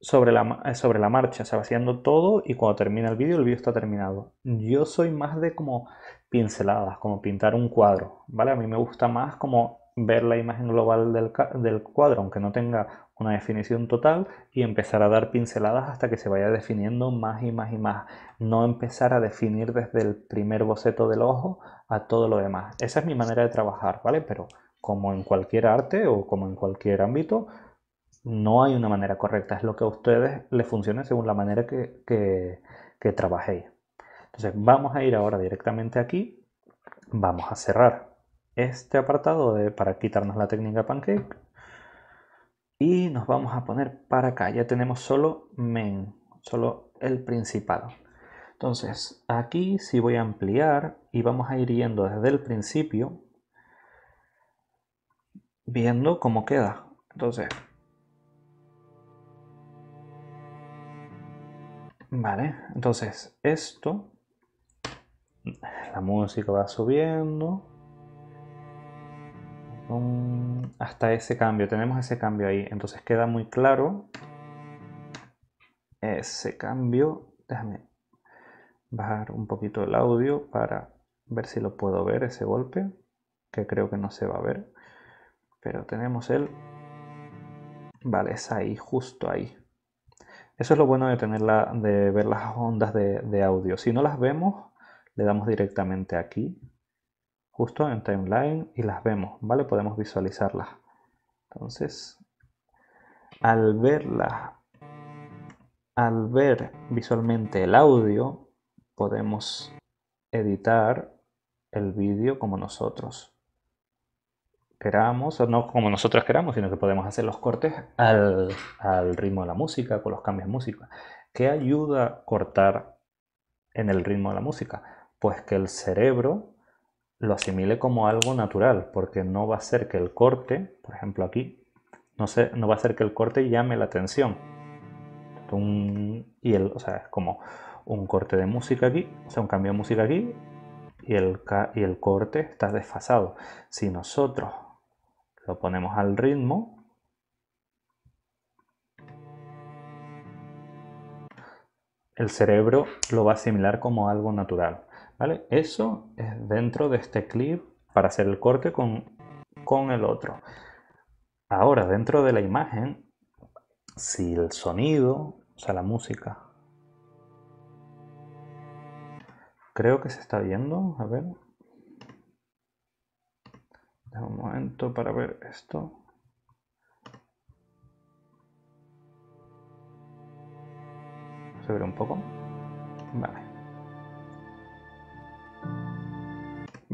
sobre la, eh, sobre la marcha, o sea, va haciendo todo y cuando termina el vídeo, el vídeo está terminado. Yo soy más de como pinceladas, como pintar un cuadro, ¿vale? A mí me gusta más como ver la imagen global del, del cuadro, aunque no tenga una definición total y empezar a dar pinceladas hasta que se vaya definiendo más y más y más. No empezar a definir desde el primer boceto del ojo a todo lo demás. Esa es mi manera de trabajar, ¿vale? Pero como en cualquier arte o como en cualquier ámbito, no hay una manera correcta. Es lo que a ustedes les funcione según la manera que, que, trabajéis. Entonces vamos a ir ahora directamente aquí. Vamos a cerrar este apartado de, para quitarnos la técnica pancake y nos vamos a poner para acá. Ya tenemos solo men, solo el principado. Entonces, aquí sí voy a ampliar y vamos a ir yendo desde el principio viendo cómo queda. Entonces, vale, entonces esto, la música va subiendo hasta ese cambio, tenemos ese cambio ahí, entonces queda muy claro ese cambio, déjame bajar un poquito el audio para ver si lo puedo ver ese golpe, que creo que no se va a ver, pero tenemos el, vale, es ahí, justo ahí. Eso es lo bueno de, tener la, de ver las ondas de audio. Si no las vemos, le damos directamente aquí justo en timeline y las vemos, ¿vale? Podemos visualizarlas. Entonces, al verlas, al ver visualmente el audio, podemos editar el vídeo como nosotros queramos, o no como nosotros queramos, sino que podemos hacer los cortes al, ritmo de la música, con los cambios de música. ¿Qué ayuda a cortar en el ritmo de la música? Pues que el cerebro lo asimile como algo natural, porque no va a ser que el corte, por ejemplo aquí, no, no va a ser que el corte llame la atención. y el, o sea, es como un corte de música aquí, o sea, un cambio de música aquí, y el, y el corte está desfasado. Si nosotros lo ponemos al ritmo, el cerebro lo va a asimilar como algo natural. Eso es dentro de este clip para hacer el corte con, con el otro. Ahora, dentro de la imagen, si el sonido, o sea, la música... Creo que se está viendo, a ver. un momento para ver esto. Se ve un poco. Vale.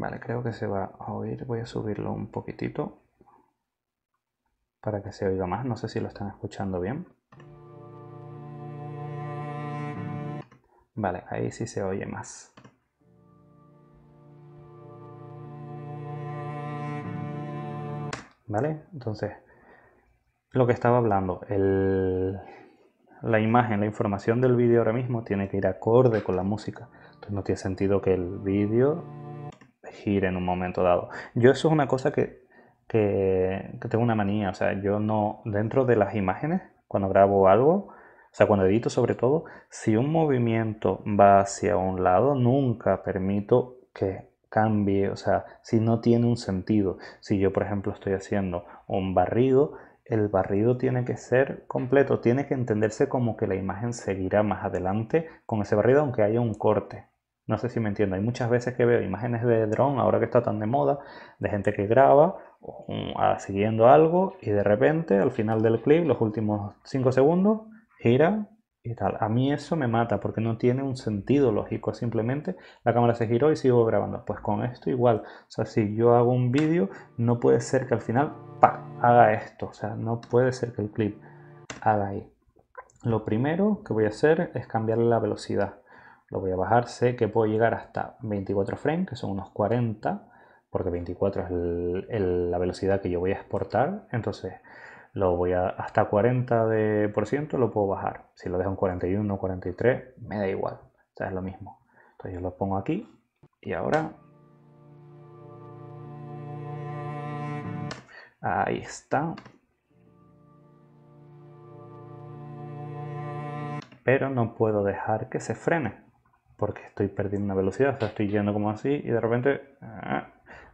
Vale, creo que se va a oír. Voy a subirlo un poquitito para que se oiga más. No sé si lo están escuchando bien. Vale, ahí sí se oye más. ¿Vale? Entonces, lo que estaba hablando, la imagen, la información del vídeo ahora mismo tiene que ir acorde con la música. Entonces no tiene sentido que el vídeo gire en un momento dado. Yo eso es una cosa que, que tengo una manía, o sea, yo no, dentro de las imágenes, cuando grabo algo, o sea, cuando edito sobre todo, si un movimiento va hacia un lado, nunca permito que cambie, o sea, si no tiene un sentido. Si yo, por ejemplo, estoy haciendo un barrido, el barrido tiene que ser completo, tiene que entenderse como que la imagen seguirá más adelante con ese barrido, aunque haya un corte. No sé si me entiendo. Hay muchas veces que veo imágenes de dron, ahora que está tan de moda, de gente que graba ah, siguiendo algo y de repente al final del clip, los últimos 5 segundos, gira y tal. A mí eso me mata porque no tiene un sentido lógico. Simplemente la cámara se giró y sigo grabando. Pues con esto igual. O sea, si yo hago un vídeo, no puede ser que al final haga esto. O sea, no puede ser que el clip haga ahí. Lo primero que voy a hacer es cambiarle la velocidad lo voy a bajar, sé que puedo llegar hasta 24 frames, que son unos 40, porque 24 es la velocidad que yo voy a exportar, entonces lo voy a hasta 40% de lo puedo bajar. Si lo dejo en 41 o 43, me da igual, o sea, es lo mismo. Entonces yo lo pongo aquí y ahora... Ahí está. Pero no puedo dejar que se frene porque estoy perdiendo una velocidad, o sea, estoy yendo como así y de repente ah,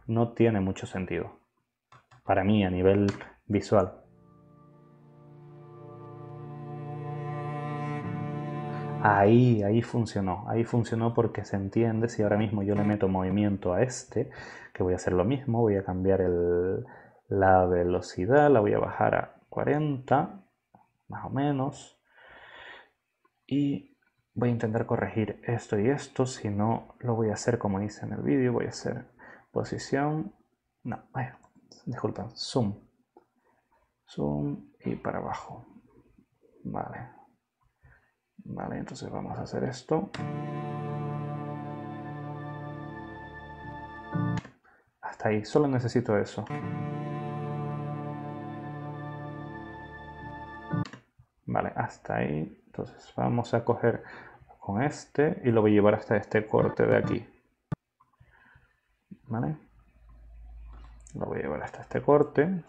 no tiene mucho sentido para mí a nivel visual. Ahí, ahí funcionó, ahí funcionó porque se entiende si ahora mismo yo le meto movimiento a este, que voy a hacer lo mismo, voy a cambiar la velocidad, la voy a bajar a 40, más o menos, y voy a intentar corregir esto y esto, si no lo voy a hacer como hice en el vídeo, voy a hacer posición, no, ay, disculpen, zoom, zoom y para abajo, vale, vale, entonces vamos a hacer esto, hasta ahí, solo necesito eso. Vale, hasta ahí. Entonces vamos a coger con este y lo voy a llevar hasta este corte de aquí. Vale. Lo voy a llevar hasta este corte.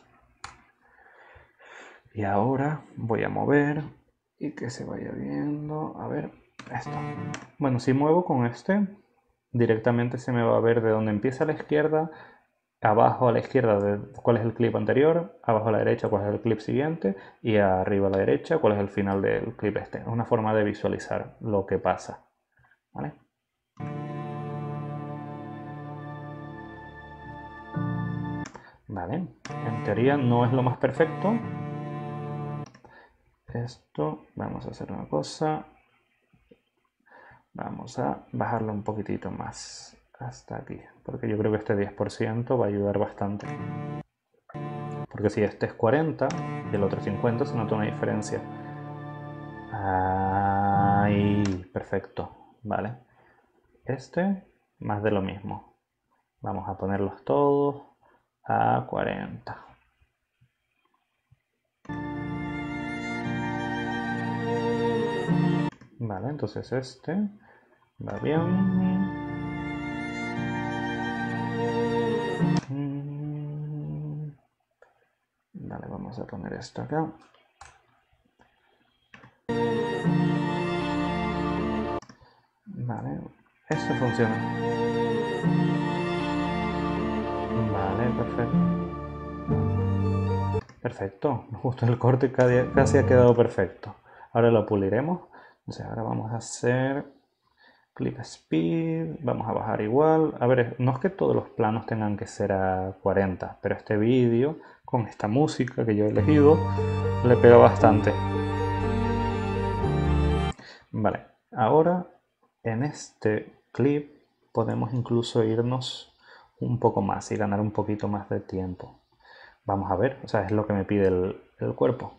Y ahora voy a mover y que se vaya viendo. A ver, esto. Bueno, si muevo con este, directamente se me va a ver de dónde empieza la izquierda abajo a la izquierda cuál es el clip anterior, abajo a la derecha cuál es el clip siguiente y arriba a la derecha cuál es el final del clip este. Es una forma de visualizar lo que pasa. ¿Vale? Vale, en teoría no es lo más perfecto. Esto, vamos a hacer una cosa. Vamos a bajarlo un poquitito más hasta aquí, porque yo creo que este 10% va a ayudar bastante. Porque si este es 40 y el otro 50, se nota una diferencia. Ahí, perfecto, vale. Este, más de lo mismo. Vamos a ponerlos todos a 40. Vale, entonces este va bien. Vale, mm. vamos a poner esto acá. Vale, esto funciona. Vale, perfecto. Perfecto, justo el corte casi ha quedado perfecto. Ahora lo puliremos. Entonces ahora vamos a hacer speed, vamos a bajar igual. A ver, no es que todos los planos tengan que ser a 40, pero este vídeo con esta música que yo he elegido le pega bastante. Vale, ahora en este clip podemos incluso irnos un poco más y ganar un poquito más de tiempo. Vamos a ver, o sea, es lo que me pide el cuerpo.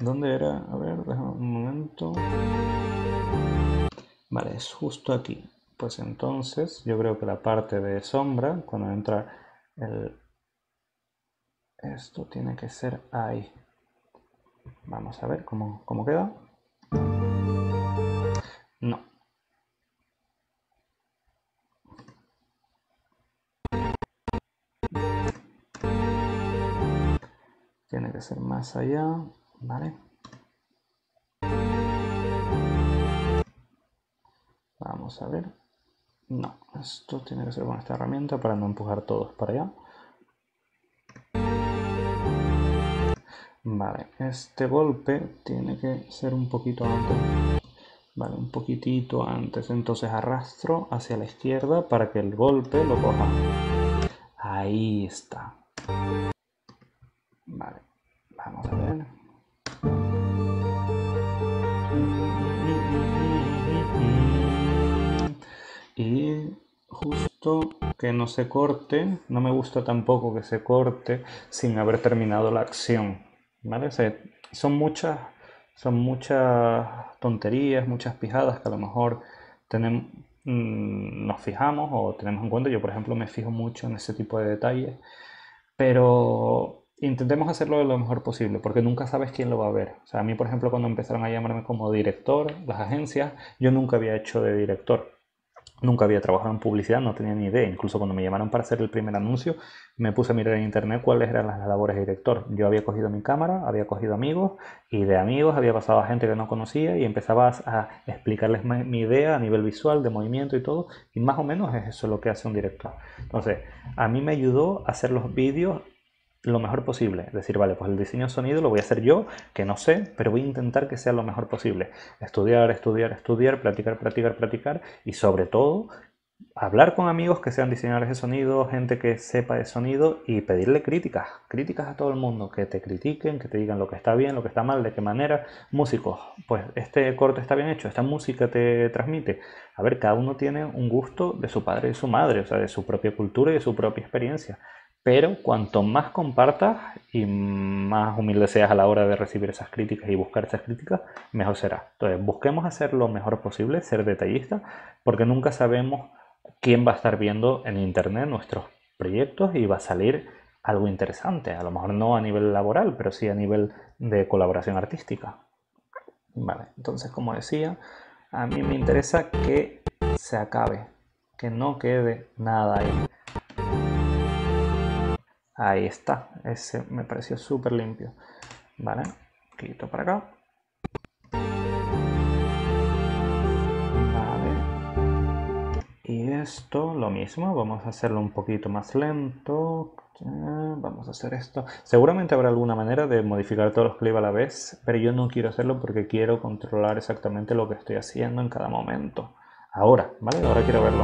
¿Dónde, era? A ver, déjame un momento. Vale, es justo aquí. Pues entonces yo creo que la parte de sombra, cuando entra el... Esto tiene que ser ahí. Vamos a ver cómo, cómo queda. No. Tiene que ser más allá. ¿Vale? Vamos a ver. No, esto tiene que ser con esta herramienta para no empujar todos para allá. Vale, este golpe tiene que ser un poquito antes. Vale, un poquitito antes. Entonces arrastro hacia la izquierda para que el golpe lo coja. Ahí está. Vale, vamos a ver. que no se corte, no me gusta tampoco que se corte sin haber terminado la acción. ¿vale? son muchas, son muchas tonterías, muchas pijadas que a lo mejor tenemos, mm, nos fijamos o tenemos en cuenta. Yo, por ejemplo, me fijo mucho en ese tipo de detalles, pero intentemos hacerlo de lo mejor posible, porque nunca sabes quién lo va a ver. O sea, a mí, por ejemplo, cuando empezaron a llamarme como director, las agencias, yo nunca había hecho de director. Nunca había trabajado en publicidad, no tenía ni idea. Incluso cuando me llamaron para hacer el primer anuncio, me puse a mirar en internet cuáles eran las labores de director. Yo había cogido mi cámara, había cogido amigos y de amigos había pasado a gente que no conocía y empezaba a explicarles mi idea a nivel visual, de movimiento y todo. Y más o menos es eso lo que hace un director. Entonces, a mí me ayudó a hacer los vídeos lo mejor posible. decir, vale, pues el diseño de sonido lo voy a hacer yo, que no sé, pero voy a intentar que sea lo mejor posible. Estudiar, estudiar, estudiar, platicar, platicar, platicar y sobre todo hablar con amigos que sean diseñadores de sonido, gente que sepa de sonido y pedirle críticas, críticas a todo el mundo, que te critiquen, que te digan lo que está bien, lo que está mal, de qué manera. Músicos, pues este corte está bien hecho, esta música te transmite. A ver, cada uno tiene un gusto de su padre y su madre, o sea, de su propia cultura y de su propia experiencia pero cuanto más compartas y más humilde seas a la hora de recibir esas críticas y buscar esas críticas, mejor será. Entonces, busquemos hacer lo mejor posible, ser detallistas, porque nunca sabemos quién va a estar viendo en Internet nuestros proyectos y va a salir algo interesante. A lo mejor no a nivel laboral, pero sí a nivel de colaboración artística. Vale, entonces, como decía, a mí me interesa que se acabe, que no quede nada ahí Ahí está, ese me pareció súper limpio. Vale, quito para acá. Vale. Y esto lo mismo, vamos a hacerlo un poquito más lento. Vamos a hacer esto. Seguramente habrá alguna manera de modificar todos los clips a la vez, pero yo no quiero hacerlo porque quiero controlar exactamente lo que estoy haciendo en cada momento. Ahora, ¿vale? Ahora quiero verlo.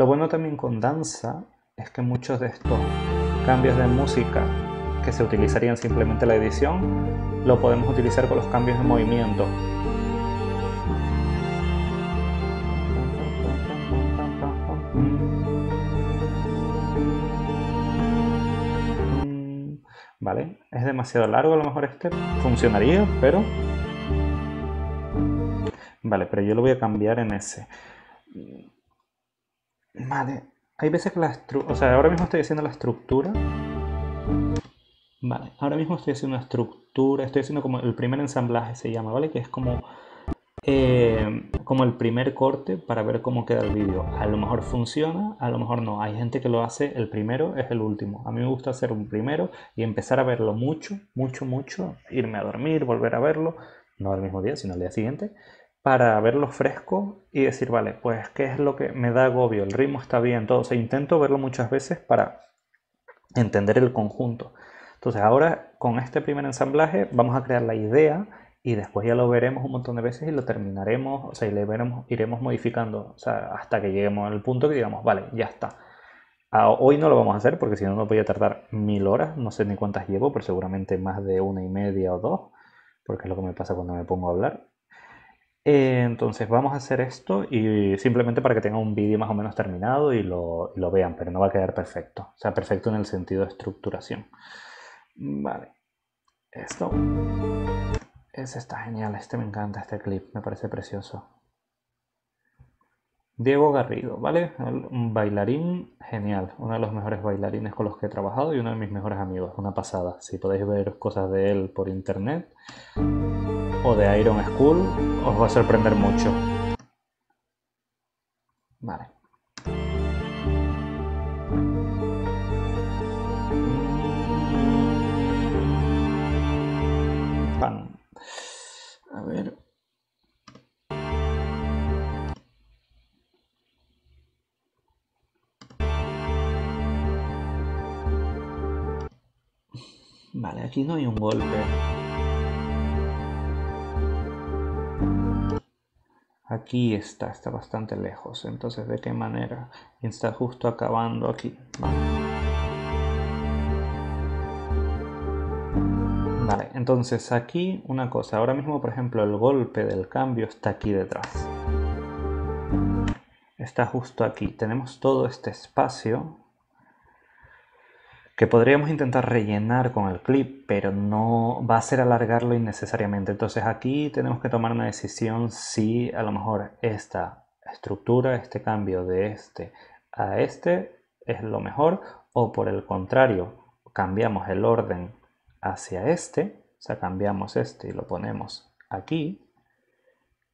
Lo bueno también con danza es que muchos de estos cambios de música que se utilizarían simplemente la edición, lo podemos utilizar con los cambios de movimiento. ¿Vale? Es demasiado largo a lo mejor este. Funcionaría, pero... Vale, pero yo lo voy a cambiar en ese. Vale, hay veces que la estructura, o sea, ahora mismo estoy haciendo la estructura. Vale, ahora mismo estoy haciendo una estructura, estoy haciendo como el primer ensamblaje se llama, ¿vale? Que es como, eh, como el primer corte para ver cómo queda el vídeo. A lo mejor funciona, a lo mejor no. Hay gente que lo hace, el primero es el último. A mí me gusta hacer un primero y empezar a verlo mucho, mucho, mucho, irme a dormir, volver a verlo, no al mismo día, sino al día siguiente para verlo fresco y decir, vale, pues qué es lo que me da agobio, el ritmo está bien, todo. O sea, intento verlo muchas veces para entender el conjunto. Entonces ahora con este primer ensamblaje vamos a crear la idea y después ya lo veremos un montón de veces y lo terminaremos, o sea, y le veremos, iremos modificando o sea, hasta que lleguemos al punto que digamos, vale, ya está. hoy no lo vamos a hacer porque si no no voy a tardar mil horas, no sé ni cuántas llevo, pero seguramente más de una y media o dos, porque es lo que me pasa cuando me pongo a hablar. Eh, entonces vamos a hacer esto y simplemente para que tenga un vídeo más o menos terminado y lo, vean, pero no va a quedar perfecto. O sea, perfecto en el sentido de estructuración. Vale. Esto. Ese está genial, este me encanta, este clip, me parece precioso. Diego Garrido, ¿vale? Un bailarín genial, uno de los mejores bailarines con los que he trabajado y uno de mis mejores amigos, una pasada. Si podéis ver cosas de él por internet o de Iron School os va a sorprender mucho. Vale. A ver. Vale, aquí no hay un golpe. aquí está, está bastante lejos. Entonces, ¿de qué manera? Está justo acabando aquí. Vale. entonces aquí una cosa. Ahora mismo, por ejemplo, el golpe del cambio está aquí detrás. Está justo aquí. Tenemos todo este espacio que podríamos intentar rellenar con el clip, pero no va a ser alargarlo innecesariamente. Entonces aquí tenemos que tomar una decisión si a lo mejor esta estructura, este cambio de este a este es lo mejor o por el contrario cambiamos el orden hacia este, o sea cambiamos este y lo ponemos aquí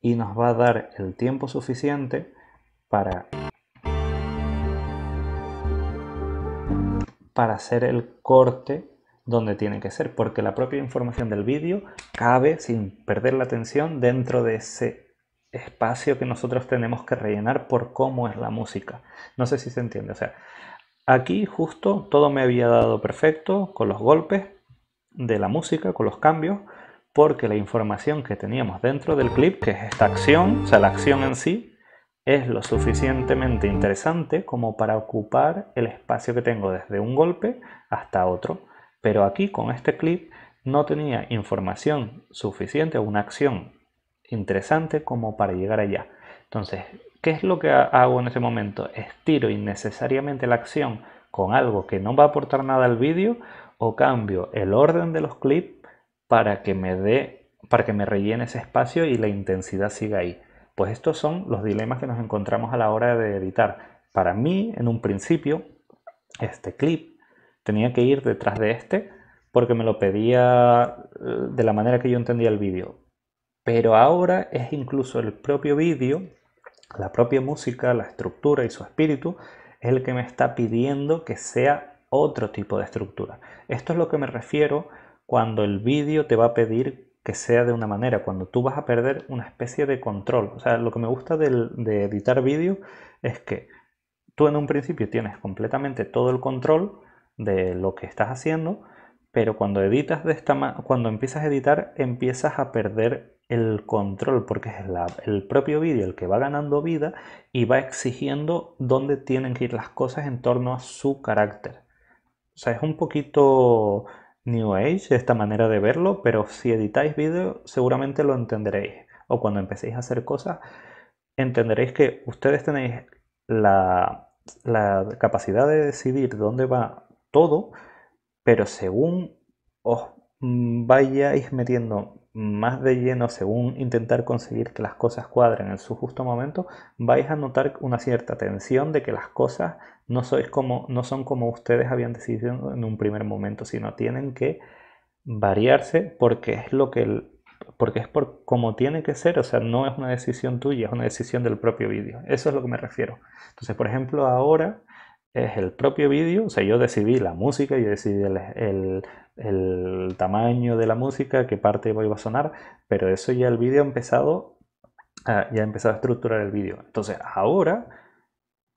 y nos va a dar el tiempo suficiente para para hacer el corte donde tiene que ser, porque la propia información del vídeo cabe sin perder la atención dentro de ese espacio que nosotros tenemos que rellenar por cómo es la música. No sé si se entiende, o sea, aquí justo todo me había dado perfecto con los golpes de la música, con los cambios, porque la información que teníamos dentro del clip, que es esta acción, o sea, la acción en sí, es lo suficientemente interesante como para ocupar el espacio que tengo desde un golpe hasta otro. Pero aquí con este clip no tenía información suficiente o una acción interesante como para llegar allá. Entonces, ¿qué es lo que hago en ese momento? ¿Estiro innecesariamente la acción con algo que no va a aportar nada al vídeo o cambio el orden de los clips para que me dé para que me rellene ese espacio y la intensidad siga ahí? Pues estos son los dilemas que nos encontramos a la hora de editar. Para mí, en un principio, este clip tenía que ir detrás de este porque me lo pedía eh, de la manera que yo entendía el vídeo. Pero ahora es incluso el propio vídeo, la propia música, la estructura y su espíritu, el que me está pidiendo que sea otro tipo de estructura. Esto es lo que me refiero cuando el vídeo te va a pedir que sea de una manera, cuando tú vas a perder una especie de control. O sea, lo que me gusta de, editar vídeo es que tú en un principio tienes completamente todo el control de lo que estás haciendo, pero cuando editas de esta cuando empiezas a editar empiezas a perder el control porque es el propio vídeo el que va ganando vida y va exigiendo dónde tienen que ir las cosas en torno a su carácter. O sea, es un poquito New Age, esta manera de verlo, pero si editáis vídeo seguramente lo entenderéis. O cuando empecéis a hacer cosas, entenderéis que ustedes tenéis la, capacidad de decidir dónde va todo, pero según os mm, vayáis metiendo más de lleno según intentar conseguir que las cosas cuadren en su justo momento, vais a notar una cierta tensión de que las cosas no, como, no son como ustedes habían decidido en un primer momento, sino tienen que variarse porque es lo que el, porque es por como tiene que ser, o sea, no es una decisión tuya, es una decisión del propio vídeo. Eso es lo que me refiero. Entonces, por ejemplo, ahora es el propio vídeo, o sea, yo decidí la música, yo decidí el, tamaño de la música, qué parte iba a sonar, pero eso ya el vídeo ha empezado, ah, ya ha empezado a estructurar el vídeo. Entonces, ahora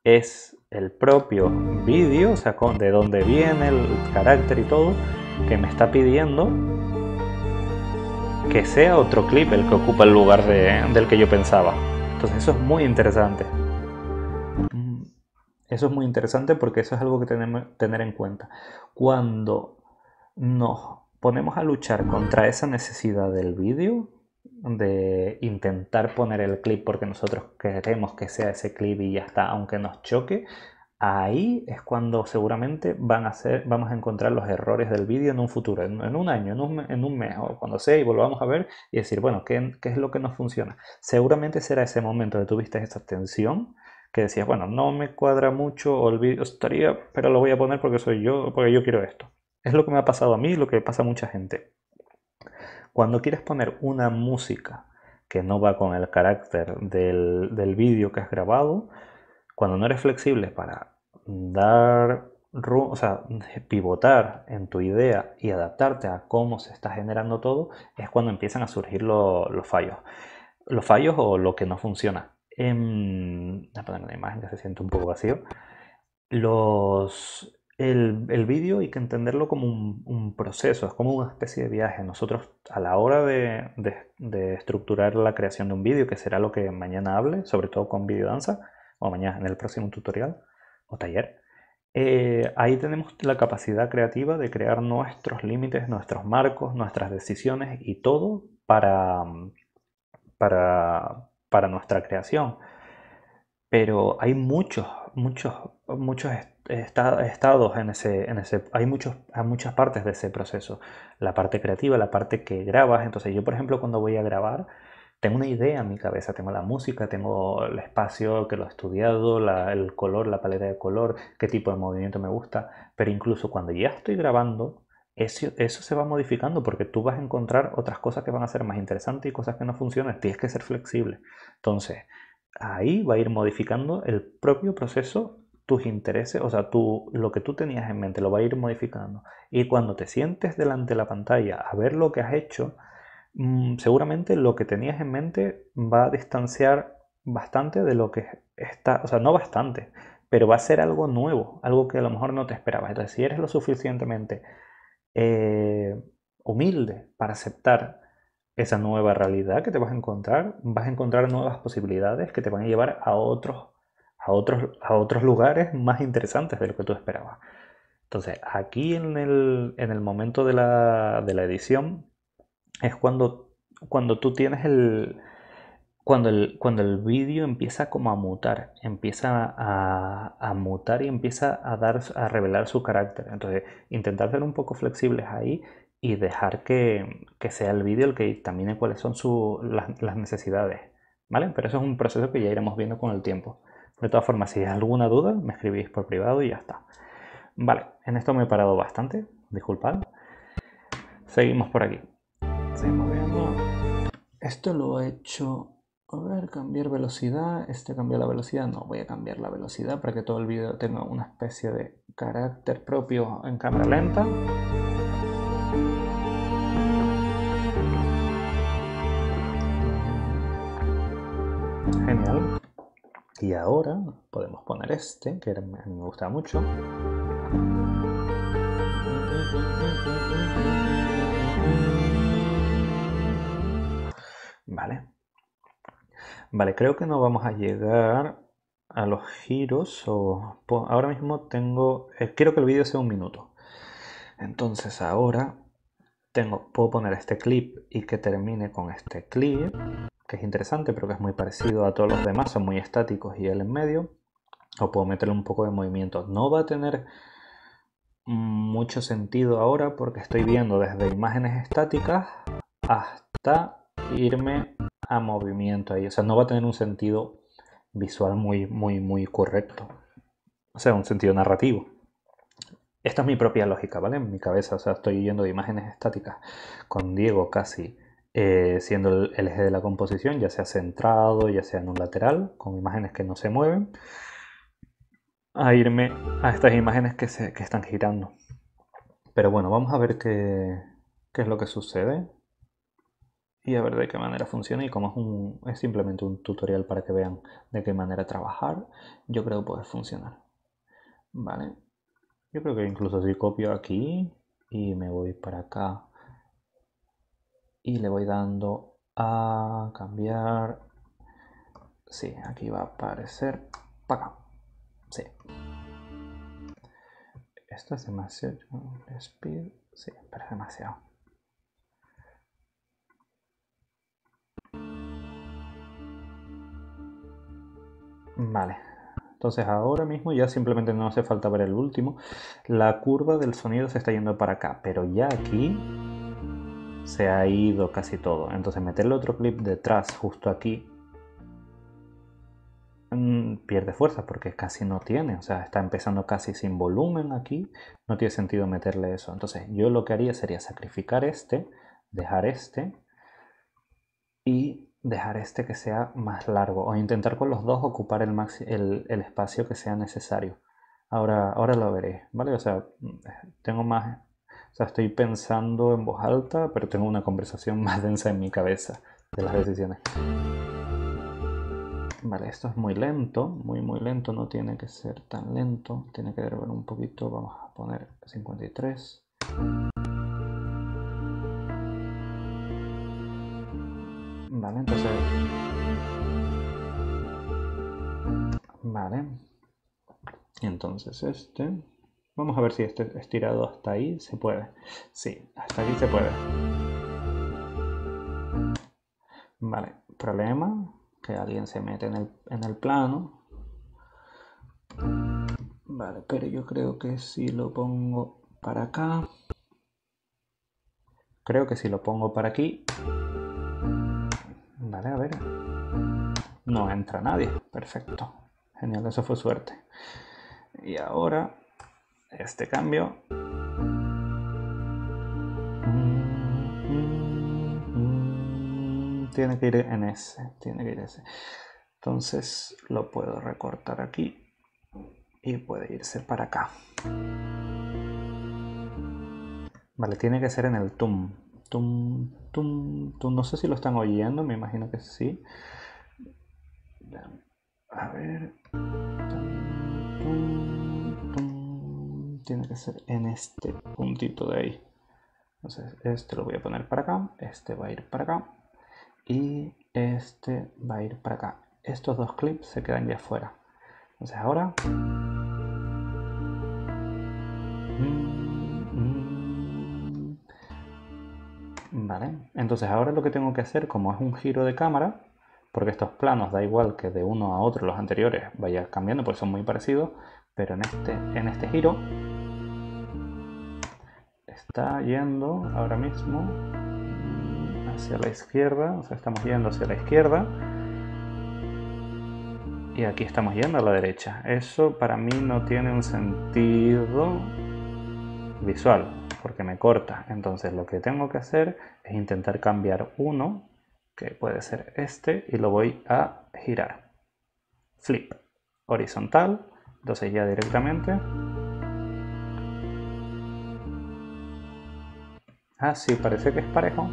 es el propio vídeo, o sea, de dónde viene el carácter y todo, que me está pidiendo que sea otro clip el que ocupa el lugar del que yo pensaba. Entonces eso es muy interesante. Mm, eso es muy interesante porque eso es algo que tenemos que tener en cuenta. Cuando nos ponemos a luchar contra esa necesidad del vídeo, de intentar poner el clip porque nosotros queremos que sea ese clip y ya está, aunque nos choque, ahí es cuando seguramente van a vamos a encontrar los errores del vídeo en un futuro, en, un año, en un, mes o cuando sea y volvamos a ver y decir, bueno, ¿qué, es lo que nos funciona? Seguramente será ese momento de tuviste esa tensión que decías, bueno, no me cuadra mucho, vídeo estaría, pero lo voy a poner porque soy yo, porque yo quiero esto. Es lo que me ha pasado a mí, lo que pasa a mucha gente. Cuando quieres poner una música que no va con el carácter del, vídeo que has grabado, cuando no eres flexible para dar, o sea, pivotar en tu idea y adaptarte a cómo se está generando todo, es cuando empiezan a surgir los fallos. Los fallos o lo que no funciona. Em, voy a poner una imagen que se siente un poco vacío. Los, el, el vídeo hay que entenderlo como un, proceso, es como una especie de viaje. Nosotros a la hora de, estructurar la creación de un vídeo, que será lo que mañana hable, sobre todo con videodanza, o mañana en el próximo tutorial o taller, eh, ahí tenemos la capacidad creativa de crear nuestros límites, nuestros marcos, nuestras decisiones y todo para nuestra creación pero hay muchos, muchos, muchos estados en ese, hay muchos, muchas partes de ese proceso. La parte creativa, la parte que grabas. Entonces yo, por ejemplo, cuando voy a grabar, tengo una idea en mi cabeza, tengo la música, tengo el espacio que lo he estudiado, el color, la paleta de color, qué tipo de movimiento me gusta, pero incluso cuando ya estoy grabando, eso, eso, se va modificando porque tú vas a encontrar otras cosas que van a ser más interesantes y cosas que no funcionan, tienes que ser flexible. Entonces, ahí va a ir modificando el propio proceso tus intereses, o sea, tú, lo que tú tenías en mente lo va a ir modificando. Y cuando te sientes delante de la pantalla a ver lo que has hecho, mm, seguramente lo que tenías en mente va a distanciar bastante de lo que está, o sea, no bastante, pero va a ser algo nuevo, algo que a lo mejor no te esperabas. Entonces, si eres lo suficientemente eh, humilde para aceptar esa nueva realidad que te vas a encontrar, vas a encontrar nuevas posibilidades que te van a llevar a otros, a otros, a otros lugares más interesantes de lo que tú esperabas. Entonces, aquí en el, momento de la, edición es cuando, cuando tú tienes el... Cuando el, cuando el vídeo empieza como a mutar, empieza a, a, mutar y empieza a, dar, a revelar su carácter. Entonces, intentar ser un poco flexibles ahí y dejar que, sea el vídeo el que dictamine cuáles son las, necesidades. ¿Vale? Pero eso es un proceso que ya iremos viendo con el tiempo. De todas formas, si hay alguna duda, me escribís por privado y ya está. Vale, en esto me he parado bastante, disculpad. Seguimos por aquí. Seguimos viendo. Esto lo he hecho... A ver, cambiar velocidad. Este cambió la velocidad. No, voy a cambiar la velocidad para que todo el vídeo tenga una especie de carácter propio en cámara lenta. Genial. Y ahora podemos poner este, que me gusta mucho. Vale. Vale, creo que no vamos a llegar a los giros. O... Ahora mismo tengo... Eh, quiero que el vídeo sea un minuto. Entonces ahora tengo, puedo poner este clip y que termine con este clip, que es interesante pero que es muy parecido a todos los demás, son muy estáticos y él en medio. O puedo meterle un poco de movimiento. No va a tener mucho sentido ahora porque estoy viendo desde imágenes estáticas hasta irme a movimiento ahí. O sea, no va a tener un sentido visual muy, muy, muy correcto. O sea, un sentido narrativo. Esta es mi propia lógica, ¿vale? En mi cabeza, o sea, estoy yendo de imágenes estáticas con Diego casi eh, siendo el, eje de la composición, ya sea centrado, ya sea en un lateral, con imágenes que no se mueven, a irme a estas imágenes que, se, están girando. Pero bueno, vamos a ver qué, qué es lo que sucede y a ver de qué manera funciona y como es, un, es simplemente un tutorial para que vean de qué manera trabajar, yo creo poder funcionar. ¿Vale? Yo creo que incluso si copio aquí y me voy para acá y le voy dando a cambiar. Sí, aquí va a aparecer para acá. Sí. Esto es demasiado. Speed. Sí, pero es demasiado. Vale. Entonces ahora mismo ya simplemente no hace falta ver el último. La curva del sonido se está yendo para acá, pero ya aquí se ha ido casi todo. Entonces meterle otro clip detrás, justo aquí, mm, pierde fuerza porque casi no tiene, o sea, está empezando casi sin volumen aquí, no tiene sentido meterle eso. Entonces yo lo que haría sería sacrificar este, dejar este y dejar este que sea más largo o intentar con los dos ocupar el, el, espacio que sea necesario. Ahora, ahora lo veré, ¿vale? O sea, mm, tengo más, o sea, estoy pensando en voz alta, pero tengo una conversación más densa en mi cabeza de las decisiones. Vale, esto es muy lento, muy muy lento, no tiene que ser tan lento, tiene que ver un poquito, vamos a poner 53. entonces... Vale. Entonces este... Vamos a ver si este estirado hasta ahí se puede. Sí, hasta aquí se puede. Vale, problema. Que alguien se mete en el, en el plano. Vale, pero yo creo que si lo pongo para acá... Creo que si lo pongo para aquí, No entra nadie. Perfecto. Genial, eso fue suerte. Y ahora este cambio. Tiene que ir en ese, tiene que ir ese. Entonces lo puedo recortar aquí y puede irse para acá. Vale, tiene que ser en el tum. Tum, tum, tum. No sé si lo están oyendo, me imagino que sí. A ver. Tiene que ser en este puntito de ahí. Entonces, este lo voy a poner para acá. Este va a ir para acá. Y este va a ir para acá. Estos dos clips se quedan ya afuera. Entonces, ahora. Vale. Entonces, ahora lo que tengo que hacer, como es un giro de cámara porque estos planos da igual que de uno a otro los anteriores vaya cambiando porque son muy parecidos pero en este, en este giro está yendo ahora mismo hacia la izquierda o sea estamos yendo hacia la izquierda y aquí estamos yendo a la derecha eso para mí no tiene un sentido visual porque me corta entonces lo que tengo que hacer es intentar cambiar uno que puede ser este, y lo voy a girar. Flip, horizontal, entonces ya directamente. Ah, sí, parece que es parejo.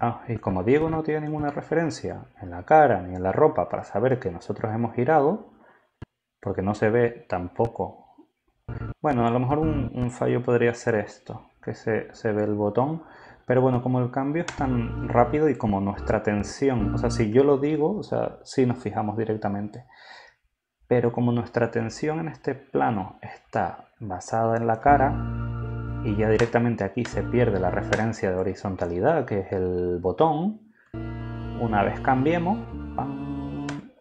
Ah, y como Diego no tiene ninguna referencia en la cara ni en la ropa para saber que nosotros hemos girado, porque no se ve tampoco. Bueno, a lo mejor un, un fallo podría ser esto se, ve el botón. Pero bueno, como el cambio es tan rápido y como nuestra tensión, o sea, si yo lo digo, o sea, si nos fijamos directamente. Pero como nuestra tensión en este plano está basada en la cara y ya directamente aquí se pierde la referencia de horizontalidad, que es el botón, una vez cambiemos,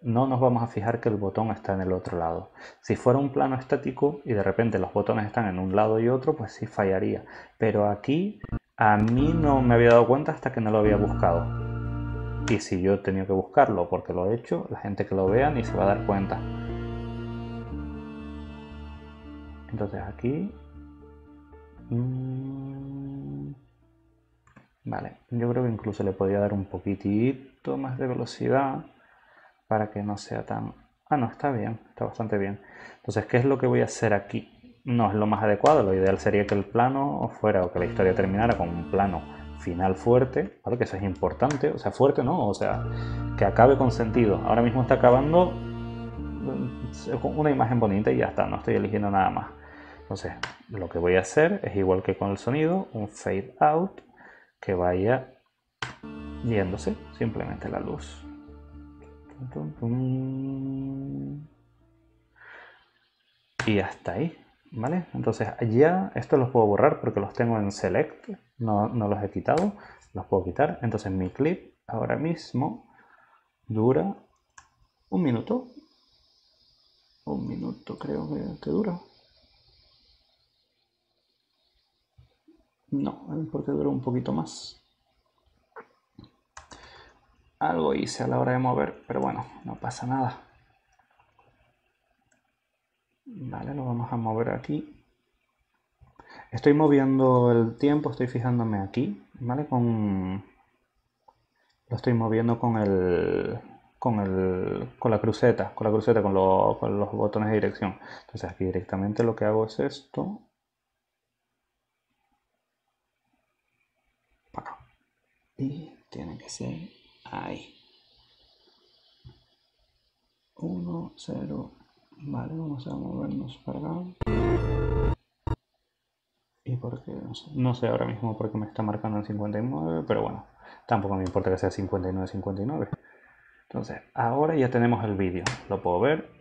no nos vamos a fijar que el botón está en el otro lado. Si fuera un plano estático y de repente los botones están en un lado y otro, pues sí fallaría. Pero aquí a mí no me había dado cuenta hasta que no lo había buscado. Y si yo he tenido que buscarlo porque lo he hecho, la gente que lo vea ni se va a dar cuenta. Entonces aquí... Mm, vale, yo creo que incluso le podía dar un poquitito más de velocidad para que no sea tan... Ah, no, está bien, está bastante bien. Entonces, ¿qué es lo que voy a hacer aquí? No es lo más adecuado, lo ideal sería que el plano fuera o que la historia terminara con un plano final fuerte, Claro que eso es importante, o sea, fuerte, ¿no? O sea, que acabe con sentido. Ahora mismo está acabando mm, una imagen bonita y ya está, no estoy eligiendo nada más. Entonces, lo que voy a hacer es igual que con el sonido, un fade out que vaya yéndose simplemente la luz. Y hasta ahí, ¿vale? Entonces ya esto los puedo borrar porque los tengo en select, no, no los he quitado, los puedo quitar. Entonces mi clip ahora mismo dura un minuto. Un minuto creo que dura. No, porque dura un poquito más algo hice a la hora de mover, pero bueno, no pasa nada. Vale, lo vamos a mover aquí. Estoy moviendo el tiempo, estoy fijándome aquí, ¿vale? Con... Lo estoy moviendo con el... Con, el, con la cruceta, con la cruceta, con, lo, con los botones de dirección. Entonces aquí directamente lo que hago es esto. Y tiene que ser ahí. 1, 0. Vale, vamos a movernos para acá. Y porque no sé, ahora mismo por qué me está marcando el 59, pero bueno, tampoco me importa que sea 59, 59. Entonces, ahora ya tenemos el vídeo. Lo puedo ver.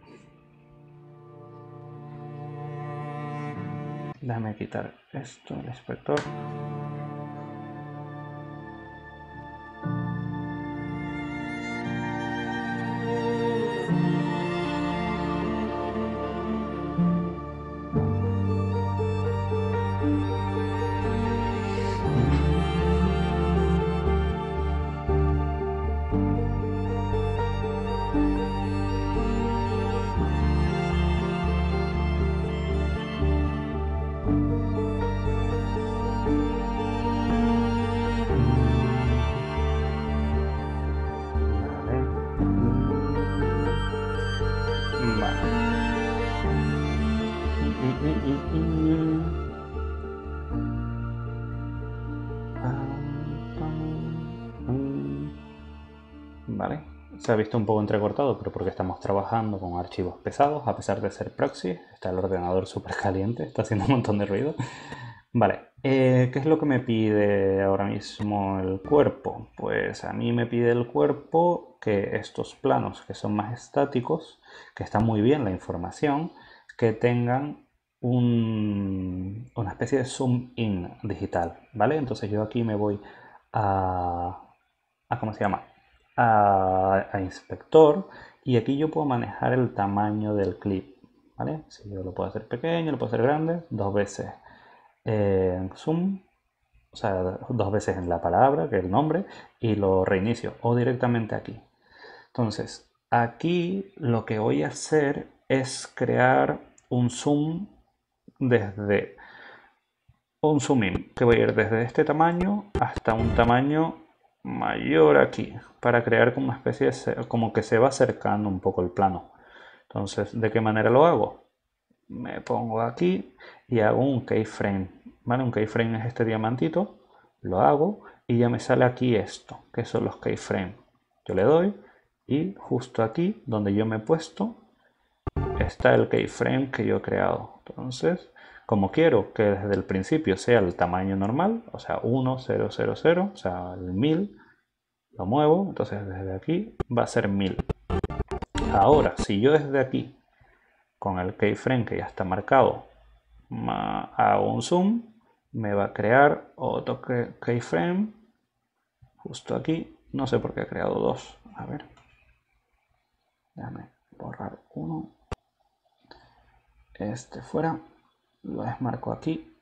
Déjame quitar esto, el inspector. Se ha visto un poco entrecortado, pero porque estamos trabajando con archivos pesados, a pesar de ser proxy, está el ordenador súper caliente, está haciendo un montón de ruido. Vale, eh, ¿qué es lo que me pide ahora mismo el cuerpo? Pues a mí me pide el cuerpo que estos planos que son más estáticos, que está muy bien la información, que tengan una especie de zoom in digital, ¿vale? Entonces yo aquí me voy a, a ¿cómo se llama? a, inspector y aquí yo puedo manejar el tamaño del clip. ¿vale? Si yo lo puedo hacer pequeño, lo puedo hacer grande, dos veces en zoom, o sea, dos veces en la palabra, que es el nombre, y lo reinicio o directamente aquí. Entonces, aquí lo que voy a hacer es crear un zoom desde un zoom in, que voy a ir desde este tamaño hasta un tamaño mayor aquí para crear como una especie de, como que se va acercando un poco el plano entonces de qué manera lo hago me pongo aquí y hago un keyframe vale un keyframe es este diamantito lo hago y ya me sale aquí esto que son los keyframes. yo le doy y justo aquí donde yo me he puesto está el keyframe que yo he creado entonces como quiero que desde el principio sea el tamaño normal, o sea, 1, 0, 0, 0, o sea, el 1000, lo muevo, entonces desde aquí va a ser 1000. Ahora, si yo desde aquí, con el keyframe que ya está marcado, hago un zoom, me va a crear otro keyframe, justo aquí, no sé por qué he creado dos, a ver, déjame borrar uno, este fuera, lo desmarco aquí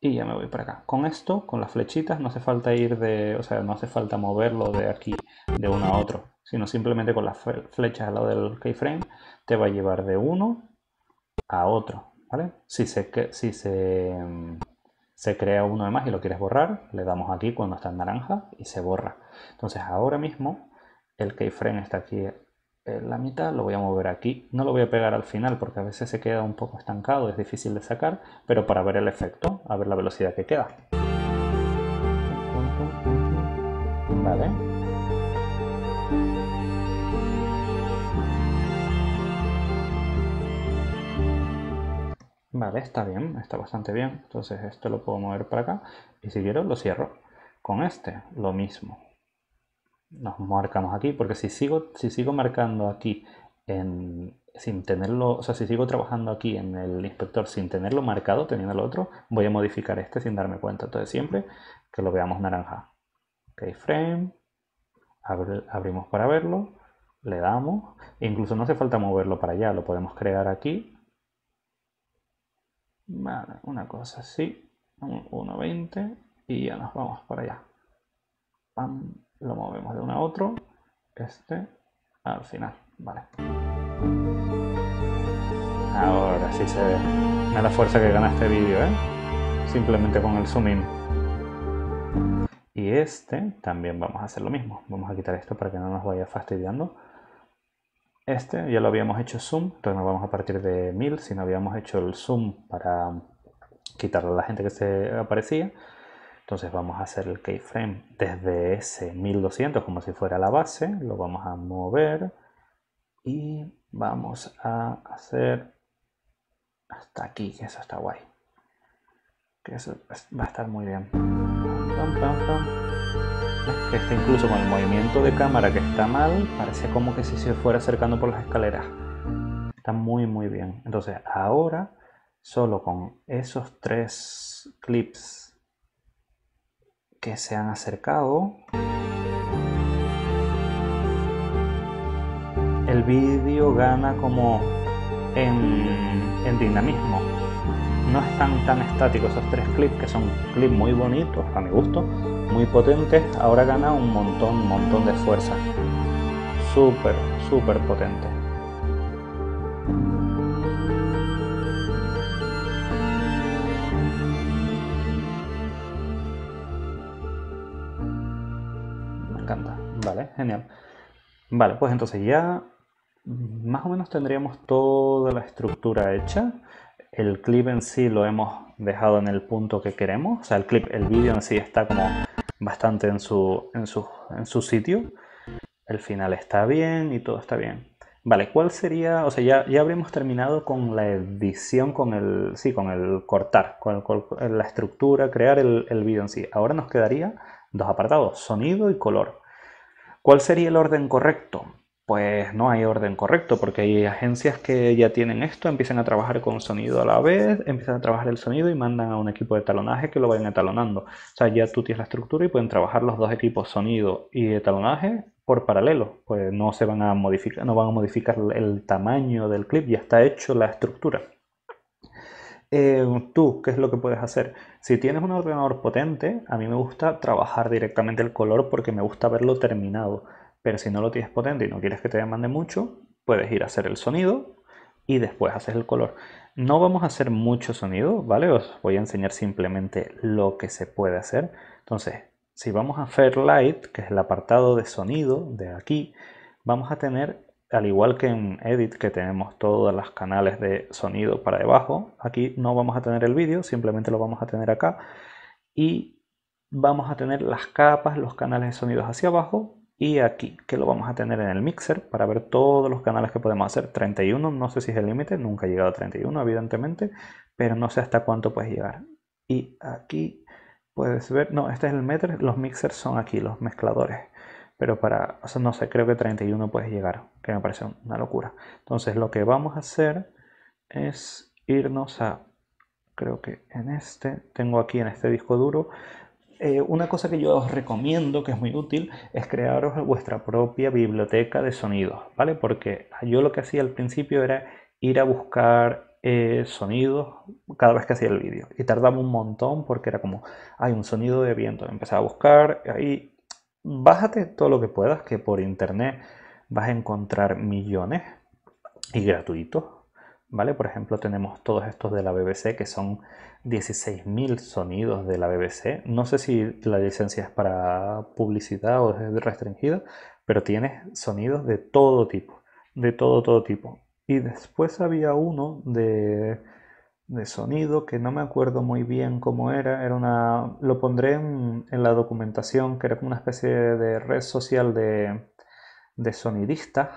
y ya me voy para acá. Con esto, con las flechitas, no hace falta ir de, o sea, no hace falta moverlo de aquí, de uno a otro, sino simplemente con las flechas al lado del keyframe te va a llevar de uno a otro, ¿vale? Si se, si se, mm, se crea uno de más y lo quieres borrar, le damos aquí cuando está en naranja y se borra. Entonces ahora mismo el keyframe está aquí eh, la mitad, lo voy a mover aquí. No lo voy a pegar al final porque a veces se queda un poco estancado, es difícil de sacar, pero para ver el efecto, a ver la velocidad que queda. Vale. Vale, está bien, está bastante bien. Entonces esto lo puedo mover para acá y si quiero lo cierro. Con este, lo mismo nos marcamos aquí, porque si sigo, si sigo marcando aquí en, sin tenerlo, o sea, si sigo trabajando aquí en el inspector sin tenerlo marcado, teniendo el otro, voy a modificar este sin darme cuenta. Entonces siempre que lo veamos naranja. keyframe frame, abrimos para verlo, le damos, e incluso no hace falta moverlo para allá, lo podemos crear aquí. Vale, una cosa así, 1.20 y ya nos vamos para allá lo movemos de uno a otro, este al final, vale. Ahora sí se ve. la fuerza que gana este vídeo, ¿eh? Simplemente con el zoom Y este también vamos a hacer lo mismo. Vamos a quitar esto para que no nos vaya fastidiando. Este ya lo habíamos hecho zoom, entonces nos vamos a partir de 1000, si no habíamos hecho el zoom para quitarle a la gente que se aparecía. Entonces vamos a hacer el keyframe desde ese 1200 como si fuera la base, lo vamos a mover y vamos a hacer hasta aquí, que eso está guay. Que eso va a estar muy bien. este incluso con el movimiento de cámara que está mal, parece como que si se fuera acercando por las escaleras. Está muy muy bien. Entonces ahora, solo con esos tres clips se han acercado. El vídeo gana como en, dinamismo. No están tan estáticos esos tres clips, que son clips muy bonitos, a mi gusto, muy potentes. Ahora gana un montón, montón de fuerza. Súper, súper potente. Genial. Vale, pues entonces ya más o menos tendríamos toda la estructura hecha. El clip en sí lo hemos dejado en el punto que queremos. O sea, el clip, el vídeo en sí está como bastante en su, en su, sitio. El final está bien y todo está bien. Vale, ¿cuál sería? O sea, ya, ya habríamos terminado con la edición, con el, sí, con el cortar, con, la estructura, crear el, el vídeo en sí. Ahora nos quedaría dos apartados, sonido y color. ¿Cuál sería el orden correcto? Pues no hay orden correcto, porque hay agencias que ya tienen esto, empiezan a trabajar con sonido a la vez, empiezan a trabajar el sonido y mandan a un equipo de talonaje que lo vayan etalonando. O sea, ya tú tienes la estructura y pueden trabajar los dos equipos, sonido y talonaje por paralelo. Pues no se van a modificar, no van a modificar el tamaño del clip, ya está hecho la estructura. Eh, tú, ¿qué es lo que puedes hacer? Si tienes un ordenador potente, a mí me gusta trabajar directamente el color porque me gusta verlo terminado. Pero si no lo tienes potente y no quieres que te demande mucho, puedes ir a hacer el sonido y después haces el color. No vamos a hacer mucho sonido, ¿vale? Os voy a enseñar simplemente lo que se puede hacer. Entonces, si vamos a Fairlight, que es el apartado de sonido de aquí, vamos a tener al igual que en Edit que tenemos todos los canales de sonido para debajo, aquí no vamos a tener el vídeo, simplemente lo vamos a tener acá y vamos a tener las capas, los canales de sonidos hacia abajo y aquí que lo vamos a tener en el mixer para ver todos los canales que podemos hacer. 31, no sé si es el límite, nunca he llegado a 31 evidentemente, pero no sé hasta cuánto puedes llegar. Y aquí puedes ver, no, este es el meter, los mixers son aquí, los mezcladores pero para, no sé, creo que 31 puedes llegar, que me parece una locura. Entonces lo que vamos a hacer es irnos a, creo que en este, tengo aquí en este disco duro, eh, una cosa que yo os recomiendo, que es muy útil, es crearos vuestra propia biblioteca de sonidos, ¿vale? Porque yo lo que hacía al principio era ir a buscar eh, sonidos cada vez que hacía el vídeo y tardaba un montón porque era como, hay un sonido de viento, empezaba a buscar, ahí bájate todo lo que puedas, que por internet vas a encontrar millones y gratuitos. ¿Vale? Por ejemplo, tenemos todos estos de la BBC que son 16.000 sonidos de la BBC. No sé si la licencia es para publicidad o es restringida, pero tienes sonidos de todo tipo, de todo, todo tipo. Y después había uno de de sonido, que no me acuerdo muy bien cómo era, era una, lo pondré en, la documentación, que era como una especie de red social de, sonidistas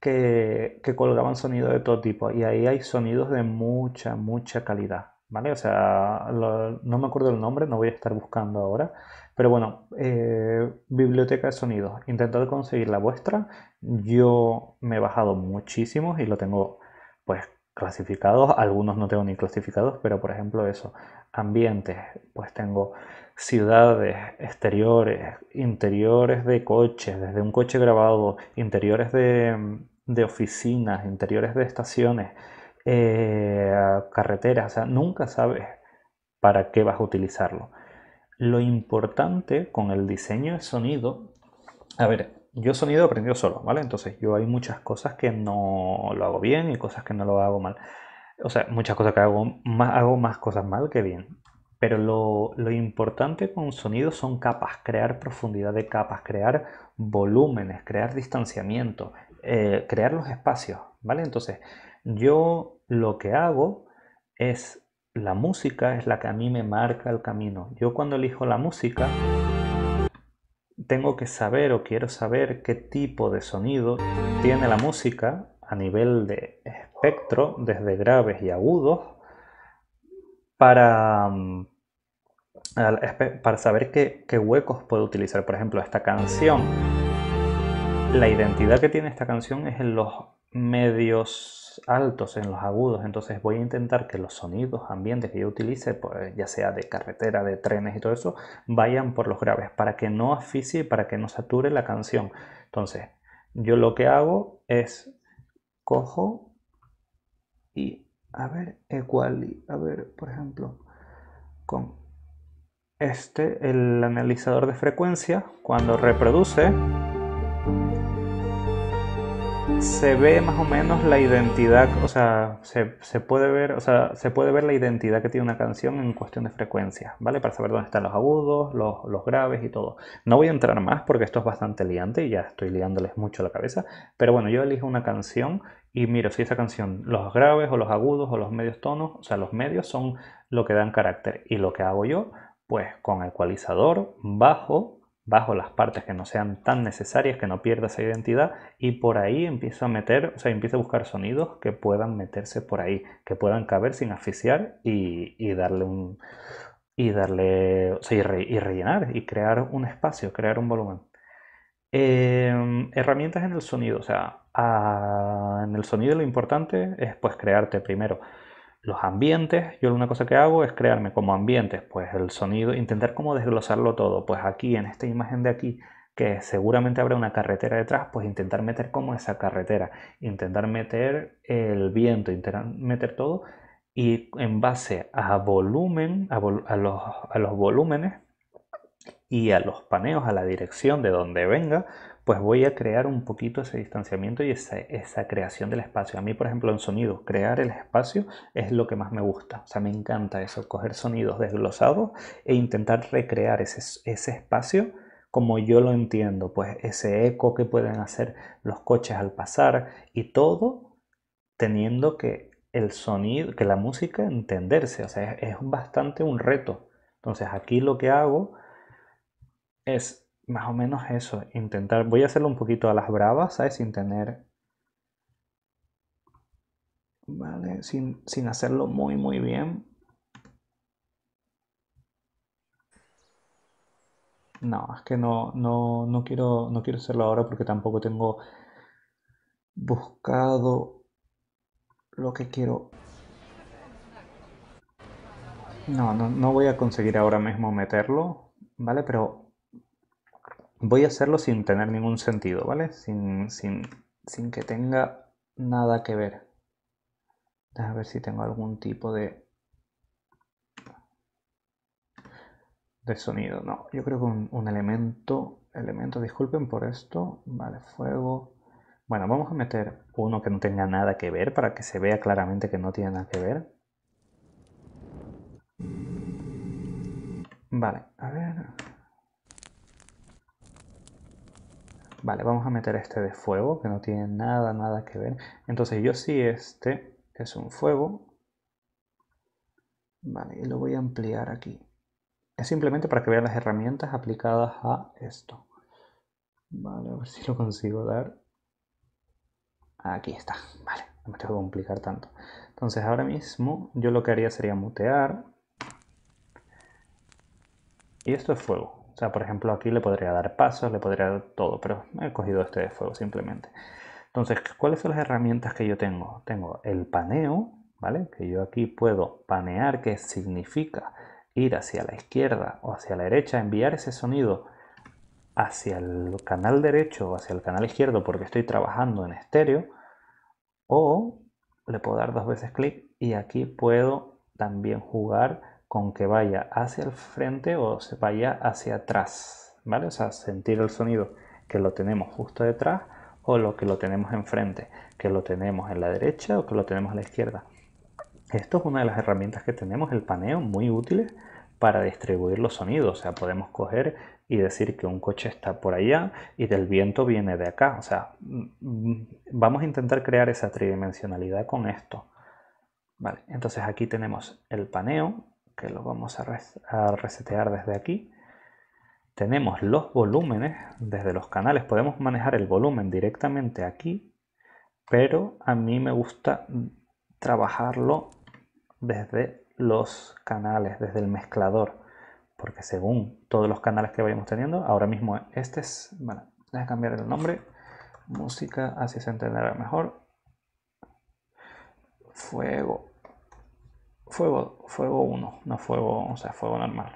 que, colgaban sonido de todo tipo, y ahí hay sonidos de mucha, mucha calidad, ¿vale? O sea, no me acuerdo el nombre, no voy a estar buscando ahora, pero bueno, eh, biblioteca de sonidos, intentad conseguir la vuestra, yo me he bajado muchísimo. y lo tengo pues clasificados, algunos no tengo ni clasificados, pero por ejemplo eso, ambientes, pues tengo ciudades, exteriores, interiores de coches, desde un coche grabado, interiores de, oficinas, interiores de estaciones, eh, carreteras, o sea, nunca sabes para qué vas a utilizarlo. Lo importante con el diseño de sonido, a ver, yo sonido aprendido solo, ¿vale? Entonces yo hay muchas cosas que no lo hago bien y cosas que no lo hago mal. O sea, muchas cosas que hago más, hago más cosas mal que bien. Pero lo, importante con sonido son capas, crear profundidad de capas, crear volúmenes, crear distanciamiento, eh, crear los espacios, ¿vale? Entonces yo lo que hago es la música es la que a mí me marca el camino. Yo cuando elijo la música tengo que saber o quiero saber qué tipo de sonido tiene la música a nivel de espectro, desde graves y agudos, para, mm, para saber qué, qué huecos puedo utilizar. Por ejemplo, esta canción. La identidad que tiene esta canción es en los medios altos, en los agudos, entonces voy a intentar que los sonidos, ambientes que yo utilice, pues, ya sea de carretera, de trenes y todo eso, vayan por los graves, para que no asfixie, para que no sature la canción. Entonces, yo lo que hago es cojo y, a ver, y a ver, por ejemplo, con este, el analizador de frecuencia, cuando reproduce se ve más o menos la identidad, o sea, se, puede ver, o sea, se puede ver la identidad que tiene una canción en cuestión de frecuencia, ¿vale? Para saber dónde están los agudos, los, los graves y todo. No voy a entrar más porque esto es bastante liante y ya estoy liándoles mucho la cabeza, pero bueno, yo elijo una canción y miro si esa canción, los graves o los agudos o los medios tonos, o sea, los medios son lo que dan carácter y lo que hago yo, pues con ecualizador, bajo, bajo las partes que no sean tan necesarias, que no pierda esa identidad y por ahí empiezo a meter, o sea, empiezo a buscar sonidos que puedan meterse por ahí, que puedan caber sin asfixiar y, darle un... y darle, o sea, y, rellenar y crear un espacio, crear un volumen. Em, herramientas en el sonido, o sea, ah, en el sonido lo importante es pues crearte primero los ambientes, yo una cosa que hago es crearme como ambientes, pues el sonido, intentar cómo desglosarlo todo, pues aquí en esta imagen de aquí, que seguramente habrá una carretera detrás, pues intentar meter como esa carretera, intentar meter el viento, intentar meter todo y en base a volumen, a los volúmenes y a los paneos, a la dirección de donde venga, pues voy a crear un poquito ese distanciamiento y esa, esa, creación del espacio. A mí, por ejemplo, en sonido, crear el espacio es lo que más me gusta. O sea, me encanta eso, coger sonidos desglosados e intentar recrear ese, ese espacio como yo lo entiendo. Pues ese eco que pueden hacer los coches al pasar y todo teniendo que el sonido, que la música entenderse. O sea, es bastante un reto. Entonces aquí lo que hago es más o menos eso, intentar, voy a hacerlo un poquito a las bravas, ¿sabes? Sin tener, ¿vale? Sin, hacerlo muy, muy bien. No, es que no, no, quiero, no quiero hacerlo ahora porque tampoco tengo buscado lo que quiero. No, no, no voy a conseguir ahora mismo meterlo, ¿vale? Pero voy a hacerlo sin tener ningún sentido, ¿vale? Sin, sin, sin que tenga nada que ver. A ver si tengo algún tipo de... de sonido. No, yo creo que un, un elemento... elemento, disculpen por esto. Vale, fuego. Bueno, vamos a meter uno que no tenga nada que ver para que se vea claramente que no tiene nada que ver. Vale, a ver. Vale, vamos a meter este de fuego, que no tiene nada, nada que ver. Entonces yo sí, este es un fuego. Vale, y lo voy a ampliar aquí. Es simplemente para que vean las herramientas aplicadas a esto. Vale, a ver si lo consigo dar. Aquí está, vale, no me tengo que complicar tanto. Entonces ahora mismo yo lo que haría sería mutear. Y esto es fuego, o sea, por ejemplo, aquí le podría dar pasos, le podría dar todo, pero he cogido este de fuego simplemente. Entonces, ¿cuáles son las herramientas que yo tengo? Tengo el paneo, ¿vale? Que yo aquí puedo panear, que significa ir hacia la izquierda o hacia la derecha, enviar ese sonido hacia el canal derecho o hacia el canal izquierdo porque estoy trabajando en estéreo. O le puedo dar dos veces clic y aquí puedo también jugar con que vaya hacia el frente o se vaya hacia atrás, ¿vale? O sea, sentir el sonido que lo tenemos justo detrás o lo que lo tenemos enfrente, que lo tenemos en la derecha o que lo tenemos a la izquierda. Esto es una de las herramientas que tenemos, el paneo, muy útiles para distribuir los sonidos. O sea, podemos coger y decir que un coche está por allá y del viento viene de acá. O sea, mm, vamos a intentar crear esa tridimensionalidad con esto. Vale, entonces aquí tenemos el paneo que lo vamos a, resetear desde aquí. Tenemos los volúmenes desde los canales. Podemos manejar el volumen directamente aquí, pero a mí me gusta trabajarlo desde los canales, desde el mezclador. Porque según todos los canales que vayamos teniendo, ahora mismo este es... Bueno, voy a cambiar el nombre. Música, así se entenderá mejor. Fuego fuego, fuego 1, no fuego, o sea, fuego normal.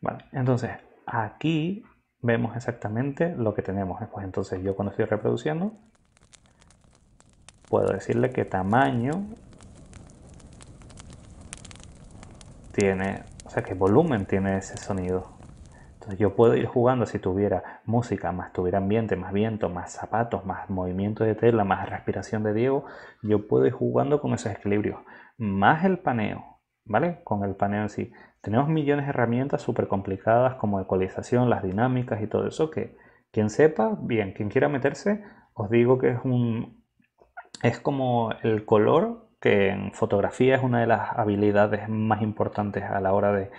Vale, entonces aquí vemos exactamente lo que tenemos. Pues entonces yo cuando estoy reproduciendo puedo decirle que tamaño tiene, o sea, qué volumen tiene ese sonido. Entonces yo puedo ir jugando si tuviera música, más tuviera ambiente, más viento, más zapatos, más movimiento de tela, más respiración de Diego, yo puedo ir jugando con esos equilibrios más el paneo, ¿vale? Con el paneo en sí. Tenemos millones de herramientas súper complicadas como ecualización, las dinámicas y todo eso que quien sepa, bien, quien quiera meterse, os digo que es un... Es como el color que en fotografía es una de las habilidades más importantes a la hora de,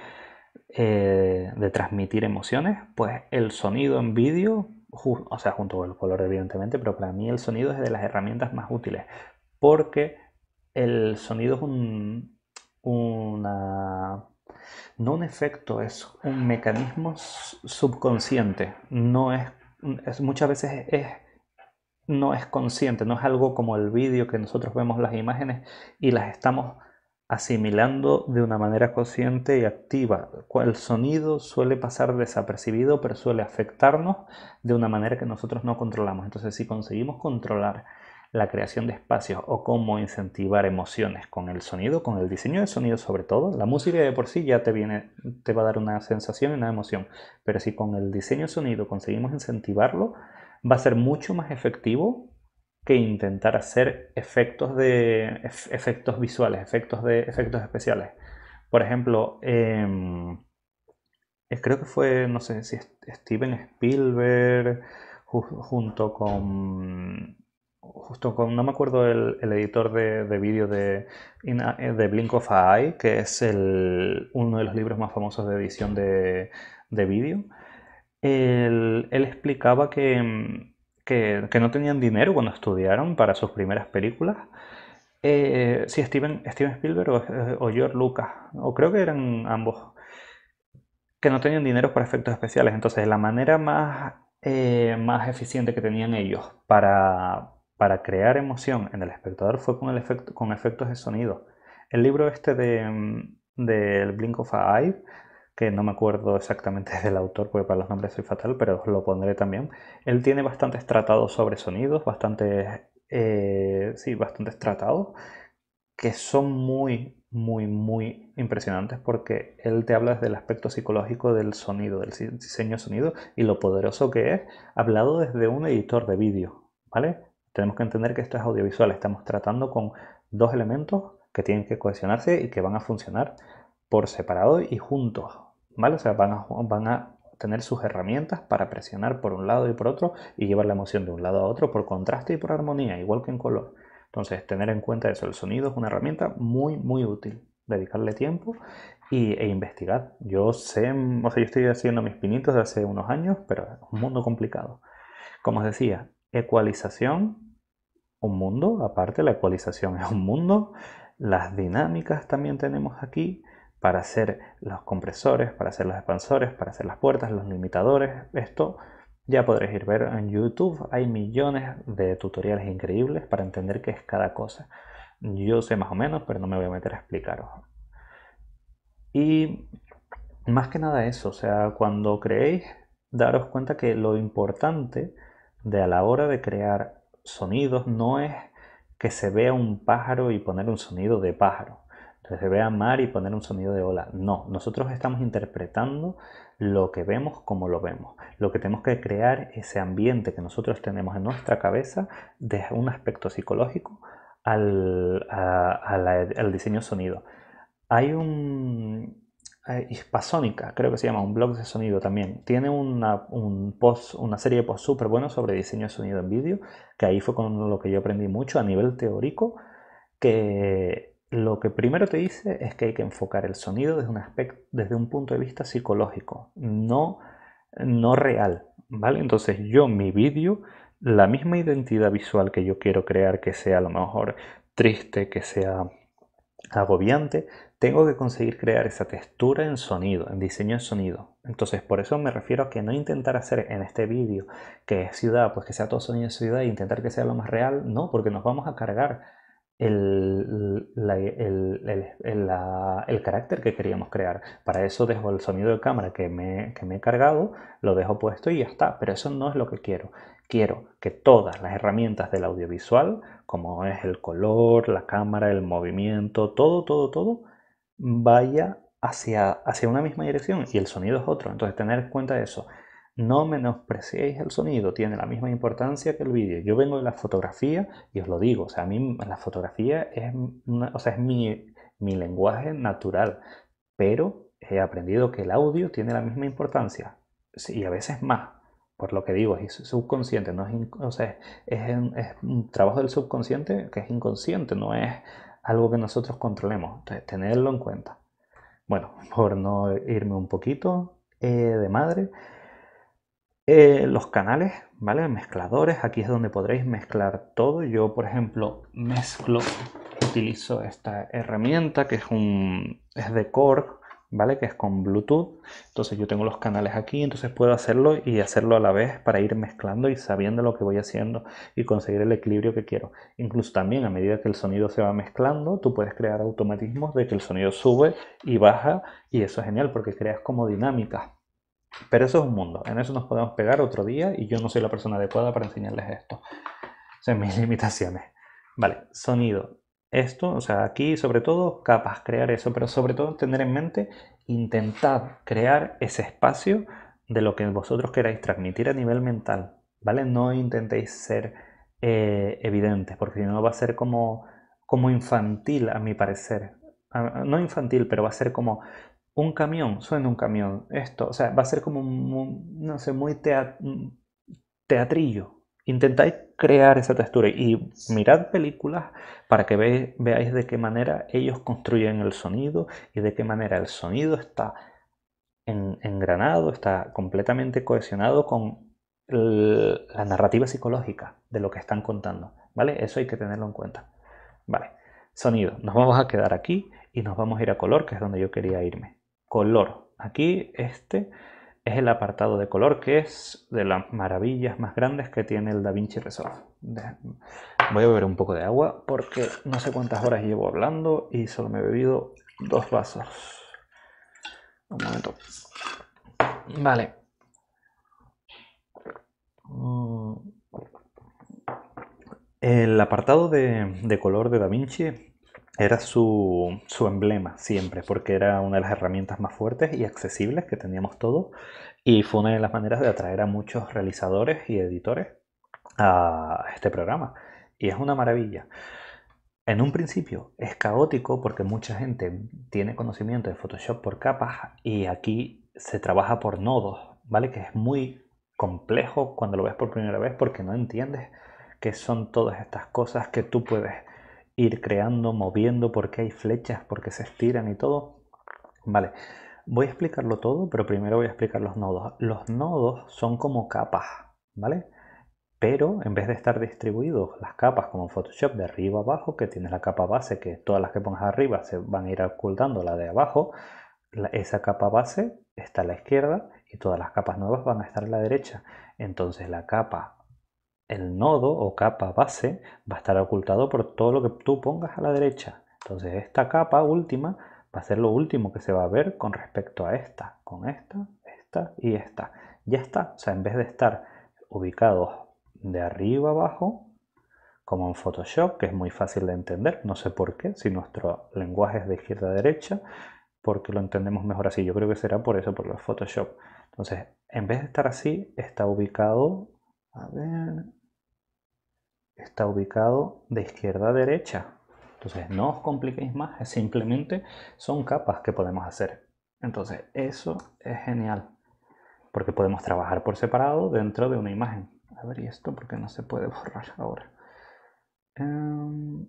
eh, de transmitir emociones, pues el sonido en vídeo, o sea, junto con el color evidentemente, pero para mí el sonido es de las herramientas más útiles, porque el sonido es un, no un efecto, es un mecanismo subconsciente. No es, muchas veces es, no es consciente, no es algo como el vídeo que nosotros vemos las imágenes y las estamos asimilando de una manera consciente y activa. El sonido suele pasar desapercibido, pero suele afectarnos de una manera que nosotros no controlamos. Entonces, si conseguimos controlar la creación de espacios o cómo incentivar emociones con el sonido, con el diseño de sonido sobre todo. La música de por sí ya te, viene, te va a dar una sensación y una emoción, pero si con el diseño de sonido conseguimos incentivarlo, va a ser mucho más efectivo que intentar hacer efectos, de, efectos visuales, efectos, de, efectos especiales. Por ejemplo, em, eh, creo que fue, no sé si Steven Spielberg junto con justo con, no me acuerdo el, editor de, vídeo de, eh, de Blink of Eye, que es uno de los libros más famosos de edición de, vídeo. Él, explicaba que, no tenían dinero cuando estudiaron para sus primeras películas. Eh, si Steven, Steven Spielberg eh, o, George Lucas, o creo que eran ambos, que no tenían dinero para efectos especiales. Entonces, la manera más más eficiente que tenían ellos para, para crear emoción en el espectador fue con, el efecto, con efectos de sonido. El libro este de, mm, del Blink of an Eye, que no me acuerdo exactamente del autor, porque para los nombres soy fatal, pero lo pondré también. Él tiene bastantes tratados sobre sonidos, bastantes, eh, sí, bastantes tratados, que son muy, muy, muy impresionantes, porque él te habla desde el aspecto psicológico del sonido, del diseño sonido y lo poderoso que es, hablado desde un editor de vídeo, ¿vale? Tenemos que entender que esto es audiovisual, estamos tratando con dos elementos que tienen que cohesionarse y que van a funcionar por separado y juntos, ¿vale? O sea, van a, van a tener sus herramientas para presionar por un lado y por otro y llevar la emoción de un lado a otro por contraste y por armonía, igual que en color. Entonces, tener en cuenta eso, el sonido es una herramienta muy, muy útil. Dedicarle tiempo e investigar. Yo sé, o sea, yo estoy haciendo mis pinitos de hace unos años, pero es un mundo complicado. Como os decía, Ecualización, un mundo, aparte la ecualización es un mundo. Las dinámicas también tenemos aquí para hacer los compresores, para hacer los expansores, para hacer las puertas, los limitadores. Esto ya podréis ir ver en YouTube. Hay millones de tutoriales increíbles para entender qué es cada cosa. Yo sé más o menos, pero no me voy a meter a explicaros. Y más que nada eso, o sea, cuando creéis, daros cuenta que lo importante de a la hora de crear sonidos no es que se vea un pájaro y poner un sonido de pájaro, que se vea mar y poner un sonido de ola. No, nosotros estamos interpretando lo que vemos como lo vemos. Lo que tenemos que crear ese ambiente que nosotros tenemos en nuestra cabeza desde un aspecto psicológico al, al diseño sonido. Hay un, eh, hispasónica, creo que se llama, un blog de sonido también. Tiene una, un post, una serie de posts súper buenos sobre diseño de sonido en vídeo, que ahí fue con lo que yo aprendí mucho a nivel teórico, que lo que primero te dice es que hay que enfocar el sonido desde un, aspecto, desde un punto de vista psicológico, no, no real, ¿vale? Entonces yo mi vídeo, la misma identidad visual que yo quiero crear, que sea a lo mejor triste, que sea agobiante, tengo que conseguir crear esa textura en sonido, en diseño de sonido. Entonces, por eso me refiero a que no intentar hacer en este vídeo que es ciudad, pues que sea todo sonido de ciudad e intentar que sea lo más real, no, porque nos vamos a cargar el, carácter que queríamos crear. Para eso dejo el sonido de cámara que me, que me he cargado, lo dejo puesto y ya está, pero eso no es lo que quiero. Quiero que todas las herramientas del audiovisual, como es el color, la cámara, el movimiento, todo, todo, todo, vaya hacia, hacia una misma dirección y el sonido es otro. Entonces, tener en cuenta eso. No menospreciéis el sonido, tiene la misma importancia que el vídeo. Yo vengo de la fotografía y os lo digo, o sea, a mí la fotografía es, es mi, mi, lenguaje natural, pero he aprendido que el audio tiene la misma importancia y a veces más por lo que digo, es subconsciente, no es, es, un trabajo del subconsciente que es inconsciente, no es algo que nosotros controlemos. Entonces, tenerlo en cuenta. Bueno, por no irme un poquito eh, de madre, eh, los canales, ¿vale? Mezcladores, aquí es donde podréis mezclar todo. Yo, por ejemplo, mezclo, utilizo esta herramienta que es, un, es de Core. ¿vale? Que es con Bluetooth. Entonces yo tengo los canales aquí, entonces puedo hacerlo y hacerlo a la vez para ir mezclando y sabiendo lo que voy haciendo y conseguir el equilibrio que quiero. Incluso también a medida que el sonido se va mezclando, tú puedes crear automatismos de que el sonido sube y baja y eso es genial porque creas como dinámica Pero eso es un mundo, en eso nos podemos pegar otro día y yo no soy la persona adecuada para enseñarles esto. Son mis limitaciones. Vale, sonido esto, o sea, aquí sobre todo capaz crear eso, pero sobre todo tener en mente intentad crear ese espacio de lo que vosotros queráis transmitir a nivel mental, ¿vale? No intentéis ser eh, evidentes, porque si no va a ser como, como infantil, a mi parecer. No infantil, pero va a ser como un camión, suena un camión, esto, o sea, va a ser como, un, no sé, muy teatrillo, intentáis crear esa textura y mirad películas para que veáis de qué manera ellos construyen el sonido y de qué manera el sonido está engranado, está completamente cohesionado con la narrativa psicológica de lo que están contando. ¿Vale? Eso hay que tenerlo en cuenta. Vale, sonido. Nos vamos a quedar aquí y nos vamos a ir a color, que es donde yo quería irme. Color. Aquí este es el apartado de color, que es de las maravillas más grandes que tiene el DaVinci Resort. Voy a beber un poco de agua porque no sé cuántas horas llevo hablando y solo me he bebido dos vasos. Un momento. Vale. Mm. El apartado de, de color de DaVinci era su, emblema siempre, porque era una de las herramientas más fuertes y accesibles que teníamos todos. Y fue una de las maneras de atraer a muchos realizadores y editores a este programa. Y es una maravilla. En un principio es caótico porque mucha gente tiene conocimiento de Photoshop por capas y aquí se trabaja por nodos, ¿vale? Que es muy complejo cuando lo ves por primera vez porque no entiendes qué son todas estas cosas que tú puedes ir creando, moviendo, porque hay flechas, porque se estiran y todo. Vale, voy a explicarlo todo, pero primero voy a explicar los nodos. Los nodos son como capas, ¿vale? Pero en vez de estar distribuidos las capas como Photoshop de arriba a abajo, que tienes la capa base, que todas las que pongas arriba se van a ir ocultando la de abajo, esa capa base está a la izquierda y todas las capas nuevas van a estar a la derecha. Entonces la capa el nodo o capa base va a estar ocultado por todo lo que tú pongas a la derecha. Entonces esta capa última va a ser lo último que se va a ver con respecto a esta, con esta, esta y esta. Ya está, o sea, en vez de estar ubicados de arriba abajo, como en Photoshop, que es muy fácil de entender, no sé por qué, si nuestro lenguaje es de izquierda a derecha, porque lo entendemos mejor así. Yo creo que será por eso, por los Photoshop. Entonces, en vez de estar así, está ubicado, a ver, está ubicado de izquierda a derecha. Entonces no os compliquéis más, simplemente son capas que podemos hacer. Entonces eso es genial, porque podemos trabajar por separado dentro de una imagen. A ver, ¿y esto porque no se puede borrar ahora? Em,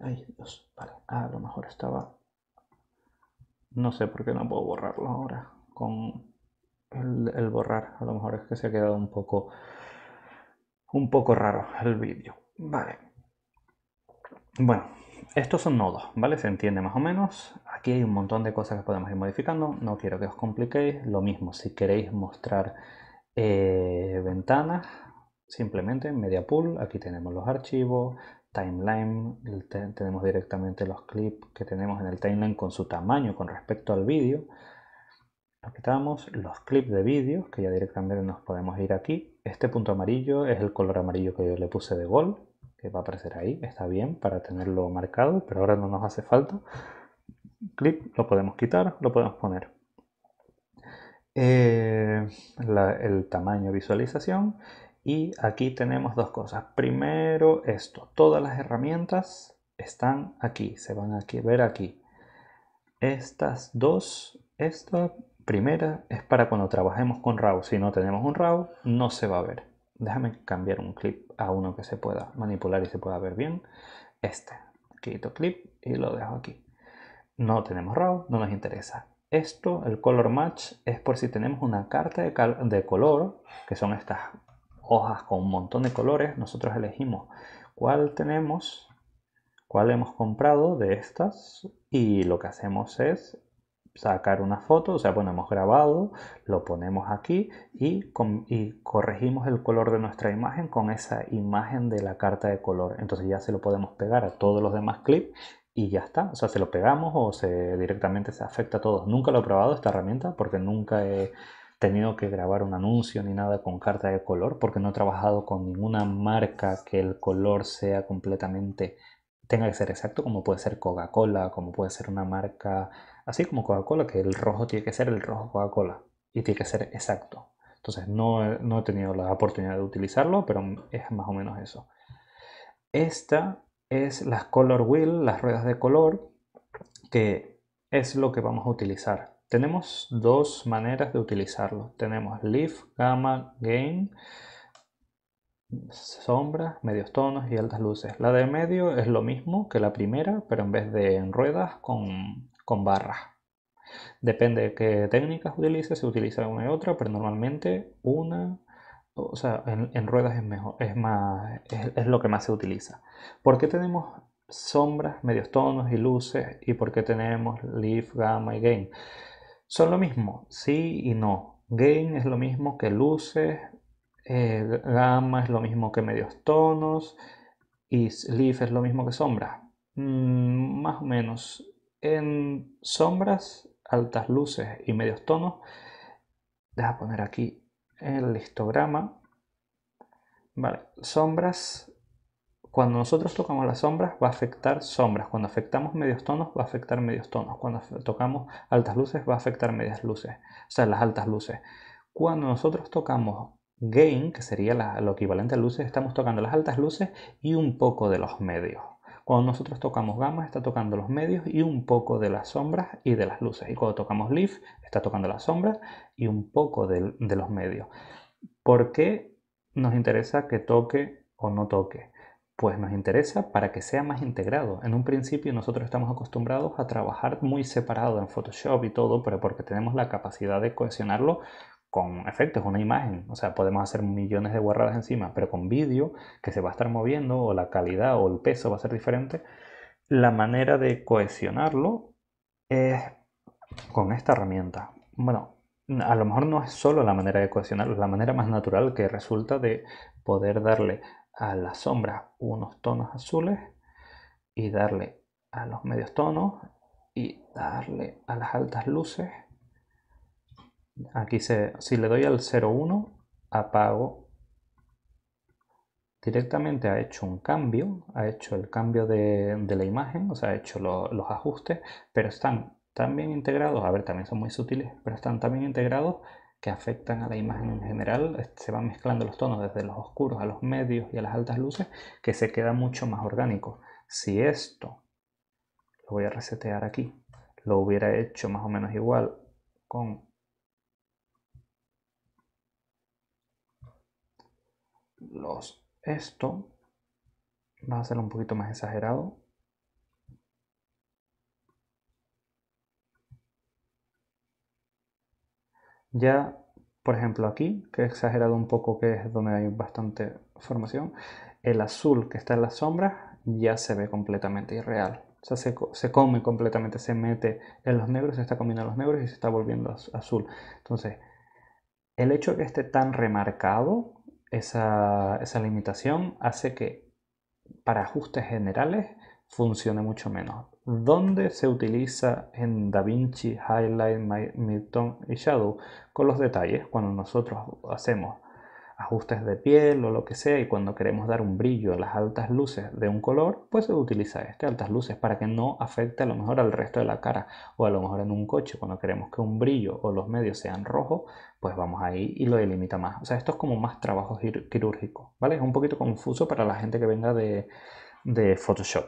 ah, a lo mejor estaba... No sé por qué no puedo borrarlo ahora con el borrar. A lo mejor es que se ha quedado un poco un poco raro el vídeo. Vale. Bueno, estos son nodos, ¿vale? Se entiende más o menos. Aquí hay un montón de cosas que podemos ir modificando. No quiero que os compliquéis. Lo mismo, si queréis mostrar eh, ventanas, simplemente media pool. Aquí tenemos los archivos, timeline. tenemos directamente los clips que tenemos en el timeline con su tamaño con respecto al vídeo. Lo quitamos. Los clips de vídeo, que ya directamente nos podemos ir aquí este punto amarillo es el color amarillo que yo le puse de gol, que va a aparecer ahí, está bien para tenerlo marcado, pero ahora no nos hace falta. Clip, lo podemos quitar, lo podemos poner. Eh, el tamaño visualización y aquí tenemos dos cosas. Primero esto, todas las herramientas están aquí, se van a ver aquí. Estas dos, esta Primera es para cuando trabajemos con RAW. Si no tenemos un RAW, no se va a ver. Déjame cambiar un clip a uno que se pueda manipular y se pueda ver bien. Este. Quito clip y lo dejo aquí. No tenemos RAW, no nos interesa. Esto, el color match, es por si tenemos una carta de, color, que son estas hojas con un montón de colores. Nosotros elegimos cuál tenemos, cuál hemos comprado de estas y lo que hacemos es sacar una foto, o sea, bueno, hemos grabado, lo ponemos aquí y, corregimos el color de nuestra imagen con esa imagen de la carta de color. Entonces ya se lo podemos pegar a todos los demás clips y ya está. O sea, se lo pegamos o se directamente se afecta a todos. Nunca lo he probado esta herramienta porque nunca he tenido que grabar un anuncio ni nada con carta de color porque no he trabajado con ninguna marca que el color sea completamente tenga que ser exacto como puede ser Coca-Cola, como puede ser una marca Así como Coca-Cola, que el rojo tiene que ser el rojo Coca-Cola y tiene que ser exacto. Entonces no, he tenido la oportunidad de utilizarlo, pero es más o menos eso. Esta es las color wheel, las ruedas de color, que es lo que vamos a utilizar. Tenemos dos maneras de utilizarlo. Tenemos leaf, gamma, gain, sombras, medios tonos y altas luces. La de medio es lo mismo que la primera, pero en vez de en ruedas con con barras. Depende de qué técnicas utilices, se utiliza una y otra, pero normalmente una, o sea, en, ruedas es mejor, es más, es, lo que más se utiliza. ¿Por qué tenemos sombras, medios tonos y luces? ¿Y por qué tenemos leaf, gamma y gain? Son lo mismo, sí y no. Gain es lo mismo que luces, eh, gamma es lo mismo que medios tonos y leaf es lo mismo que sombra. Mm, más o menos en sombras, altas luces y medios tonos. Deja poner aquí el histograma. Vale, sombras. Cuando nosotros tocamos las sombras va a afectar sombras. Cuando afectamos medios tonos va a afectar medios tonos. Cuando tocamos altas luces va a afectar medias luces. O sea, las altas luces. Cuando nosotros tocamos gain, que sería lo equivalente a luces, estamos tocando las altas luces y un poco de los medios. Cuando nosotros tocamos gamma está tocando los medios y un poco de las sombras y de las luces. Y cuando tocamos leaf está tocando las sombras y un poco de, de los medios. ¿Por qué nos interesa que toque o no toque? Pues nos interesa para que sea más integrado. En un principio nosotros estamos acostumbrados a trabajar muy separado en Photoshop y todo, pero porque tenemos la capacidad de cohesionarlo con efectos, una imagen. O sea, podemos hacer millones de guardadas encima, pero con vídeo que se va a estar moviendo o la calidad o el peso va a ser diferente. La manera de cohesionarlo es con esta herramienta. Bueno, a lo mejor no es solo la manera de cohesionarlo, es la manera más natural que resulta de poder darle a la sombra unos tonos azules y darle a los medios tonos y darle a las altas luces Aquí se, si le doy al 01, apago. Directamente ha hecho un cambio, ha hecho el cambio de, la imagen, o sea, ha hecho los ajustes, pero están tan bien integrados, a ver, también son muy sutiles, pero están tan bien integrados que afectan a la imagen en general, se van mezclando los tonos desde los oscuros a los medios y a las altas luces, que se queda mucho más orgánico. Si esto, lo voy a resetear aquí, lo hubiera hecho más o menos igual con los esto. va a ser un poquito más exagerado. Ya, por ejemplo, aquí, que he exagerado un poco, que es donde hay bastante formación, el azul que está en las sombra ya se ve completamente irreal. O sea, se, come completamente, se mete en los negros, se está comiendo los negros y se está volviendo azul. Entonces, el hecho de que esté tan remarcado esa, limitación hace que para ajustes generales funcione mucho menos. ¿Dónde se utiliza en DaVinci, Highlight, Midtone y Shadow? Con los detalles, cuando nosotros hacemos ajustes de piel o lo que sea y cuando queremos dar un brillo a las altas luces de un color, pues se utiliza este, altas luces, para que no afecte a lo mejor al resto de la cara o a lo mejor en un coche, cuando queremos que un brillo o los medios sean rojos, pues vamos ahí y lo delimita más. O sea, esto es como más trabajo quirúrgico, ¿vale? Es un poquito confuso para la gente que venga de, Photoshop.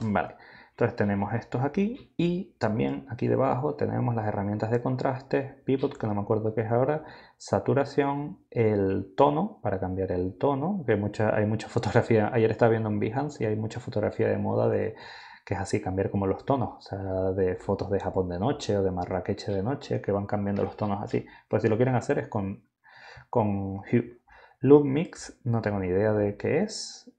Vale. Entonces tenemos estos aquí y también aquí debajo tenemos las herramientas de contraste, pivot, que no me acuerdo qué es ahora, saturación, el tono, para cambiar el tono, que mucha, hay mucha fotografía, ayer estaba viendo en Behance y hay mucha fotografía de moda de que es así, cambiar como los tonos, o sea, de fotos de Japón de noche o de Marrakech de noche, que van cambiando los tonos así. Pues si lo quieren hacer es con, con Hue. Loop Mix, no tengo ni idea de qué es.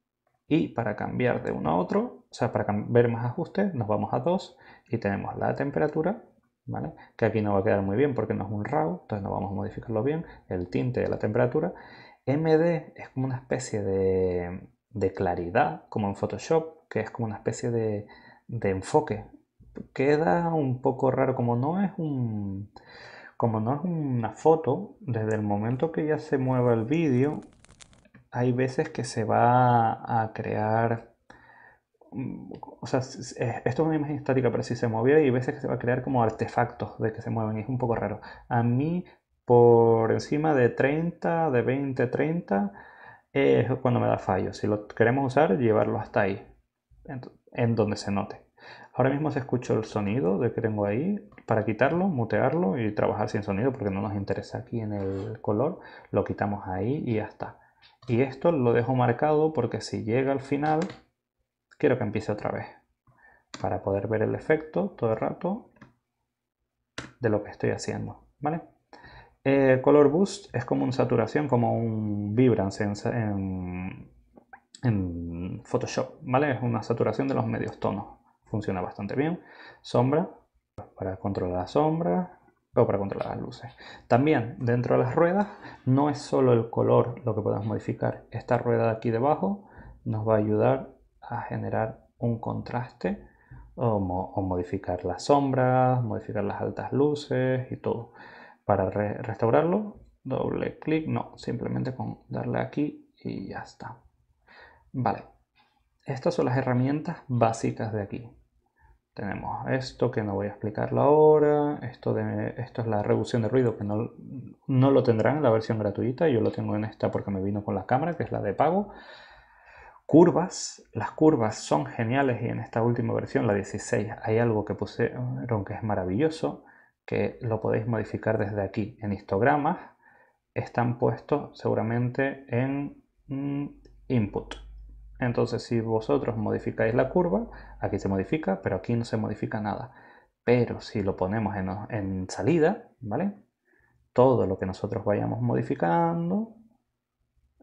Y para cambiar de uno a otro, o sea, para ver más ajustes nos vamos a 2 y tenemos la temperatura, ¿vale? que aquí no va a quedar muy bien porque no es un RAW, entonces no vamos a modificarlo bien, el tinte de la temperatura. MD es como una especie de, claridad, como en Photoshop, que es como una especie de, enfoque. Queda un poco raro, como no es un como no es una foto, desde el momento que ya se mueva el vídeo, hay veces que se va a crear Mm, o sea, esto es una imagen estática, pero si se movía y veces que se va a crear como artefactos de que se mueven, es un poco raro. A mí, por encima de 30, de 20, 30, es cuando me da fallo. Si lo queremos usar, llevarlo hasta ahí, en, en donde se note. Ahora mismo se escucha el sonido de que tengo ahí. Para quitarlo, mutearlo y trabajar sin sonido porque no nos interesa aquí en el color, lo quitamos ahí y ya está. Y esto lo dejo marcado porque si llega al final quiero que empiece otra vez para poder ver el efecto todo el rato de lo que estoy haciendo, ¿vale? Eh, color Boost es como una saturación, como un vibrance en, Photoshop, ¿vale? Es una saturación de los medios tonos, funciona bastante bien. Sombra, para controlar la sombra, o para controlar las luces. También dentro de las ruedas no es solo el color lo que podemos modificar. Esta rueda de aquí debajo nos va a ayudar a generar un contraste o, modificar las sombras, modificar las altas luces y todo. Para restaurarlo, doble clic, no, simplemente con darle aquí y ya está. Vale, estas son las herramientas básicas de aquí. Tenemos esto que no voy a explicarlo ahora, esto, de, esto es la reducción de ruido que no, no lo tendrán en la versión gratuita, yo lo tengo en esta porque me vino con la cámara, que es la de pago curvas, las curvas son geniales y en esta última versión, la 16, hay algo que pusieron que es maravilloso, que lo podéis modificar desde aquí. En histogramas están puestos seguramente en mm, input. Entonces si vosotros modificáis la curva, aquí se modifica, pero aquí no se modifica nada. Pero si lo ponemos en, en salida, ¿vale? Todo lo que nosotros vayamos modificando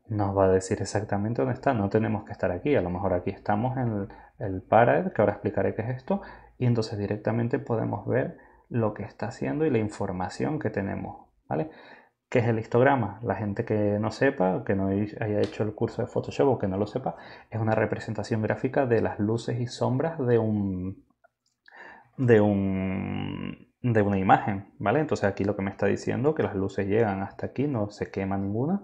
nos va a decir exactamente dónde está. No tenemos que estar aquí. A lo mejor aquí estamos en el, el que ahora explicaré qué es esto. Y entonces directamente podemos ver lo que está haciendo y la información que tenemos. ¿Vale? ¿Qué es el histograma? La gente que no sepa, que no haya hecho el curso de Photoshop o que no lo sepa, es una representación gráfica de las luces y sombras de un. de un. de una imagen, ¿vale? Entonces aquí lo que me está diciendo que las luces llegan hasta aquí, no se quema ninguna,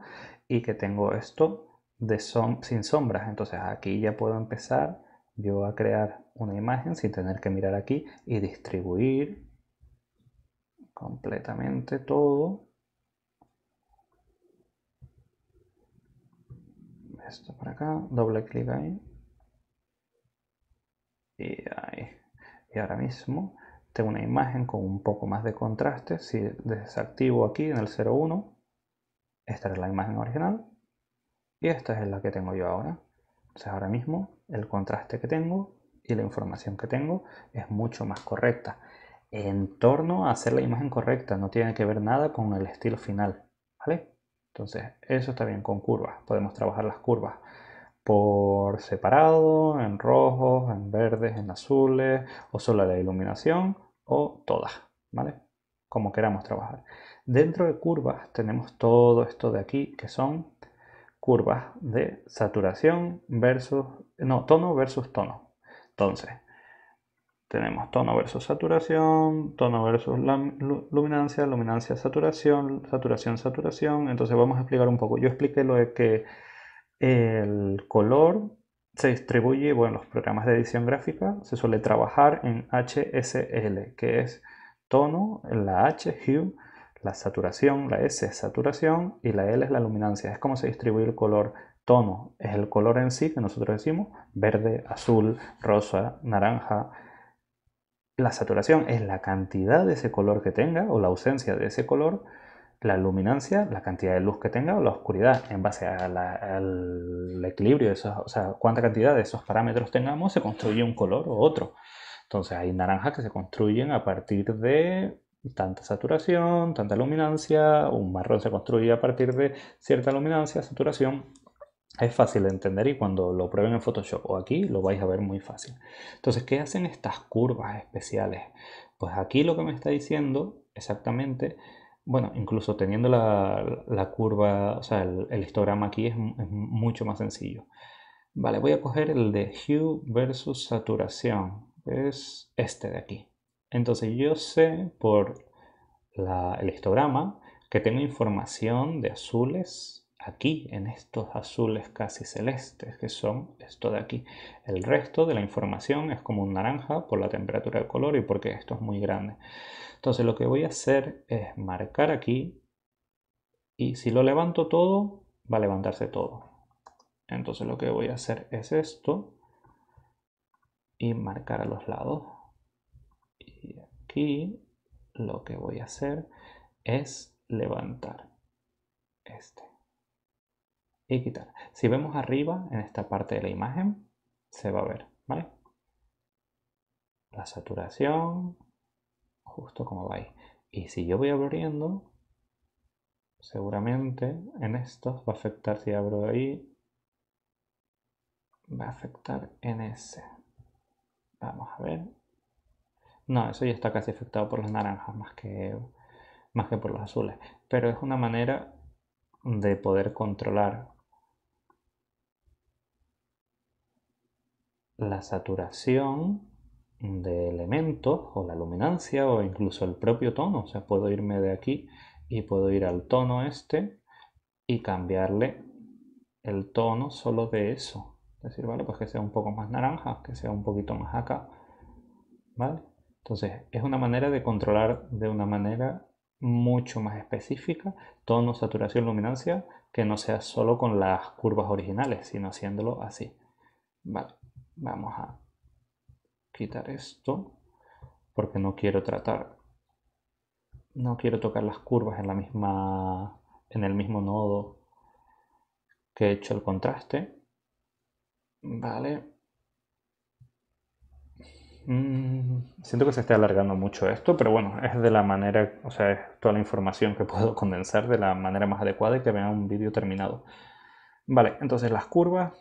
y que tengo esto de sin sombras. Entonces aquí ya puedo empezar yo a crear una imagen sin tener que mirar aquí y distribuir completamente todo. Esto para acá, doble clic ahí. Y ahí. Y ahora mismo tengo una imagen con un poco más de contraste. Si desactivo aquí en el 01, esta es la imagen original y esta es la que tengo yo ahora. Entonces ahora mismo el contraste que tengo y la información que tengo es mucho más correcta. En torno a hacer la imagen correcta, no tiene que ver nada con el estilo final. ¿vale? Entonces eso está bien con curvas. Podemos trabajar las curvas por separado, en rojos, en verdes, en azules, o solo la iluminación, o todas, ¿vale? Como queramos trabajar. Dentro de curvas tenemos todo esto de aquí que son curvas de saturación versus, no, tono versus tono. Entonces, tenemos tono versus saturación, tono versus luminancia, luminancia, saturación, saturación, saturación. Entonces vamos a explicar un poco. Yo expliqué lo de que el color se distribuye, bueno, en los programas de edición gráfica se suele trabajar en HSL, que es tono, la H, hue, la saturación, la S es saturación y la L es la luminancia. Es como se distribuye el color. Tono es el color en sí que nosotros decimos verde, azul, rosa, naranja. La saturación es la cantidad de ese color que tenga o la ausencia de ese color. La luminancia, la cantidad de luz que tenga o la oscuridad. En base al equilibrio de esos, o sea, cuánta cantidad de esos parámetros tengamos, se construye un color o otro. Entonces hay naranjas que se construyen a partir de tanta saturación, tanta luminancia, un marrón se construye a partir de cierta luminancia, saturación. Es fácil de entender y cuando lo prueben en Photoshop o aquí lo vais a ver muy fácil. Entonces, ¿qué hacen estas curvas especiales? Pues aquí lo que me está diciendo exactamente, bueno, incluso teniendo la, curva, o sea, el, histograma aquí es, es mucho más sencillo. Vale, voy a coger el de hue versus saturación, es este de aquí. Entonces yo sé por el histograma que tengo información de azules aquí, en estos azules casi celestes, que son esto de aquí. El resto de la información es como un naranja por la temperatura del color y porque esto es muy grande. Entonces lo que voy a hacer es marcar aquí y si lo levanto todo, va a levantarse todo. Entonces lo que voy a hacer es esto y marcar a los lados. Y lo que voy a hacer es levantar este y quitar. Si vemos arriba en esta parte de la imagen se va a ver, ¿vale? La saturación, justo como va Y si yo voy abriendo, seguramente en estos va a afectar, si abro ahí, va a afectar en ese. Vamos a ver, no, eso ya está casi afectado por las naranjas más que, más que por los azules. Pero es una manera de poder controlar la saturación de elementos o la luminancia o incluso el propio tono. O sea, puedo irme de aquí y puedo ir al tono este y cambiarle el tono solo de eso. Es decir, vale, pues que sea un poco más naranja, que sea un poquito más acá. ¿Vale? Entonces, es una manera de controlar de una manera mucho más específica tono, saturación, luminancia, que no sea solo con las curvas originales, sino haciéndolo así. Vale, vamos a quitar esto porque no quiero tratar, no quiero tocar las curvas en la misma, en el mismo nodo que he hecho el contraste. Vale, Mm, siento que se está alargando mucho esto, pero bueno, es de la manera, o sea, es toda la información que puedo condensar de la manera más adecuada y que vea un vídeo terminado. Vale, entonces las curvas,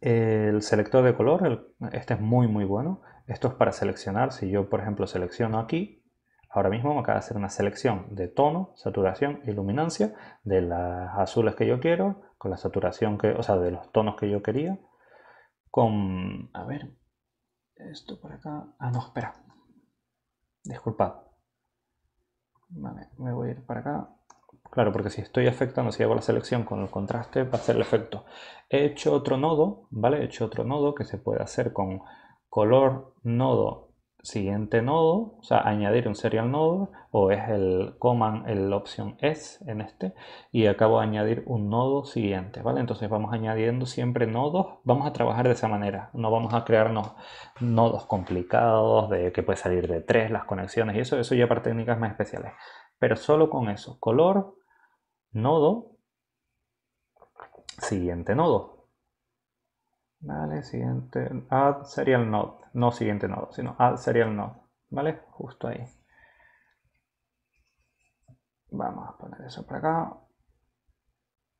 el selector de color, este es muy muy bueno. Esto es para seleccionar, si yo por ejemplo selecciono aquí, ahora mismo me acaba de hacer una selección de tono, saturación y luminancia de las azules que yo quiero, con la saturación que, o sea, de los tonos que yo quería, con, a ver, esto por acá. Ah, no, espera. Disculpad. Vale, me voy a ir para acá. Claro, porque si estoy afectando, si hago la selección con el contraste, va a ser el efecto. He hecho otro nodo, ¿vale? He hecho otro nodo que se puede hacer con color nodo siguiente nodo, o sea, añadir un serial nodo, o es el command, el opción s en este, y acabo de añadir un nodo siguiente, ¿vale? Entonces vamos añadiendo siempre nodos, vamos a trabajar de esa manera, no vamos a crearnos nodos complicados, de que puede salir de tres las conexiones y eso, eso ya para técnicas más especiales, pero solo con eso, color, nodo, siguiente nodo, Vale, siguiente. Add serial node. No siguiente nodo, sino add serial node. Vale, justo ahí. Vamos a poner eso por acá.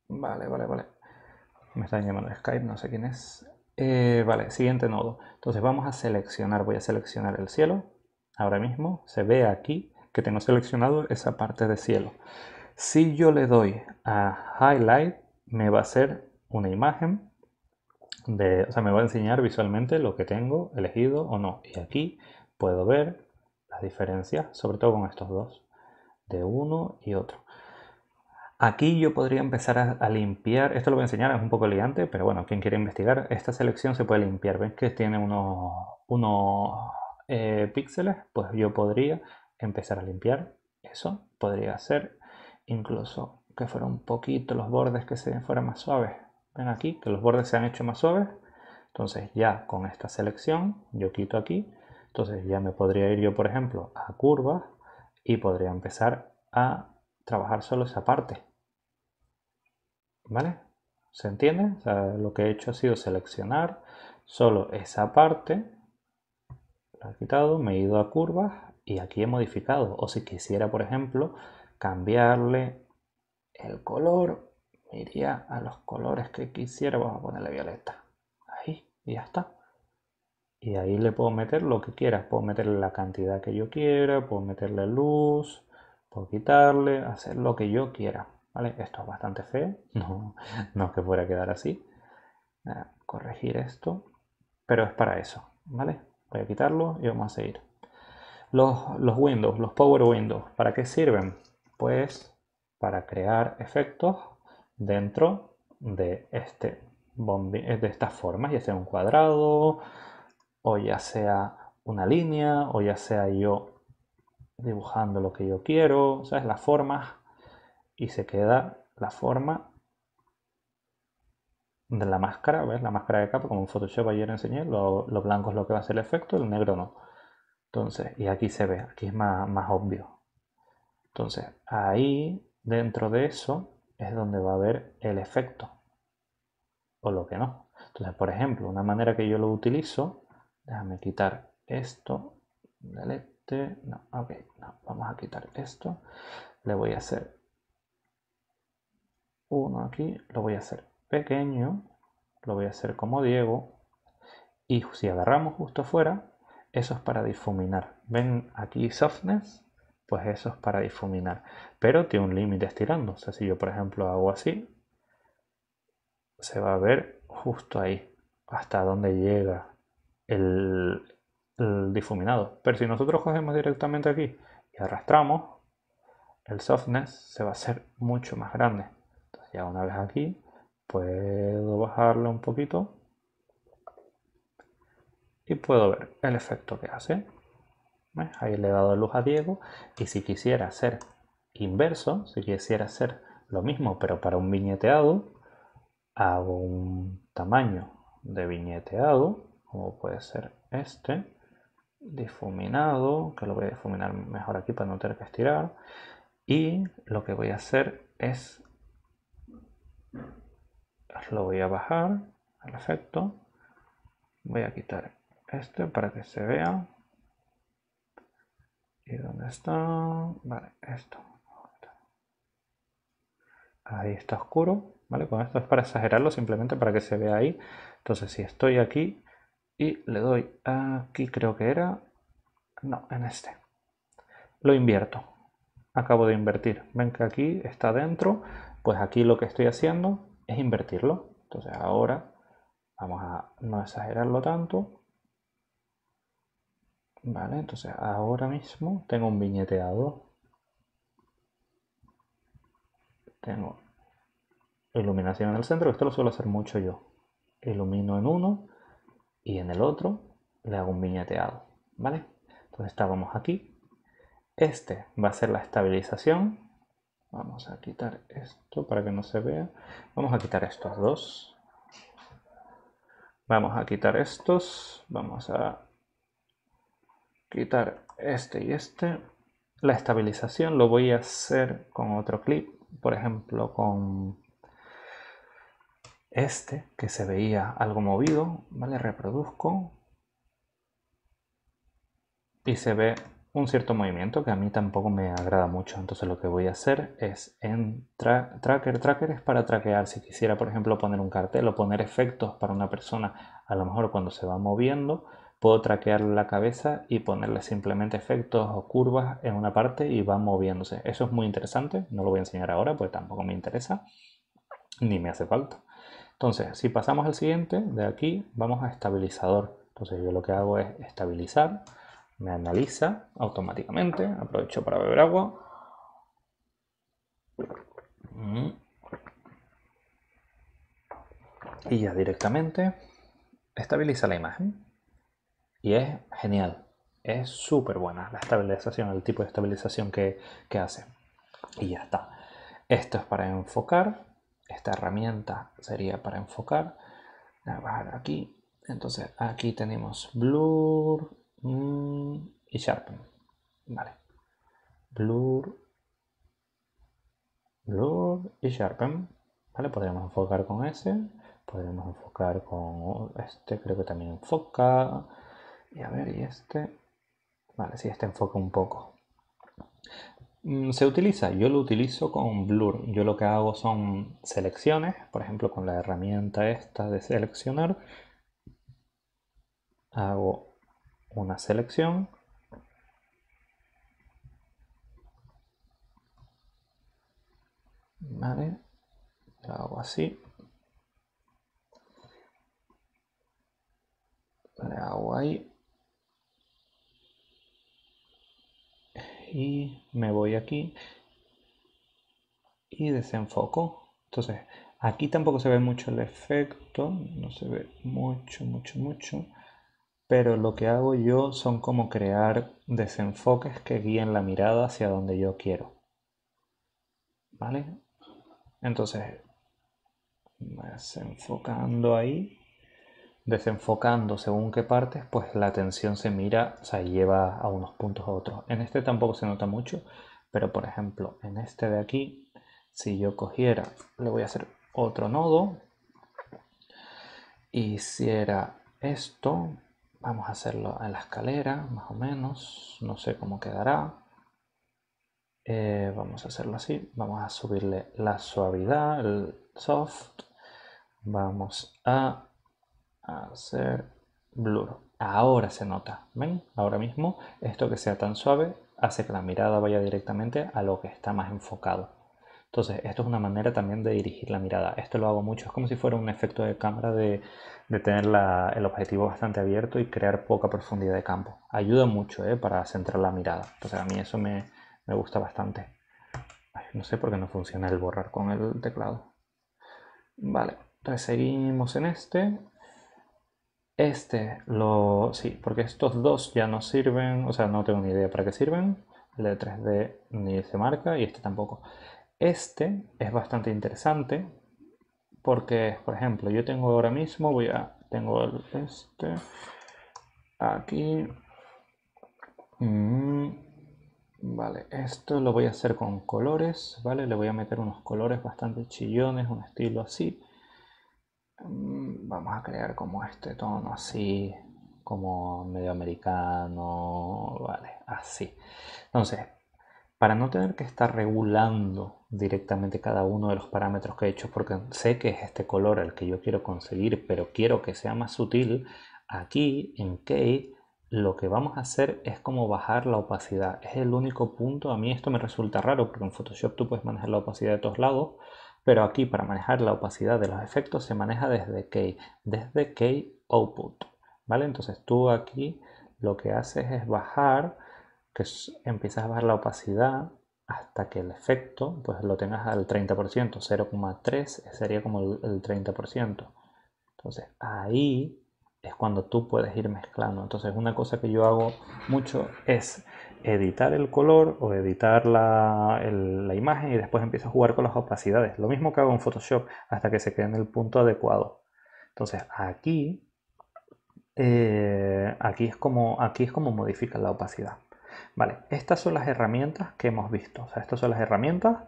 Vale, vale, vale. Me están llamando Skype, no sé quién es. Eh, vale, siguiente nodo. Entonces vamos a seleccionar, voy a seleccionar el cielo. Ahora mismo se ve aquí que tengo seleccionado esa parte de cielo. Si yo le doy a Highlight, me va a hacer una imagen de, o sea, me va a enseñar visualmente lo que tengo elegido o no. Y aquí puedo ver las diferencias, sobre todo con estos dos, de uno y otro. Aquí yo podría empezar a, limpiar, esto lo voy a enseñar, es un poco liante, pero bueno, quien quiere investigar, esta selección se puede limpiar. ¿Ven que tiene unos, eh, píxeles? Pues yo podría empezar a limpiar eso. Podría ser incluso que fuera un poquito los bordes que se fueran más suaves aquí que los bordes se han hecho más suaves entonces ya con esta selección yo quito aquí entonces ya me podría ir yo por ejemplo a curvas y podría empezar a trabajar solo esa parte ¿vale? ¿se entiende? lo que he hecho ha sido seleccionar solo esa parte la he quitado, me he ido a curvas y aquí he modificado o si quisiera por ejemplo cambiarle el color iría a los colores que quisiera, vamos a ponerle violeta, ahí, y ya está. Y ahí le puedo meter lo que quiera, puedo meterle la cantidad que yo quiera, puedo meterle luz, puedo quitarle, hacer lo que yo quiera, ¿vale? Esto es bastante feo, no, no es que fuera a quedar así. Ah, corregir esto, pero es para eso, ¿vale? Voy a quitarlo y vamos a seguir. Los, los Windows, los Power Windows, ¿para qué sirven? Pues para crear efectos dentro de este bombín, eh, de estas formas, ya sea un cuadrado o ya sea una línea o ya sea yo dibujando lo que yo quiero, ¿sabes? Las formas y se queda la forma de la máscara, ¿ves? La máscara de capa, como en Photoshop ayer enseñé, lo, blanco es lo que va a ser el efecto, el negro no. Entonces, y aquí se ve, aquí es más, más obvio. Entonces, ahí, dentro de eso, es donde va a haber el efecto o lo que no. Entonces, por ejemplo, una manera que yo lo utilizo, déjame quitar esto, este, no, vamos a quitar esto, le voy a hacer uno aquí, lo voy a hacer pequeño, lo voy a hacer como Diego, y si agarramos justo afuera, eso es para difuminar. ¿Ven aquí softness? pues eso es para difuminar. Pero tiene un límite estirando. O sea, si yo, por ejemplo, hago así, se va a ver justo ahí, hasta donde llega el, el difuminado. Pero si nosotros cogemos directamente aquí y arrastramos, el softness se va a hacer mucho más grande. Entonces ya una vez aquí, puedo bajarlo un poquito y puedo ver el efecto que hace ahí le he dado luz a Diego y si quisiera hacer inverso, si quisiera hacer lo mismo pero para un viñeteado, hago un tamaño de viñeteado, como puede ser este, difuminado, que lo voy a difuminar mejor aquí para no tener que estirar, y lo que voy a hacer es, lo voy a bajar al efecto, voy a quitar este para que se vea dónde está? Vale, esto. Ahí está oscuro, ¿vale? Con esto es para exagerarlo, simplemente para que se vea ahí. Entonces, si estoy aquí y le doy aquí, creo que era... No, en este. Lo invierto. Acabo de invertir. Ven que aquí está dentro. Pues aquí lo que estoy haciendo es invertirlo. Entonces ahora vamos a no exagerarlo tanto Vale, entonces ahora mismo tengo un viñeteado Tengo iluminación en el centro, esto lo suelo hacer mucho yo. Ilumino en uno y en el otro le hago un viñeteado, ¿vale? Entonces estábamos aquí. Este va a ser la estabilización. Vamos a quitar esto para que no se vea. Vamos a quitar estos dos. Vamos a quitar estos. Vamos a quitar este y este. La estabilización lo voy a hacer con otro clip, por ejemplo con este que se veía algo movido, ¿vale? Reproduzco y se ve un cierto movimiento que a mí tampoco me agrada mucho. Entonces lo que voy a hacer es en tracker, tracker es para traquear. Si quisiera, por ejemplo, poner un cartel o poner efectos para una persona, a lo mejor cuando se va moviendo, Puedo traquear la cabeza y ponerle simplemente efectos o curvas en una parte y va moviéndose. Eso es muy interesante, no lo voy a enseñar ahora porque tampoco me interesa, ni me hace falta. Entonces, si pasamos al siguiente, de aquí vamos a estabilizador. Entonces yo lo que hago es estabilizar, me analiza automáticamente, aprovecho para beber agua. Mm. Y ya directamente estabiliza la imagen. Y es genial, es súper buena la estabilización, el tipo de estabilización que, hace. Y ya está. Esto es para enfocar, esta herramienta sería para enfocar. Voy a aquí. Entonces aquí tenemos blur mm, y sharpen. Vale. Blur, blur y sharpen. Vale, podríamos enfocar con ese. Podríamos enfocar con este, creo que también enfoca. Y a ver, y este... Vale, sí, este enfoca un poco. Mm, se utiliza, yo lo utilizo con Blur. Yo lo que hago son selecciones, por ejemplo, con la herramienta esta de seleccionar. Hago una selección. Vale, lo hago así. Le hago ahí. y me voy aquí y desenfoco. Entonces, aquí tampoco se ve mucho el efecto, no se ve mucho, mucho, mucho. Pero lo que hago yo son como crear desenfoques que guíen la mirada hacia donde yo quiero. ¿Vale? Entonces, desenfocando ahí desenfocando según qué partes, pues la atención se mira, o sea, lleva a unos puntos a otros. En este tampoco se nota mucho, pero por ejemplo, en este de aquí, si yo cogiera, le voy a hacer otro nodo, hiciera esto, vamos a hacerlo en la escalera, más o menos, no sé cómo quedará. Eh, vamos a hacerlo así, vamos a subirle la suavidad, el soft, vamos a hacer blur. Ahora se nota, ¿ven? Ahora mismo esto que sea tan suave hace que la mirada vaya directamente a lo que está más enfocado. Entonces, esto es una manera también de dirigir la mirada. Esto lo hago mucho, es como si fuera un efecto de cámara de, tener el objetivo bastante abierto y crear poca profundidad de campo. Ayuda mucho ¿eh? para centrar la mirada. Entonces, a mí eso me, me gusta bastante. no sé por qué no funciona el borrar con el teclado. Vale, entonces seguimos en este. Este lo... sí, porque estos dos ya no sirven, o sea, no tengo ni idea para qué sirven. El de 3D ni se marca y este tampoco. Este es bastante interesante porque, por ejemplo, yo tengo ahora mismo, voy a... tengo este aquí. Mm, vale, esto lo voy a hacer con colores, ¿vale? Le voy a meter unos colores bastante chillones, un estilo así. Mm, vamos a crear como este tono así, como medio americano, vale, así. Entonces, para no tener que estar regulando directamente cada uno de los parámetros que he hecho, porque sé que es este color el que yo quiero conseguir, pero quiero que sea más sutil, aquí en Key lo que vamos a hacer es como bajar la opacidad. Es el único punto, a mí esto me resulta raro, porque en Photoshop tú puedes manejar la opacidad de todos lados, pero aquí para manejar la opacidad de los efectos se maneja desde key, desde key output, ¿vale? Entonces tú aquí lo que haces es bajar, que empiezas a bajar la opacidad hasta que el efecto pues lo tengas al 30%, 0,3 sería como el 30%. Entonces ahí es cuando tú puedes ir mezclando. Entonces una cosa que yo hago mucho es editar el color o editar la, imagen y después empiezo a jugar con las opacidades. Lo mismo que hago en Photoshop hasta que se quede en el punto adecuado. Entonces aquí, eh, aquí, es como, aquí es como modifica la opacidad. Vale, estas son las herramientas que hemos visto. sea, estas son las herramientas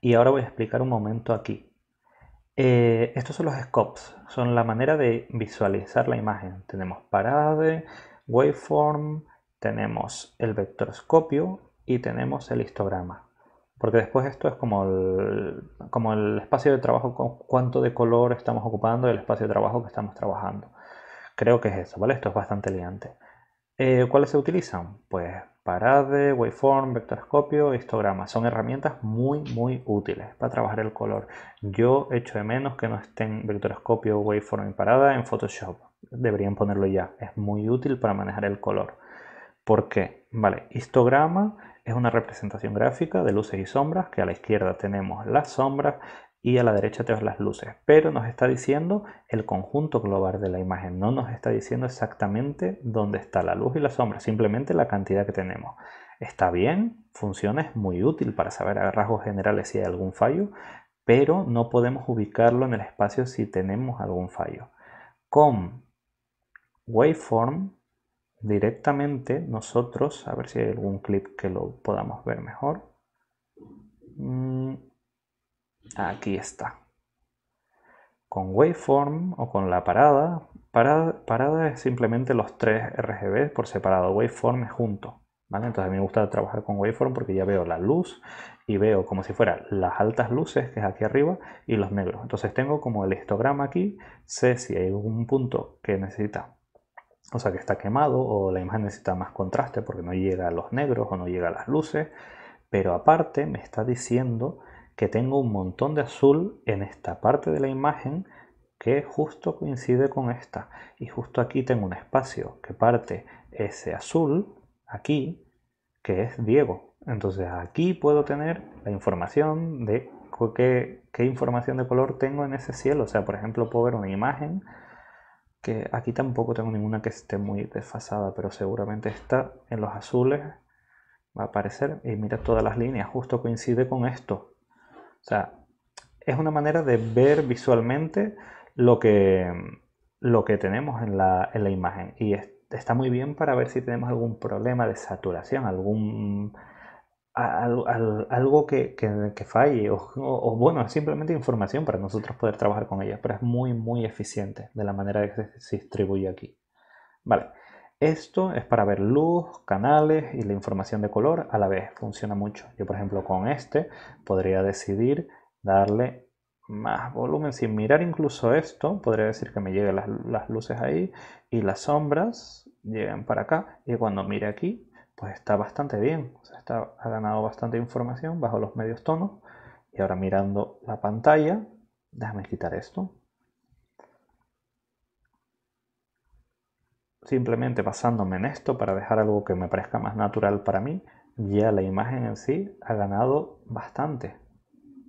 y ahora voy a explicar un momento aquí. Eh, estos son los scopes, son la manera de visualizar la imagen. Tenemos parade, waveform, tenemos el vectoroscopio y tenemos el histograma. Porque después esto es como el, como el espacio de trabajo, con cuánto de color estamos ocupando, el espacio de trabajo que estamos trabajando. Creo que es eso, ¿vale? Esto es bastante liante. Eh, ¿Cuáles se utilizan? Pues Parade, Waveform, vectoroscopio Histograma. Son herramientas muy, muy útiles para trabajar el color. Yo echo de menos que no estén vectoroscopio Waveform y Parada en Photoshop. Deberían ponerlo ya. Es muy útil para manejar el color. ¿Por qué? Vale, histograma es una representación gráfica de luces y sombras, que a la izquierda tenemos las sombras y a la derecha tenemos las luces, pero nos está diciendo el conjunto global de la imagen, no nos está diciendo exactamente dónde está la luz y la sombra, simplemente la cantidad que tenemos. Está bien, funciona, es muy útil para saber a rasgos generales si hay algún fallo, pero no podemos ubicarlo en el espacio si tenemos algún fallo. Con Waveform directamente nosotros, a ver si hay algún clip que lo podamos ver mejor. Mm, aquí está. Con waveform o con la parada. Parada, es simplemente los tres RGB por separado, waveform es junto. Entonces a mí me gusta trabajar con waveform porque ya veo la luz y veo como si fuera las altas luces, que es aquí arriba, y los negros. Entonces tengo como el histograma aquí, sé si hay algún punto que necesita o sea que está quemado o la imagen necesita más contraste porque no llega a los negros o no llega a las luces, pero aparte me está diciendo que tengo un montón de azul en esta parte de la imagen que justo coincide con esta y justo aquí tengo un espacio que parte ese azul aquí que es Diego. Entonces aquí puedo tener la información de qué, información de color tengo en ese cielo. O sea, por ejemplo, puedo ver una imagen aquí tampoco tengo ninguna que esté muy desfasada, pero seguramente está en los azules, va a aparecer y mira todas las líneas, justo coincide con esto. O sea, es una manera de ver visualmente lo que, lo que tenemos en la, imagen y está muy bien para ver si tenemos algún problema de saturación, algún algo que, falle o, bueno, simplemente información para nosotros poder trabajar con ella, pero es muy, muy eficiente de la manera que se, distribuye aquí. Vale, esto es para ver luz, canales y la información de color a la vez, funciona mucho. Yo por ejemplo con este podría decidir darle más volumen sin mirar incluso esto, podría decir que me lleguen las, las luces ahí y las sombras llegan para acá y cuando mire aquí pues está bastante bien. ha ganado bastante información bajo los medios tonos. Y ahora mirando la pantalla, déjame quitar esto. Simplemente basándome en esto para dejar algo que me parezca más natural para mí, ya la imagen en sí ha ganado bastante.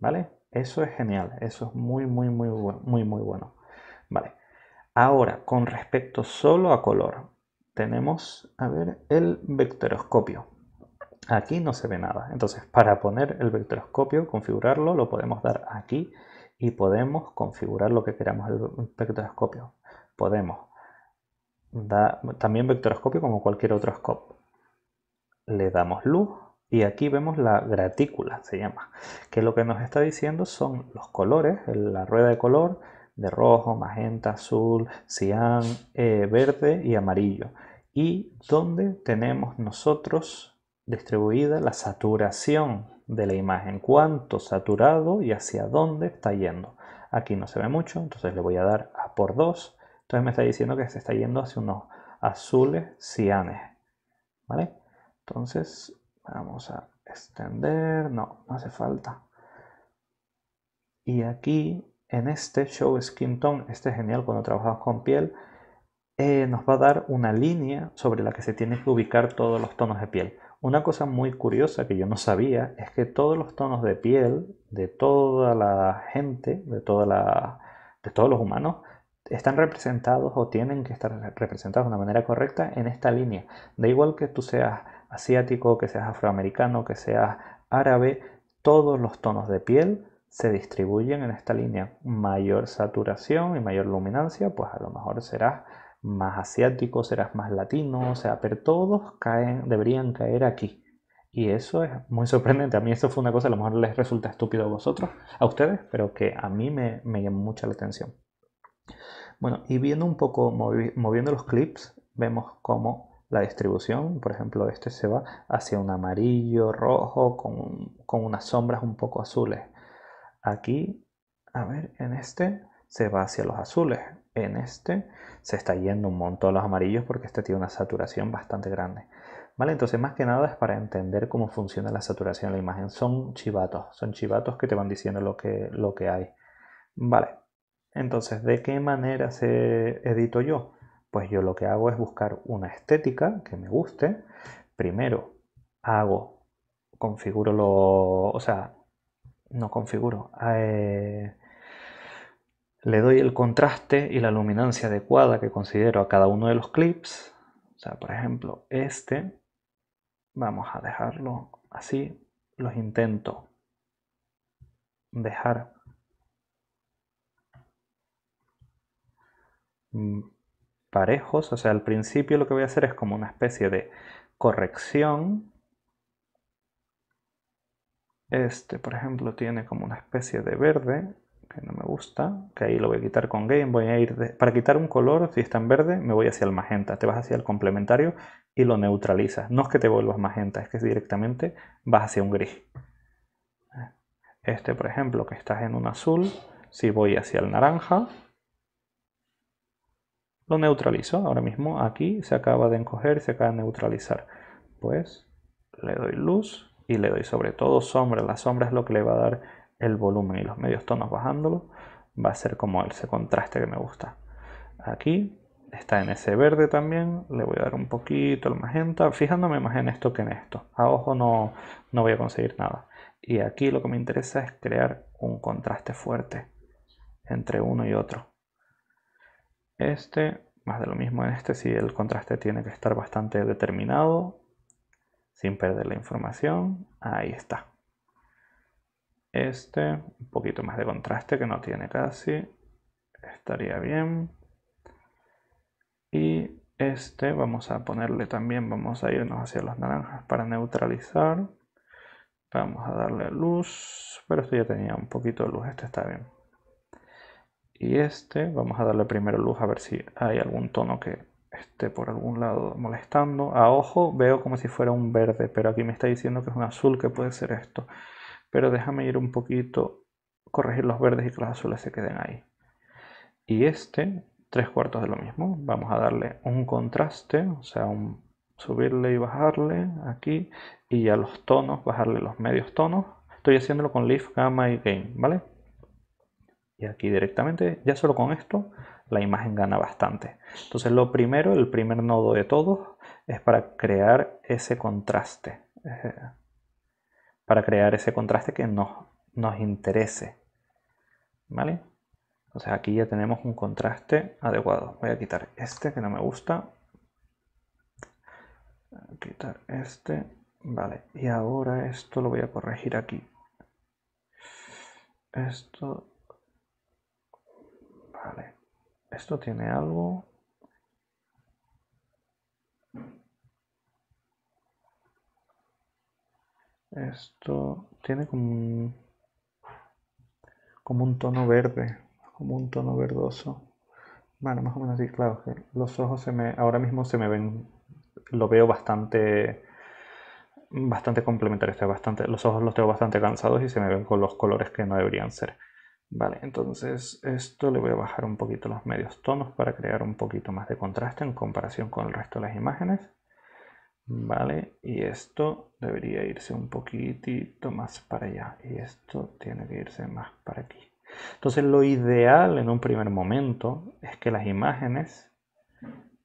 ¿Vale? Eso es genial, eso es muy, muy, muy, muy, muy bueno. Vale. Ahora, con respecto solo a color, tenemos, a ver, el vectoroscopio. Aquí no se ve nada. Entonces, para poner el vectoroscopio, configurarlo, lo podemos dar aquí y podemos configurar lo que queramos el vectoroscopio. Podemos dar también vectoroscopio como cualquier otro scope. Le damos luz y aquí vemos la gratícula, se llama, que lo que nos está diciendo son los colores, la rueda de color de rojo, magenta, azul, cian, eh, verde y amarillo y dónde tenemos nosotros distribuida la saturación de la imagen, cuánto saturado y hacia dónde está yendo. Aquí no se ve mucho, entonces le voy a dar a por 2. Entonces me está diciendo que se está yendo hacia unos azules cianes. ¿Vale? Entonces vamos a extender. No, no hace falta. Y aquí en este Show Skin Tone, este es genial cuando trabajamos con piel, eh, nos va a dar una línea sobre la que se tienen que ubicar todos los tonos de piel. Una cosa muy curiosa que yo no sabía es que todos los tonos de piel de toda la gente, de, de todos los humanos, están representados o tienen que estar representados de una manera correcta en esta línea. Da igual que tú seas asiático, que seas afroamericano, que seas árabe, todos los tonos de piel se distribuyen en esta línea. Mayor saturación y mayor luminancia, pues a lo mejor serás más asiático, serás más latino, o sea, pero todos caen, deberían caer aquí. Y eso es muy sorprendente. A mí eso fue una cosa, a lo mejor les resulta estúpido a vosotros, a ustedes, pero que a mí me, me llamó Mucha la atención. Bueno, y viendo un poco, moviendo los clips, vemos cómo la distribución, por ejemplo, este se va hacia un amarillo, rojo, con unas sombras un poco azules. Aquí, a ver, en este se va hacia los azules, en este se está yendo un montón los amarillos porque este tiene una saturación bastante grande. ¿Vale? Entonces, más que nada es para entender cómo funciona la saturación en la imagen. Son chivatos, son chivatos que te van diciendo lo que, lo que hay. Vale, entonces, ¿de qué manera se edito yo? Pues yo lo que hago es buscar una estética que me guste. Primero hago, configuro lo, o sea, no configuro, eh, le doy el contraste y la luminancia adecuada que considero a cada uno de los clips. O sea, por ejemplo, este. Vamos a dejarlo así. Los intento dejar mm, parejos. O sea, al principio lo que voy a hacer es como una especie de corrección. Este, por ejemplo, tiene como una especie de verde que no me gusta, que ahí lo voy a quitar con Game, voy a ir, para quitar un color, si está en verde, me voy hacia el magenta, te vas hacia el complementario y lo neutralizas. No es que te vuelvas magenta, es que directamente vas hacia un gris. Este, por ejemplo, que estás en un azul, si voy hacia el naranja, lo neutralizo. Ahora mismo aquí se acaba de encoger, se acaba de neutralizar. Pues le doy luz y le doy sobre todo sombra. La sombra es lo que le va a dar el volumen y los medios tonos bajándolo, va a ser como ese contraste que me gusta. Aquí está en ese verde también, le voy a dar un poquito el magenta, fijándome más en esto que en esto. A ojo no, no voy a conseguir nada. Y aquí lo que me interesa es crear un contraste fuerte entre uno y otro. Este, más de lo mismo en este, si el contraste tiene que estar bastante determinado, sin perder la información, ahí está. Este, un poquito más de contraste que no tiene casi, estaría bien. Y este vamos a ponerle también, vamos a irnos hacia las naranjas para neutralizar. Vamos a darle luz, pero esto ya tenía un poquito de luz, este está bien. Y este, vamos a darle primero luz a ver si hay algún tono que esté por algún lado molestando. A ojo veo como si fuera un verde, pero aquí me está diciendo que es un azul, que puede ser esto pero déjame ir un poquito, corregir los verdes y que los azules se queden ahí. Y este, tres cuartos de lo mismo, vamos a darle un contraste, o sea, un subirle y bajarle aquí, y a los tonos, bajarle los medios tonos. Estoy haciéndolo con Leaf, Gamma y Game, ¿vale? Y aquí directamente, ya solo con esto, la imagen gana bastante. Entonces lo primero, el primer nodo de todos, es para crear ese contraste. Eh, para crear ese contraste que nos, nos interese. ¿Vale? Entonces aquí ya tenemos un contraste adecuado. Voy a quitar este que no me gusta. Quitar este. Vale. Y ahora esto lo voy a corregir aquí. Esto. Vale. Esto tiene algo. Esto tiene como un, como un tono verde, como un tono verdoso. Bueno, más o menos así, claro, que los ojos se me, ahora mismo se me ven, lo veo bastante, bastante complementario, bastante, los ojos los tengo bastante cansados y se me ven con los colores que no deberían ser. Vale, entonces esto le voy a bajar un poquito los medios tonos para crear un poquito más de contraste en comparación con el resto de las imágenes. Vale, y esto debería irse un poquitito más para allá. Y esto tiene que irse más para aquí. Entonces lo ideal en un primer momento es que las imágenes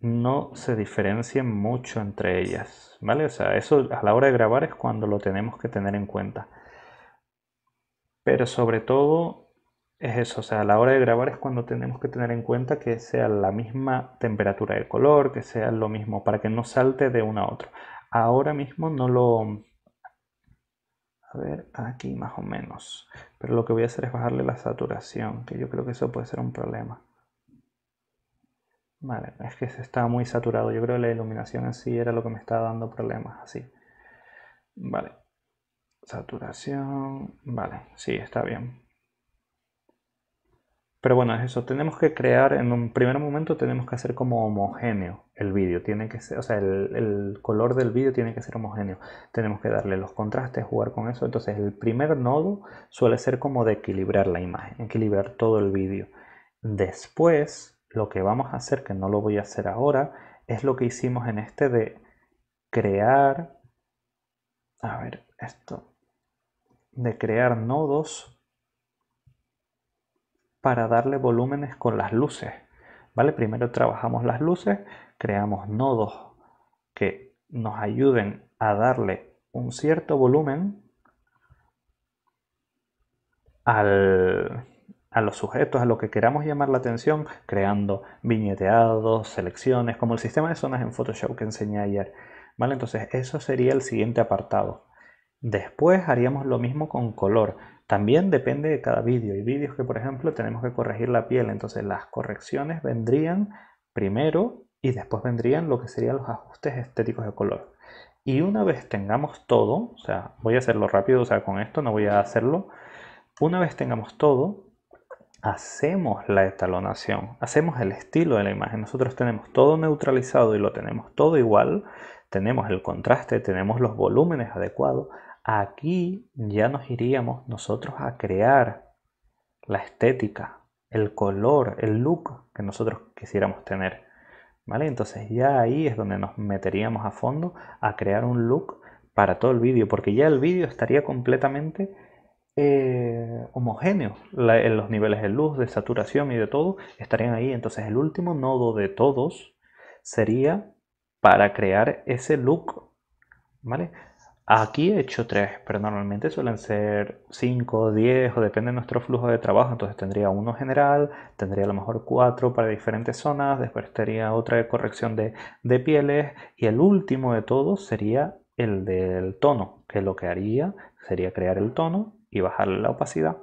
no se diferencien mucho entre ellas. ¿Vale? O sea, eso a la hora de grabar es cuando lo tenemos que tener en cuenta. Pero sobre todo es eso, o sea, a la hora de grabar es cuando tenemos que tener en cuenta que sea la misma temperatura de color, que sea lo mismo, para que no salte de una a otro. Ahora mismo no lo... A ver, aquí más o menos. Pero lo que voy a hacer es bajarle la saturación, que yo creo que eso puede ser un problema. Vale, es que se está muy saturado. Yo creo que la iluminación así era lo que me estaba dando problemas, así. Vale. Saturación. Vale, sí, está bien. Pero bueno, es eso. Tenemos que crear, en un primer momento tenemos que hacer como homogéneo el vídeo. Tiene que ser, o sea, el, el color del vídeo tiene que ser homogéneo. Tenemos que darle los contrastes, jugar con eso. Entonces el primer nodo suele ser como de equilibrar la imagen, equilibrar todo el vídeo. Después, lo que vamos a hacer, que no lo voy a hacer ahora, es lo que hicimos en este de crear... A ver, esto. De crear nodos para darle volúmenes con las luces. ¿Vale? Primero trabajamos las luces, creamos nodos que nos ayuden a darle un cierto volumen al, a los sujetos, a lo que queramos llamar la atención, creando viñeteados, selecciones, como el sistema de zonas en Photoshop que enseñé ayer. ¿Vale? Entonces eso sería el siguiente apartado. Después haríamos lo mismo con color. También depende de cada vídeo. Hay vídeos que, por ejemplo, tenemos que corregir la piel. Entonces las correcciones vendrían primero y después vendrían lo que serían los ajustes estéticos de color. Y una vez tengamos todo, o sea, voy a hacerlo rápido, o sea, con esto no voy a hacerlo. Una vez tengamos todo, hacemos la etalonación, hacemos el estilo de la imagen. Nosotros tenemos todo neutralizado y lo tenemos todo igual, tenemos el contraste, tenemos los volúmenes adecuados, Aquí ya nos iríamos nosotros a crear la estética, el color, el look que nosotros quisiéramos tener. ¿Vale? Entonces ya ahí es donde nos meteríamos a fondo a crear un look para todo el vídeo, porque ya el vídeo estaría completamente eh, homogéneo. en los niveles de luz, de saturación y de todo estarían ahí. Entonces el último nodo de todos sería para crear ese look. ¿Vale? Aquí he hecho tres, pero normalmente suelen ser cinco, diez o depende de nuestro flujo de trabajo. Entonces tendría uno general, tendría a lo mejor cuatro para diferentes zonas, después tendría otra de corrección de, de pieles y el último de todos sería el del tono, que lo que haría sería crear el tono y bajarle la opacidad.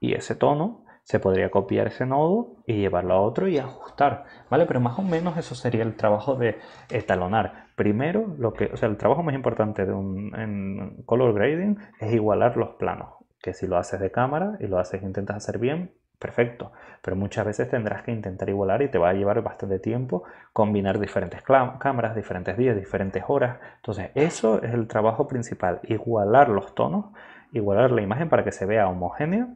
Y ese tono se podría copiar ese nodo y llevarlo a otro y ajustar, ¿vale? Pero más o menos eso sería el trabajo de estalonar. Primero, lo que, sea, el trabajo más importante de un en color grading es igualar los planos, que si lo haces de cámara y lo haces intentas hacer bien, perfecto, pero muchas veces tendrás que intentar igualar y te va a llevar bastante tiempo combinar diferentes cámaras, diferentes días, diferentes horas. Entonces, eso es el trabajo principal, igualar los tonos, igualar la imagen para que se vea homogénea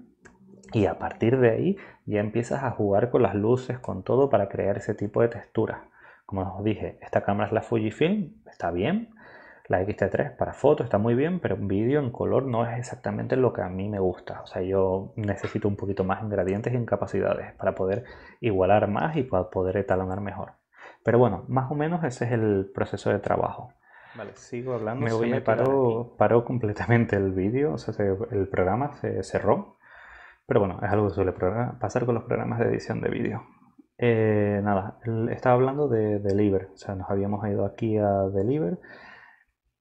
y a partir de ahí ya empiezas a jugar con las luces, con todo para crear ese tipo de texturas. Como os dije, esta cámara es la Fujifilm, está bien. La X-T3 para foto está muy bien, pero vídeo en color no es exactamente lo que a mí me gusta. O sea, yo necesito un poquito más de gradientes y en capacidades para poder igualar más y para poder etalonar mejor. Pero bueno, más o menos ese es el proceso de trabajo. Vale, sigo hablando. Me, me paró, paró completamente el vídeo, o sea, el programa se cerró. Pero bueno, es algo que suele pasar con los programas de edición de vídeo. Eh, nada, estaba hablando de Deliver, o sea, nos habíamos ido aquí a Deliver.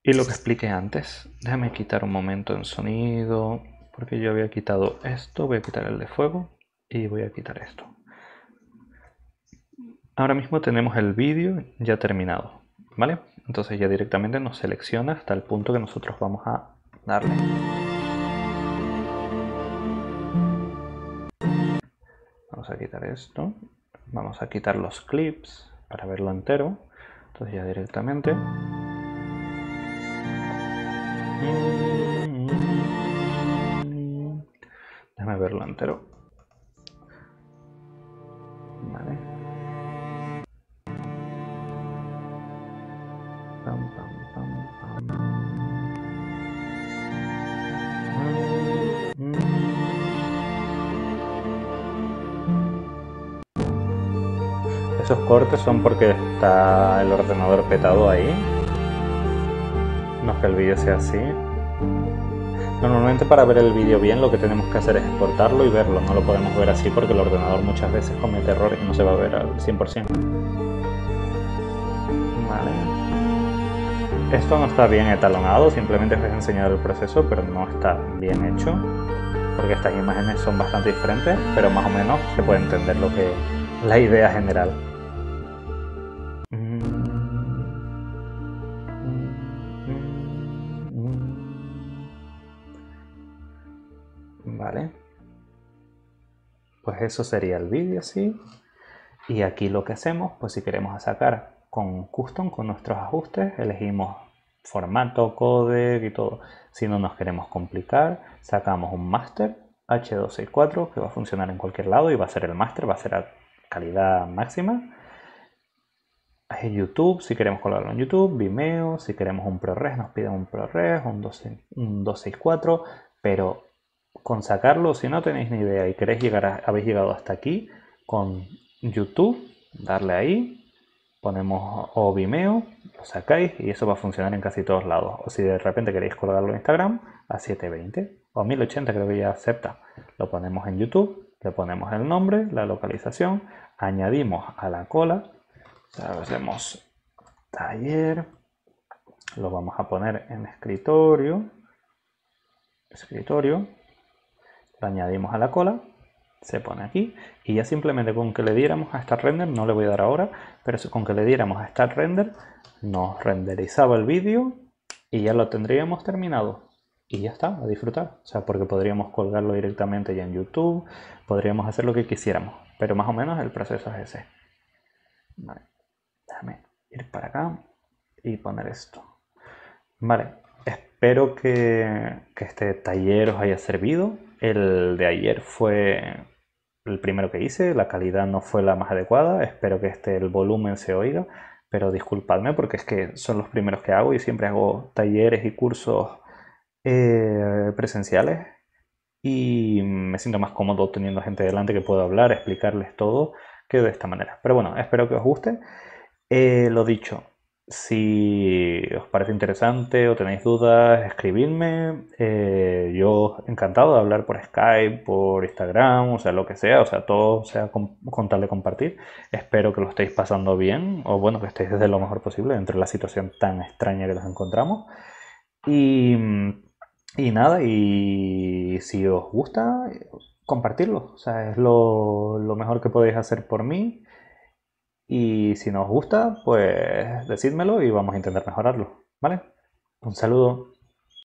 Y lo que expliqué antes, déjame quitar un momento en sonido, porque yo había quitado esto, voy a quitar el de fuego y voy a quitar esto. Ahora mismo tenemos el vídeo ya terminado, ¿vale? Entonces ya directamente nos selecciona hasta el punto que nosotros vamos a darle. Vamos a quitar esto. Vamos a quitar los clips para verlo entero. Entonces ya directamente. Déjame verlo entero. Vale. cortes son porque está el ordenador petado ahí. No es que el vídeo sea así. Normalmente para ver el vídeo bien lo que tenemos que hacer es exportarlo y verlo. No lo podemos ver así porque el ordenador muchas veces comete errores y no se va a ver al 100%. Vale. Esto no está bien etalonado, simplemente os he enseñado el proceso, pero no está bien hecho. Porque estas imágenes son bastante diferentes, pero más o menos se puede entender lo que la idea general. eso sería el vídeo, así Y aquí lo que hacemos, pues si queremos sacar con custom, con nuestros ajustes, elegimos formato, codec y todo. Si no nos queremos complicar, sacamos un master H264 que va a funcionar en cualquier lado y va a ser el master, va a ser a calidad máxima. YouTube, si queremos colarlo en YouTube, Vimeo, si queremos un ProRes, nos piden un ProRes, un 264, pero con sacarlo, si no tenéis ni idea y queréis llegar, a, habéis llegado hasta aquí, con YouTube, darle ahí, ponemos o Vimeo, lo sacáis y eso va a funcionar en casi todos lados. O si de repente queréis colgarlo en Instagram, a 720 o 1080 creo que ya acepta. Lo ponemos en YouTube, le ponemos el nombre, la localización, añadimos a la cola, hacemos taller, lo vamos a poner en escritorio, escritorio, añadimos a la cola, se pone aquí y ya simplemente con que le diéramos a Start Render, no le voy a dar ahora, pero con que le diéramos a Start Render nos renderizaba el vídeo y ya lo tendríamos terminado y ya está, a disfrutar. O sea, porque podríamos colgarlo directamente ya en YouTube, podríamos hacer lo que quisiéramos, pero más o menos el proceso es ese. Vale, déjame ir para acá y poner esto. Vale, espero que este taller os haya servido. El de ayer fue el primero que hice, la calidad no fue la más adecuada, espero que este el volumen se oiga, pero disculpadme porque es que son los primeros que hago y siempre hago talleres y cursos eh, presenciales y me siento más cómodo teniendo gente delante que pueda hablar, explicarles todo que de esta manera. Pero bueno, espero que os guste. Eh, lo dicho, si os parece interesante o tenéis dudas, escribidme. Eh, yo encantado de hablar por Skype, por Instagram, o sea, lo que sea, o sea, todo sea con, tal de compartir. Espero que lo estéis pasando bien, o bueno, que estéis desde lo mejor posible dentro la situación tan extraña que nos encontramos. Y, nada, y si os gusta, compartirlo. O sea, es lo, lo mejor que podéis hacer por mí. Y si nos gusta, pues decídmelo y vamos a intentar mejorarlo. ¿Vale? Un saludo.